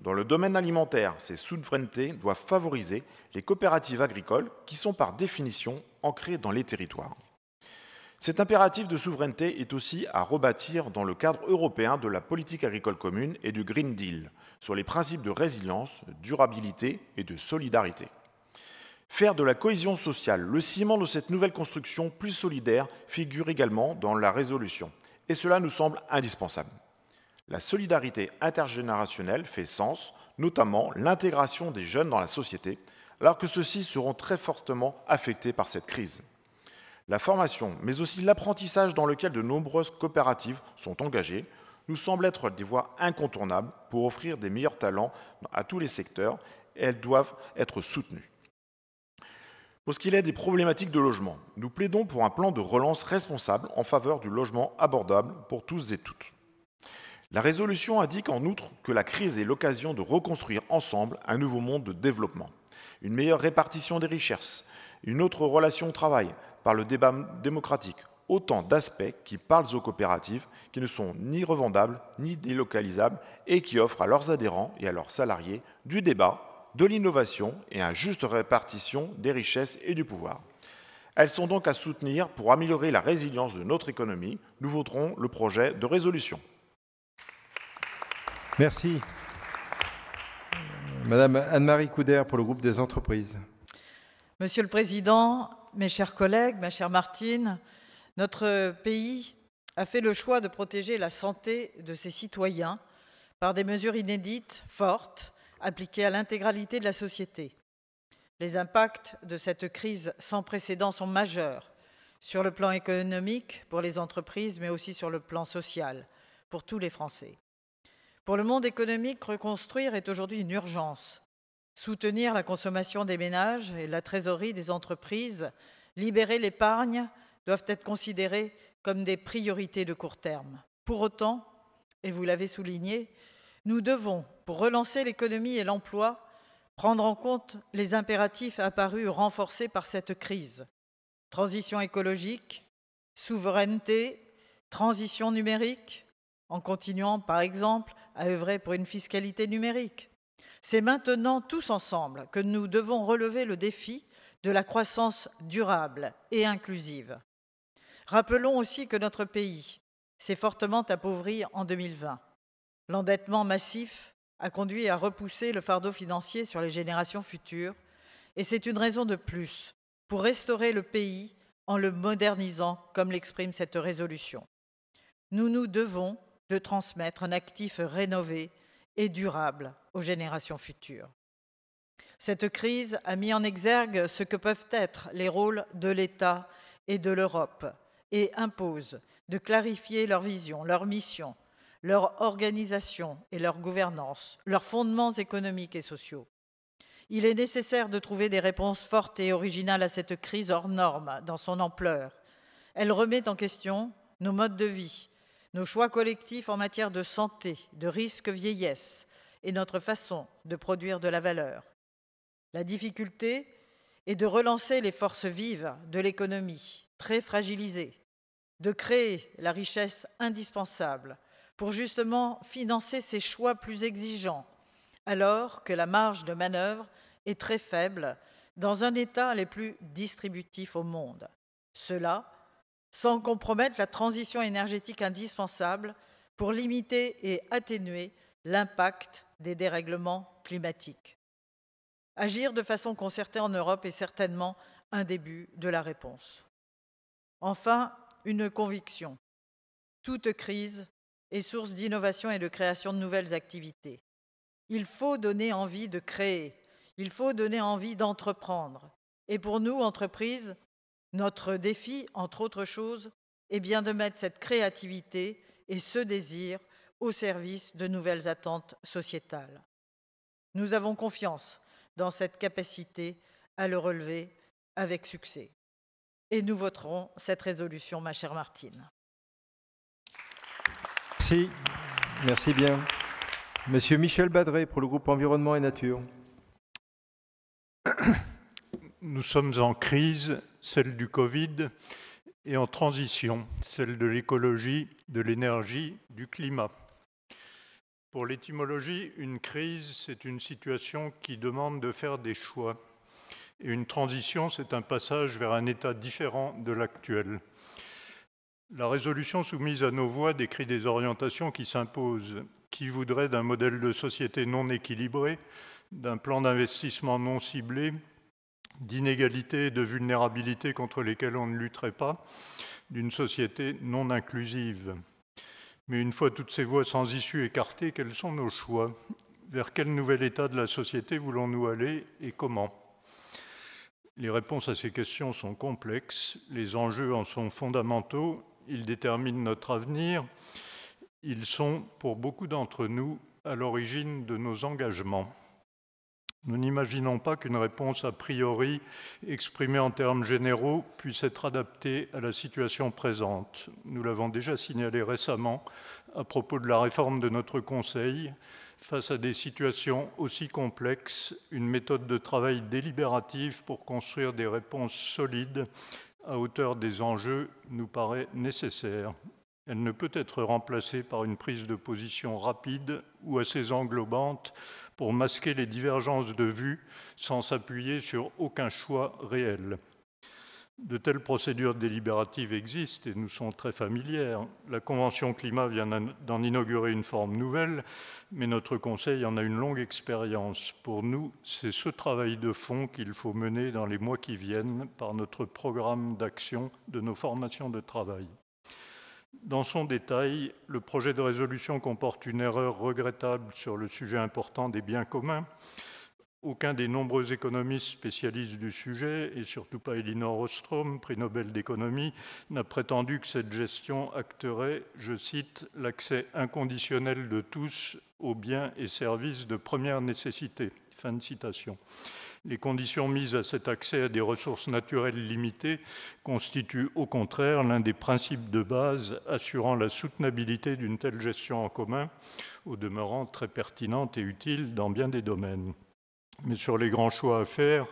Dans le domaine alimentaire, ces souverainetés doivent favoriser les coopératives agricoles qui sont par définition ancrées dans les territoires. Cet impératif de souveraineté est aussi à rebâtir dans le cadre européen de la politique agricole commune et du Green Deal sur les principes de résilience, de durabilité et de solidarité. Faire de la cohésion sociale le ciment de cette nouvelle construction plus solidaire figure également dans la résolution, et cela nous semble indispensable. La solidarité intergénérationnelle fait sens, notamment l'intégration des jeunes dans la société, alors que ceux-ci seront très fortement affectés par cette crise. La formation, mais aussi l'apprentissage dans lequel de nombreuses coopératives sont engagées, nous semble être des voies incontournables pour offrir des meilleurs talents à tous les secteurs et elles doivent être soutenues. Pour ce qui est des problématiques de logement, nous plaidons pour un plan de relance responsable en faveur du logement abordable pour tous et toutes. La résolution indique en outre que la crise est l'occasion de reconstruire ensemble un nouveau monde de développement, une meilleure répartition des richesses, une autre relation au travail par le débat démocratique, autant d'aspects qui parlent aux coopératives, qui ne sont ni revendables ni délocalisables et qui offrent à leurs adhérents et à leurs salariés du débat de l'innovation et à juste répartition des richesses et du pouvoir. Elles sont donc à soutenir pour améliorer la résilience de notre économie. Nous voterons le projet de résolution. Merci. Euh, Madame Anne-Marie Couder pour le groupe des entreprises. Monsieur le Président, mes chers collègues, ma chère Martine, notre pays a fait le choix de protéger la santé de ses citoyens par des mesures inédites, fortes, appliquée à l'intégralité de la société. Les impacts de cette crise sans précédent sont majeurs sur le plan économique pour les entreprises, mais aussi sur le plan social pour tous les Français. Pour le monde économique, reconstruire est aujourd'hui une urgence. Soutenir la consommation des ménages et la trésorerie des entreprises, libérer l'épargne, doivent être considérés comme des priorités de court terme. Pour autant, et vous l'avez souligné, nous devons pour relancer l'économie et l'emploi, prendre en compte les impératifs apparus renforcés par cette crise. Transition écologique, souveraineté, transition numérique, en continuant par exemple à œuvrer pour une fiscalité numérique. C'est maintenant tous ensemble que nous devons relever le défi de la croissance durable et inclusive. Rappelons aussi que notre pays s'est fortement appauvri en 2020. L'endettement massif a conduit à repousser le fardeau financier sur les générations futures, et c'est une raison de plus pour restaurer le pays en le modernisant, comme l'exprime cette résolution. Nous nous devons de transmettre un actif rénové et durable aux générations futures. Cette crise a mis en exergue ce que peuvent être les rôles de l'État et de l'Europe et impose de clarifier leur vision, leur mission, leur organisation et leur gouvernance, leurs fondements économiques et sociaux. Il est nécessaire de trouver des réponses fortes et originales à cette crise hors norme dans son ampleur. Elle remet en question nos modes de vie, nos choix collectifs en matière de santé, de risque vieillesse et notre façon de produire de la valeur. La difficulté est de relancer les forces vives de l'économie, très fragilisée, de créer la richesse indispensable pour justement financer ces choix plus exigeants, alors que la marge de manœuvre est très faible dans un État les plus distributifs au monde. Cela sans compromettre la transition énergétique indispensable pour limiter et atténuer l'impact des dérèglements climatiques. Agir de façon concertée en Europe est certainement un début de la réponse. Enfin, une conviction. Toute crise et source d'innovation et de création de nouvelles activités. Il faut donner envie de créer, il faut donner envie d'entreprendre. Et pour nous, entreprises, notre défi, entre autres choses, est bien de mettre cette créativité et ce désir au service de nouvelles attentes sociétales. Nous avons confiance dans cette capacité à le relever avec succès. Et nous voterons cette résolution, ma chère Martine. Merci. bien. Monsieur Michel Badré pour le groupe Environnement et Nature. Nous sommes en crise, celle du Covid, et en transition, celle de l'écologie, de l'énergie, du climat. Pour l'étymologie, une crise, c'est une situation qui demande de faire des choix. Et une transition, c'est un passage vers un état différent de l'actuel. La résolution soumise à nos voix décrit des orientations qui s'imposent. Qui voudrait d'un modèle de société non équilibré, d'un plan d'investissement non ciblé, d'inégalités et de vulnérabilités contre lesquelles on ne lutterait pas, d'une société non inclusive Mais une fois toutes ces voies sans issue écartées, quels sont nos choix Vers quel nouvel état de la société voulons-nous aller et comment les réponses à ces questions sont complexes, les enjeux en sont fondamentaux ils déterminent notre avenir, ils sont pour beaucoup d'entre nous à l'origine de nos engagements. Nous n'imaginons pas qu'une réponse a priori exprimée en termes généraux puisse être adaptée à la situation présente. Nous l'avons déjà signalé récemment à propos de la réforme de notre Conseil. Face à des situations aussi complexes, une méthode de travail délibérative pour construire des réponses solides à hauteur des enjeux nous paraît nécessaire. Elle ne peut être remplacée par une prise de position rapide ou assez englobante pour masquer les divergences de vues sans s'appuyer sur aucun choix réel. De telles procédures délibératives existent et nous sont très familières. La Convention climat vient d'en inaugurer une forme nouvelle, mais notre Conseil en a une longue expérience. Pour nous, c'est ce travail de fond qu'il faut mener dans les mois qui viennent par notre programme d'action de nos formations de travail. Dans son détail, le projet de résolution comporte une erreur regrettable sur le sujet important des biens communs. Aucun des nombreux économistes spécialistes du sujet, et surtout pas Elinor Ostrom, prix Nobel d'économie, n'a prétendu que cette gestion acterait, je cite, l'accès inconditionnel de tous aux biens et services de première nécessité. Fin de citation. Les conditions mises à cet accès à des ressources naturelles limitées constituent au contraire l'un des principes de base assurant la soutenabilité d'une telle gestion en commun, au demeurant très pertinente et utile dans bien des domaines. Mais sur les grands choix à faire,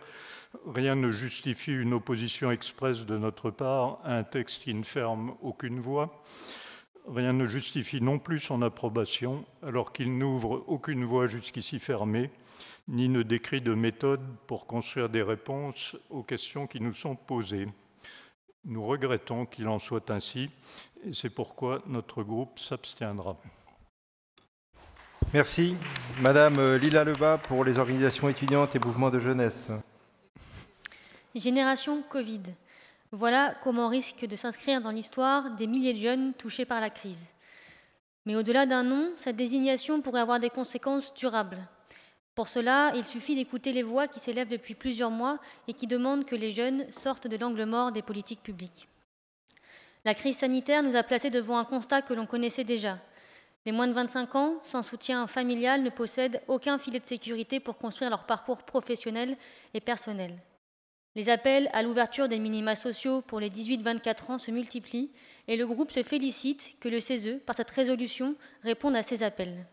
rien ne justifie une opposition expresse de notre part à un texte qui ne ferme aucune voie. Rien ne justifie non plus son approbation, alors qu'il n'ouvre aucune voie jusqu'ici fermée, ni ne décrit de méthode pour construire des réponses aux questions qui nous sont posées. Nous regrettons qu'il en soit ainsi, et c'est pourquoi notre groupe s'abstiendra. Merci. Madame euh, Lila Lebas pour les organisations étudiantes et mouvements de jeunesse. Génération Covid. Voilà comment risque de s'inscrire dans l'histoire des milliers de jeunes touchés par la crise. Mais au-delà d'un nom, cette désignation pourrait avoir des conséquences durables. Pour cela, il suffit d'écouter les voix qui s'élèvent depuis plusieurs mois et qui demandent que les jeunes sortent de l'angle mort des politiques publiques. La crise sanitaire nous a placés devant un constat que l'on connaissait déjà. Les moins de 25 ans, sans soutien familial, ne possèdent aucun filet de sécurité pour construire leur parcours professionnel et personnel. Les appels à l'ouverture des minima sociaux pour les 18-24 ans se multiplient et le groupe se félicite que le CESE, par cette résolution, réponde à ces appels.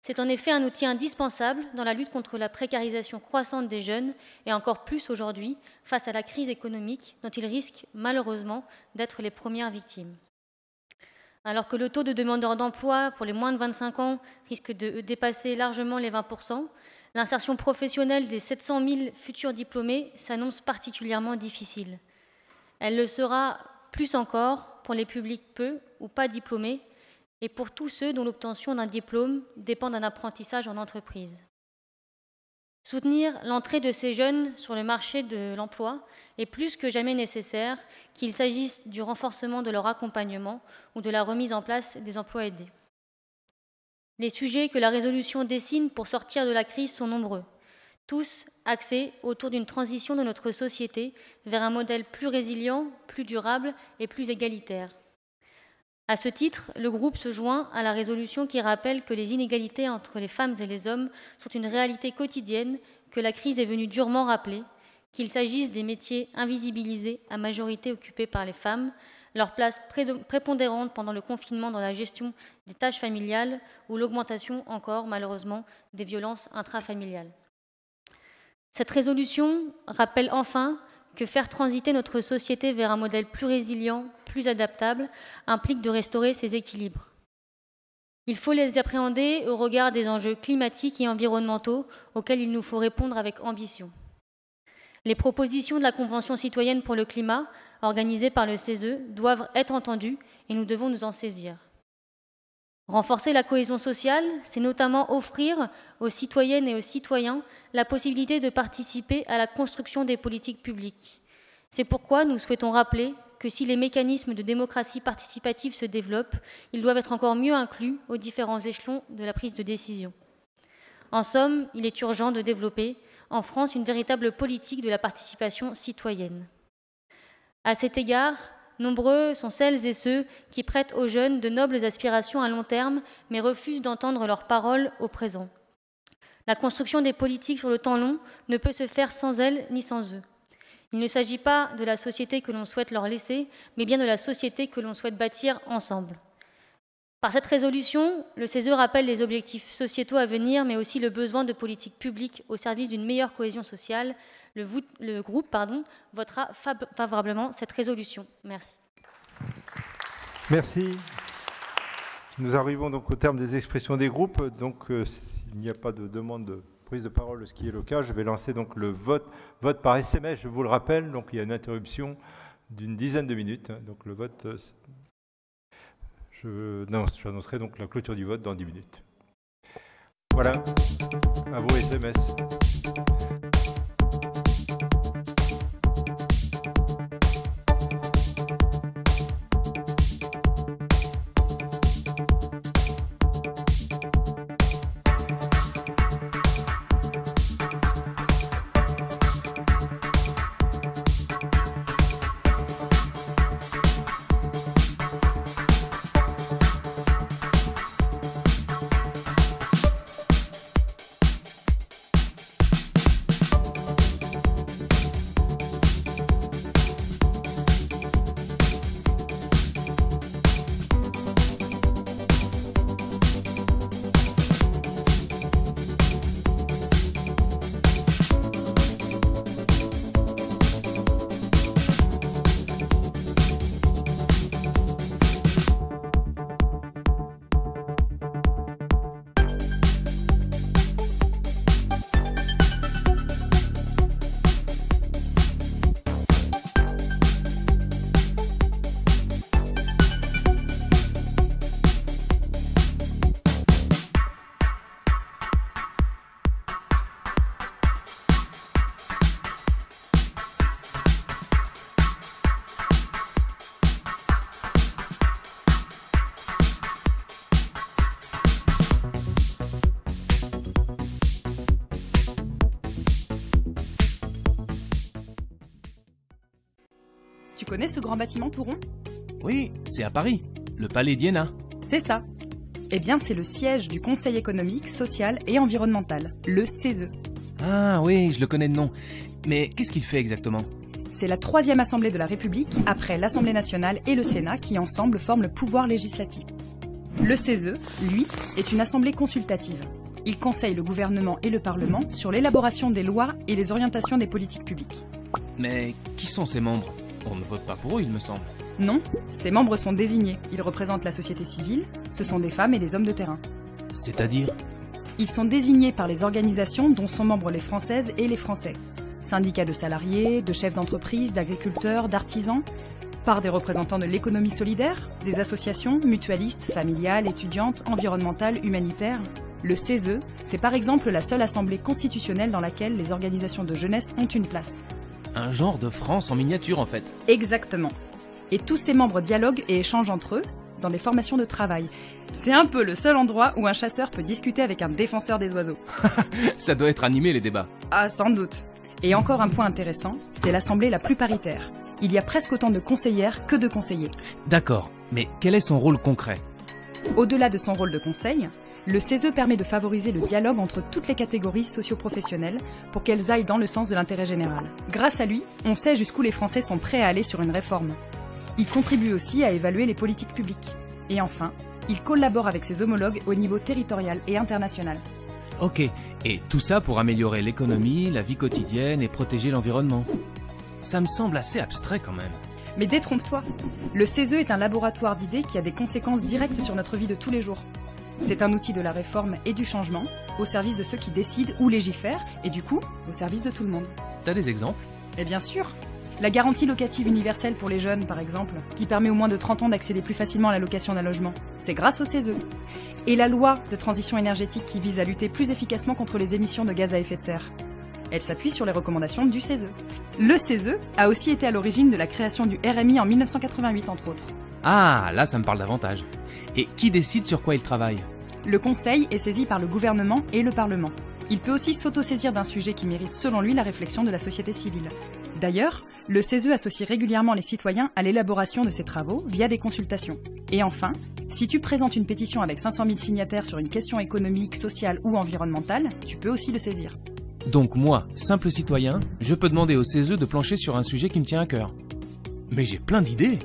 C'est en effet un outil indispensable dans la lutte contre la précarisation croissante des jeunes et encore plus aujourd'hui face à la crise économique dont ils risquent malheureusement d'être les premières victimes alors que le taux de demandeurs d'emploi pour les moins de 25 ans risque de dépasser largement les 20%, l'insertion professionnelle des 700 000 futurs diplômés s'annonce particulièrement difficile. Elle le sera plus encore pour les publics peu ou pas diplômés et pour tous ceux dont l'obtention d'un diplôme dépend d'un apprentissage en entreprise. Soutenir l'entrée de ces jeunes sur le marché de l'emploi est plus que jamais nécessaire, qu'il s'agisse du renforcement de leur accompagnement ou de la remise en place des emplois aidés. Les sujets que la résolution dessine pour sortir de la crise sont nombreux, tous axés autour d'une transition de notre société vers un modèle plus résilient, plus durable et plus égalitaire. À ce titre, le groupe se joint à la résolution qui rappelle que les inégalités entre les femmes et les hommes sont une réalité quotidienne que la crise est venue durement rappeler, qu'il s'agisse des métiers invisibilisés à majorité occupés par les femmes, leur place prépondérante pendant le confinement dans la gestion des tâches familiales ou l'augmentation encore malheureusement des violences intrafamiliales. Cette résolution rappelle enfin que faire transiter notre société vers un modèle plus résilient, plus adaptable, implique de restaurer ces équilibres. Il faut les appréhender au regard des enjeux climatiques et environnementaux auxquels il nous faut répondre avec ambition. Les propositions de la Convention citoyenne pour le climat, organisée par le CESE, doivent être entendues et nous devons nous en saisir. Renforcer la cohésion sociale, c'est notamment offrir aux citoyennes et aux citoyens la possibilité de participer à la construction des politiques publiques. C'est pourquoi nous souhaitons rappeler que si les mécanismes de démocratie participative se développent, ils doivent être encore mieux inclus aux différents échelons de la prise de décision. En somme, il est urgent de développer en France une véritable politique de la participation citoyenne. À cet égard, nombreux sont celles et ceux qui prêtent aux jeunes de nobles aspirations à long terme, mais refusent d'entendre leurs paroles au présent. La construction des politiques sur le temps long ne peut se faire sans elles ni sans eux. Il ne s'agit pas de la société que l'on souhaite leur laisser, mais bien de la société que l'on souhaite bâtir ensemble. Par cette résolution, le CESE e rappelle les objectifs sociétaux à venir, mais aussi le besoin de politiques publiques au service d'une meilleure cohésion sociale, le, groupe votera favorablement cette résolution. Merci. Merci. Nous arrivons donc au terme des expressions des groupes. Donc, euh, s'il n'y a pas de demande de prise de parole, ce qui est le cas, je vais lancer donc le vote, vote par SMS. Je vous le rappelle, donc il y a une interruption d'une dizaine de minutes. donc, le vote. Euh, je, j'annoncerai donc la clôture du vote dans dix minutes. Voilà, à vos SMS. grand bâtiment tout Oui, c'est à Paris, le Palais d'Iéna. C'est ça. Eh bien, c'est le siège du Conseil économique, social et environnemental, le CESE. Ah oui, je le connais de nom. Mais qu'est-ce qu'il fait exactement C'est la troisième assemblée de la République, après l'Assemblée nationale et le Sénat, qui ensemble forment le pouvoir législatif. Le CESE, lui, est une assemblée consultative. Il conseille le gouvernement et le Parlement sur l'élaboration des lois et les orientations des politiques publiques. Mais qui sont ses membres on ne vote pas pour eux, il me semble. Non, ces membres sont désignés. Ils représentent la société civile, ce sont des femmes et des hommes de terrain. C'est-à-dire Ils sont désignés par les organisations dont sont membres les Françaises et les Français. Syndicats de salariés, de chefs d'entreprise, d'agriculteurs, d'artisans, par des représentants de l'économie solidaire, des associations mutualistes, familiales, étudiantes, environnementales, humanitaires. Le CESE, c'est par exemple la seule assemblée constitutionnelle dans laquelle les organisations de jeunesse ont une place un genre de France en miniature en fait. Exactement. Et tous ses membres dialoguent et échangent entre eux dans des formations de travail. C'est un peu le seul endroit où un chasseur peut discuter avec un défenseur des oiseaux. Ça doit être animé les débats. Ah, sans doute. Et encore un point intéressant, c'est l'assemblée la plus paritaire. Il y a presque autant de conseillères que de conseillers. D'accord, mais quel est son rôle concret Au-delà de son rôle de conseil, le CESE permet de favoriser le dialogue entre toutes les catégories socio-professionnelles pour qu'elles aillent dans le sens de l'intérêt général. Grâce à lui, on sait jusqu'où les Français sont prêts à aller sur une réforme. Il contribue aussi à évaluer les politiques publiques. Et enfin, il collabore avec ses homologues au niveau territorial et international. Ok, et tout ça pour améliorer l'économie, la vie quotidienne et protéger l'environnement. Ça me semble assez abstrait quand même. Mais détrompe-toi, le CESE est un laboratoire d'idées qui a des conséquences directes sur notre vie de tous les jours. C'est un outil de la réforme et du changement, au service de ceux qui décident ou légifèrent, et du coup, au service de tout le monde. T'as des exemples Eh bien sûr la garantie locative universelle pour les jeunes, par exemple, qui permet aux moins de 30 ans d'accéder plus facilement à la location d'un logement. C'est grâce au CESE. Et la loi de transition énergétique qui vise à lutter plus efficacement contre les émissions de gaz à effet de serre. Elle s'appuie sur les recommandations du CESE. Le CESE a aussi été à l'origine de la création du RMI en 1988, entre autres. Ah, là, ça me parle davantage. Et qui décide sur quoi il travaille Le Conseil est saisi par le gouvernement et le Parlement. Il peut aussi s'autosaisir d'un sujet qui mérite selon lui la réflexion de la société civile. D'ailleurs, le CESE associe régulièrement les citoyens à l'élaboration de ses travaux via des consultations. Et enfin, si tu présentes une pétition avec 500 000 signataires sur une question économique, sociale ou environnementale, tu peux aussi le saisir. Donc moi, simple citoyen, je peux demander au CESE de plancher sur un sujet qui me tient à cœur. Mais j'ai plein d'idées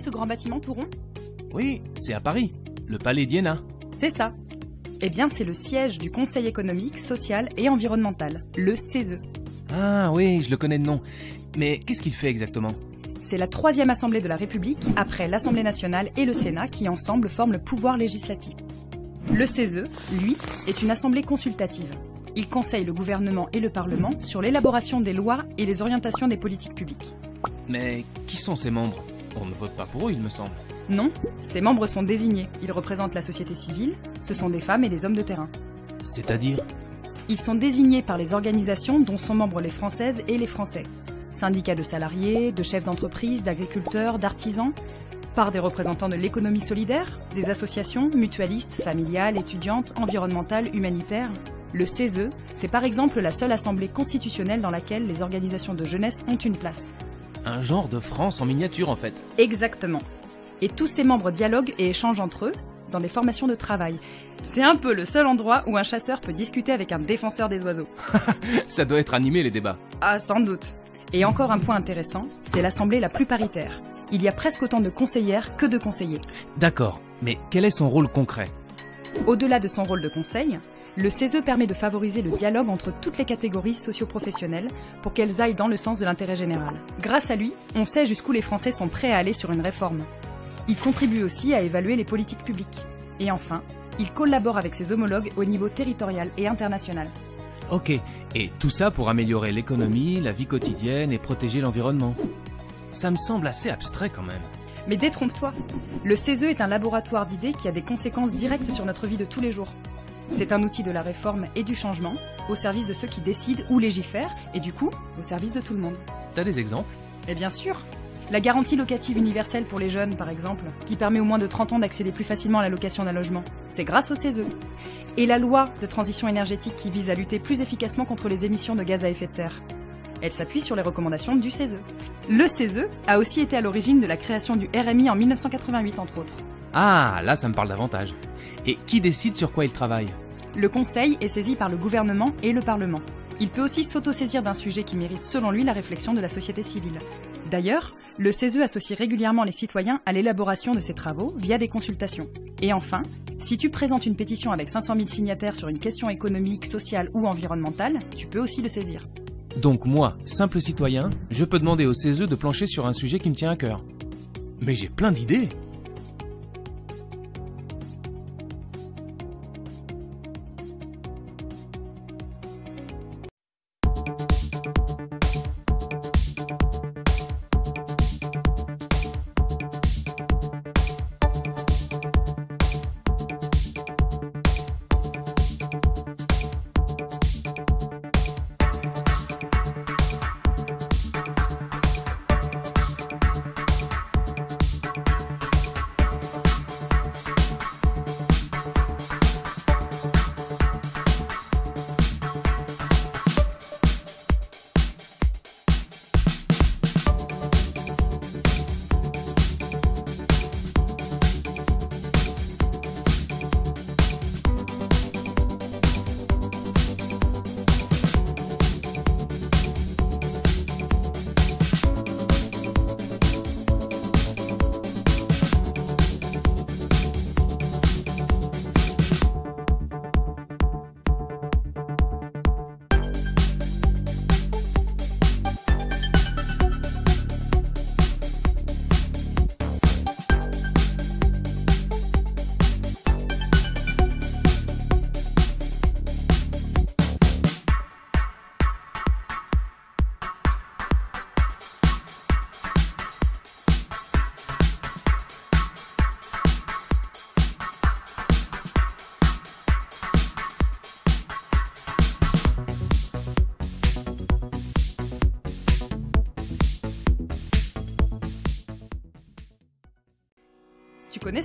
ce grand bâtiment tout Oui, c'est à Paris, le Palais d'Iéna. C'est ça. Eh bien, c'est le siège du Conseil économique, social et environnemental, le CESE. Ah oui, je le connais de nom. Mais qu'est-ce qu'il fait exactement C'est la troisième assemblée de la République, après l'Assemblée nationale et le Sénat, qui ensemble forment le pouvoir législatif. Le CESE, lui, est une assemblée consultative. Il conseille le gouvernement et le Parlement sur l'élaboration des lois et les orientations des politiques publiques. Mais qui sont ces membres on ne vote pas pour eux, il me semble. Non, ces membres sont désignés. Ils représentent la société civile, ce sont des femmes et des hommes de terrain. C'est-à-dire Ils sont désignés par les organisations dont sont membres les Françaises et les Français. Syndicats de salariés, de chefs d'entreprise, d'agriculteurs, d'artisans, par des représentants de l'économie solidaire, des associations, mutualistes, familiales, étudiantes, environnementales, humanitaires. Le CESE, c'est par exemple la seule assemblée constitutionnelle dans laquelle les organisations de jeunesse ont une place. Un genre de France en miniature en fait. Exactement. Et tous ses membres dialoguent et échangent entre eux dans des formations de travail. C'est un peu le seul endroit où un chasseur peut discuter avec un défenseur des oiseaux. Ça doit être animé les débats. Ah, sans doute. Et encore un point intéressant, c'est l'assemblée la plus paritaire. Il y a presque autant de conseillères que de conseillers. D'accord, mais quel est son rôle concret Au-delà de son rôle de conseil, le CESE permet de favoriser le dialogue entre toutes les catégories socioprofessionnelles pour qu'elles aillent dans le sens de l'intérêt général. Grâce à lui, on sait jusqu'où les Français sont prêts à aller sur une réforme. Il contribue aussi à évaluer les politiques publiques. Et enfin, il collabore avec ses homologues au niveau territorial et international. Ok, et tout ça pour améliorer l'économie, la vie quotidienne et protéger l'environnement. Ça me semble assez abstrait quand même. Mais détrompe-toi, le CESE est un laboratoire d'idées qui a des conséquences directes sur notre vie de tous les jours. C'est un outil de la réforme et du changement, au service de ceux qui décident ou légifèrent, et du coup, au service de tout le monde. T'as des exemples Eh bien sûr La garantie locative universelle pour les jeunes, par exemple, qui permet aux moins de 30 ans d'accéder plus facilement à la location d'un logement. C'est grâce au CESE. Et la loi de transition énergétique qui vise à lutter plus efficacement contre les émissions de gaz à effet de serre. Elle s'appuie sur les recommandations du CESE. Le CESE a aussi été à l'origine de la création du RMI en 1988, entre autres. Ah, là ça me parle davantage. Et qui décide sur quoi il travaille Le Conseil est saisi par le gouvernement et le Parlement. Il peut aussi s'autosaisir d'un sujet qui mérite selon lui la réflexion de la société civile. D'ailleurs, le CESE associe régulièrement les citoyens à l'élaboration de ses travaux via des consultations. Et enfin, si tu présentes une pétition avec 500 000 signataires sur une question économique, sociale ou environnementale, tu peux aussi le saisir. Donc moi, simple citoyen, je peux demander au CESE de plancher sur un sujet qui me tient à cœur. Mais j'ai plein d'idées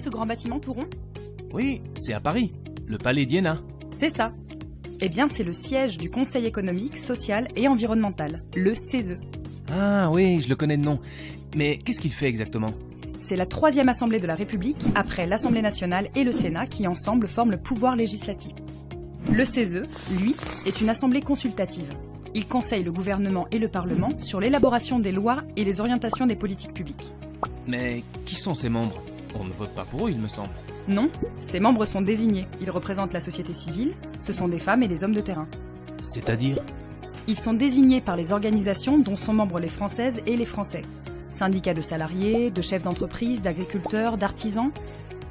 ce grand bâtiment tout Oui, c'est à Paris, le Palais d'Iéna. C'est ça. Eh bien, c'est le siège du Conseil économique, social et environnemental, le CESE. Ah oui, je le connais de nom. Mais qu'est-ce qu'il fait exactement C'est la troisième assemblée de la République, après l'Assemblée nationale et le Sénat, qui ensemble forment le pouvoir législatif. Le CESE, lui, est une assemblée consultative. Il conseille le gouvernement et le Parlement sur l'élaboration des lois et les orientations des politiques publiques. Mais qui sont ses membres on ne vote pas pour eux, il me semble. Non, ces membres sont désignés. Ils représentent la société civile, ce sont des femmes et des hommes de terrain. C'est-à-dire Ils sont désignés par les organisations dont sont membres les Françaises et les Français. Syndicats de salariés, de chefs d'entreprise, d'agriculteurs, d'artisans,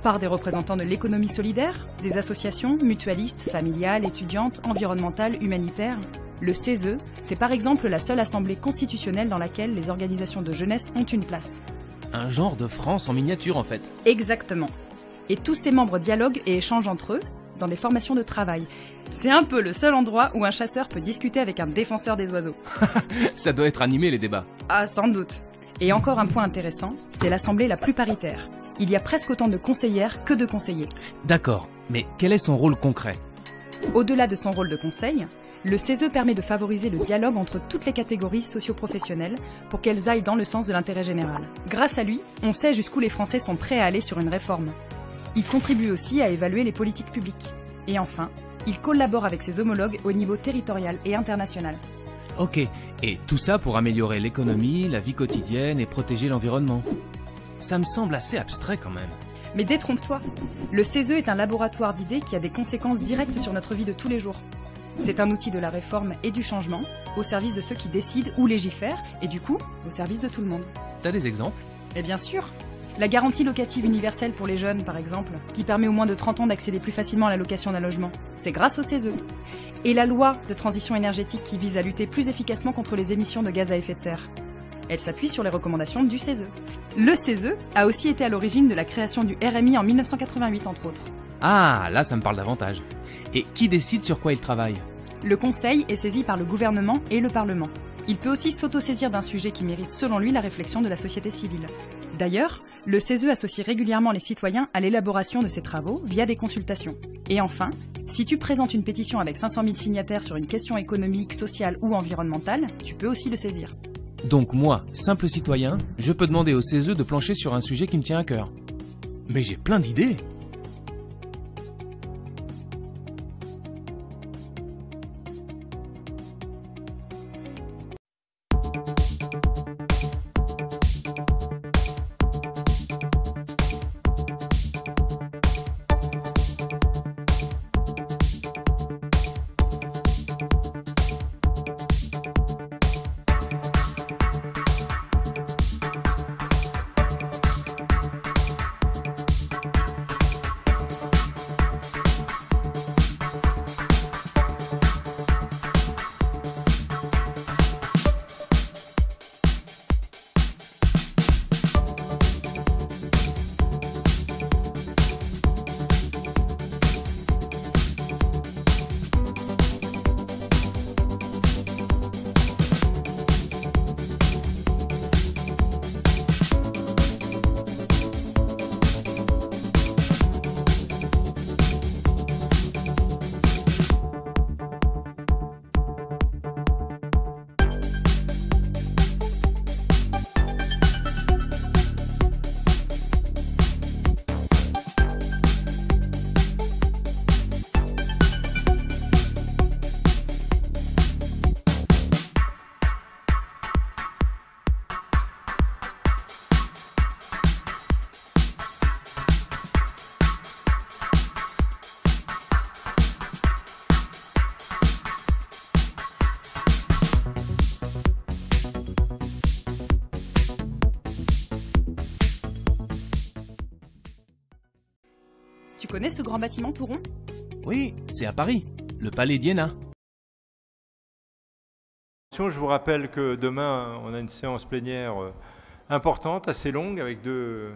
par des représentants de l'économie solidaire, des associations, mutualistes, familiales, étudiantes, environnementales, humanitaires. Le CESE, c'est par exemple la seule assemblée constitutionnelle dans laquelle les organisations de jeunesse ont une place un genre de France en miniature en fait. Exactement. Et tous ses membres dialoguent et échangent entre eux dans des formations de travail. C'est un peu le seul endroit où un chasseur peut discuter avec un défenseur des oiseaux. Ça doit être animé les débats. Ah, sans doute. Et encore un point intéressant, c'est l'assemblée la plus paritaire. Il y a presque autant de conseillères que de conseillers. D'accord, mais quel est son rôle concret Au-delà de son rôle de conseil, le CESE permet de favoriser le dialogue entre toutes les catégories socio-professionnelles pour qu'elles aillent dans le sens de l'intérêt général. Grâce à lui, on sait jusqu'où les Français sont prêts à aller sur une réforme. Il contribue aussi à évaluer les politiques publiques. Et enfin, il collabore avec ses homologues au niveau territorial et international. Ok, et tout ça pour améliorer l'économie, la vie quotidienne et protéger l'environnement. Ça me semble assez abstrait quand même. Mais détrompe-toi, le CESE est un laboratoire d'idées qui a des conséquences directes sur notre vie de tous les jours. C'est un outil de la réforme et du changement, au service de ceux qui décident ou légifèrent, et du coup, au service de tout le monde. T'as des exemples Eh bien sûr la garantie locative universelle pour les jeunes, par exemple, qui permet aux moins de 30 ans d'accéder plus facilement à la location d'un logement. C'est grâce au CESE. Et la loi de transition énergétique qui vise à lutter plus efficacement contre les émissions de gaz à effet de serre. Elle s'appuie sur les recommandations du CESE. Le CESE a aussi été à l'origine de la création du RMI en 1988, entre autres. Ah, là, ça me parle davantage. Et qui décide sur quoi il travaille Le Conseil est saisi par le gouvernement et le Parlement. Il peut aussi s'auto-saisir d'un sujet qui mérite selon lui la réflexion de la société civile. D'ailleurs, le CESE associe régulièrement les citoyens à l'élaboration de ses travaux via des consultations. Et enfin, si tu présentes une pétition avec 500 000 signataires sur une question économique, sociale ou environnementale, tu peux aussi le saisir. Donc moi, simple citoyen, je peux demander au CESE de plancher sur un sujet qui me tient à cœur. Mais j'ai plein d'idées ce grand bâtiment tout Oui, c'est à Paris, le Palais d'Iéna. Je vous rappelle que demain, on a une séance plénière euh, importante, assez longue, avec deux,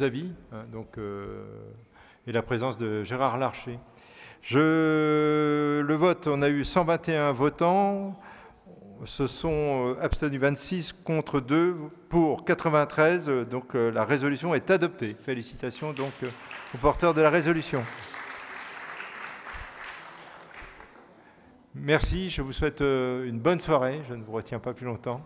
avis, hein, donc, euh, et la présence de Gérard Larcher. Je, le vote, on a eu 121 votants, Ce sont euh, abstenus 26 contre 2 pour 93, donc la résolution est adoptée. Félicitations donc. Au porteur de la résolution. Merci, je vous souhaite euh, une bonne soirée, je ne vous retiens pas plus longtemps.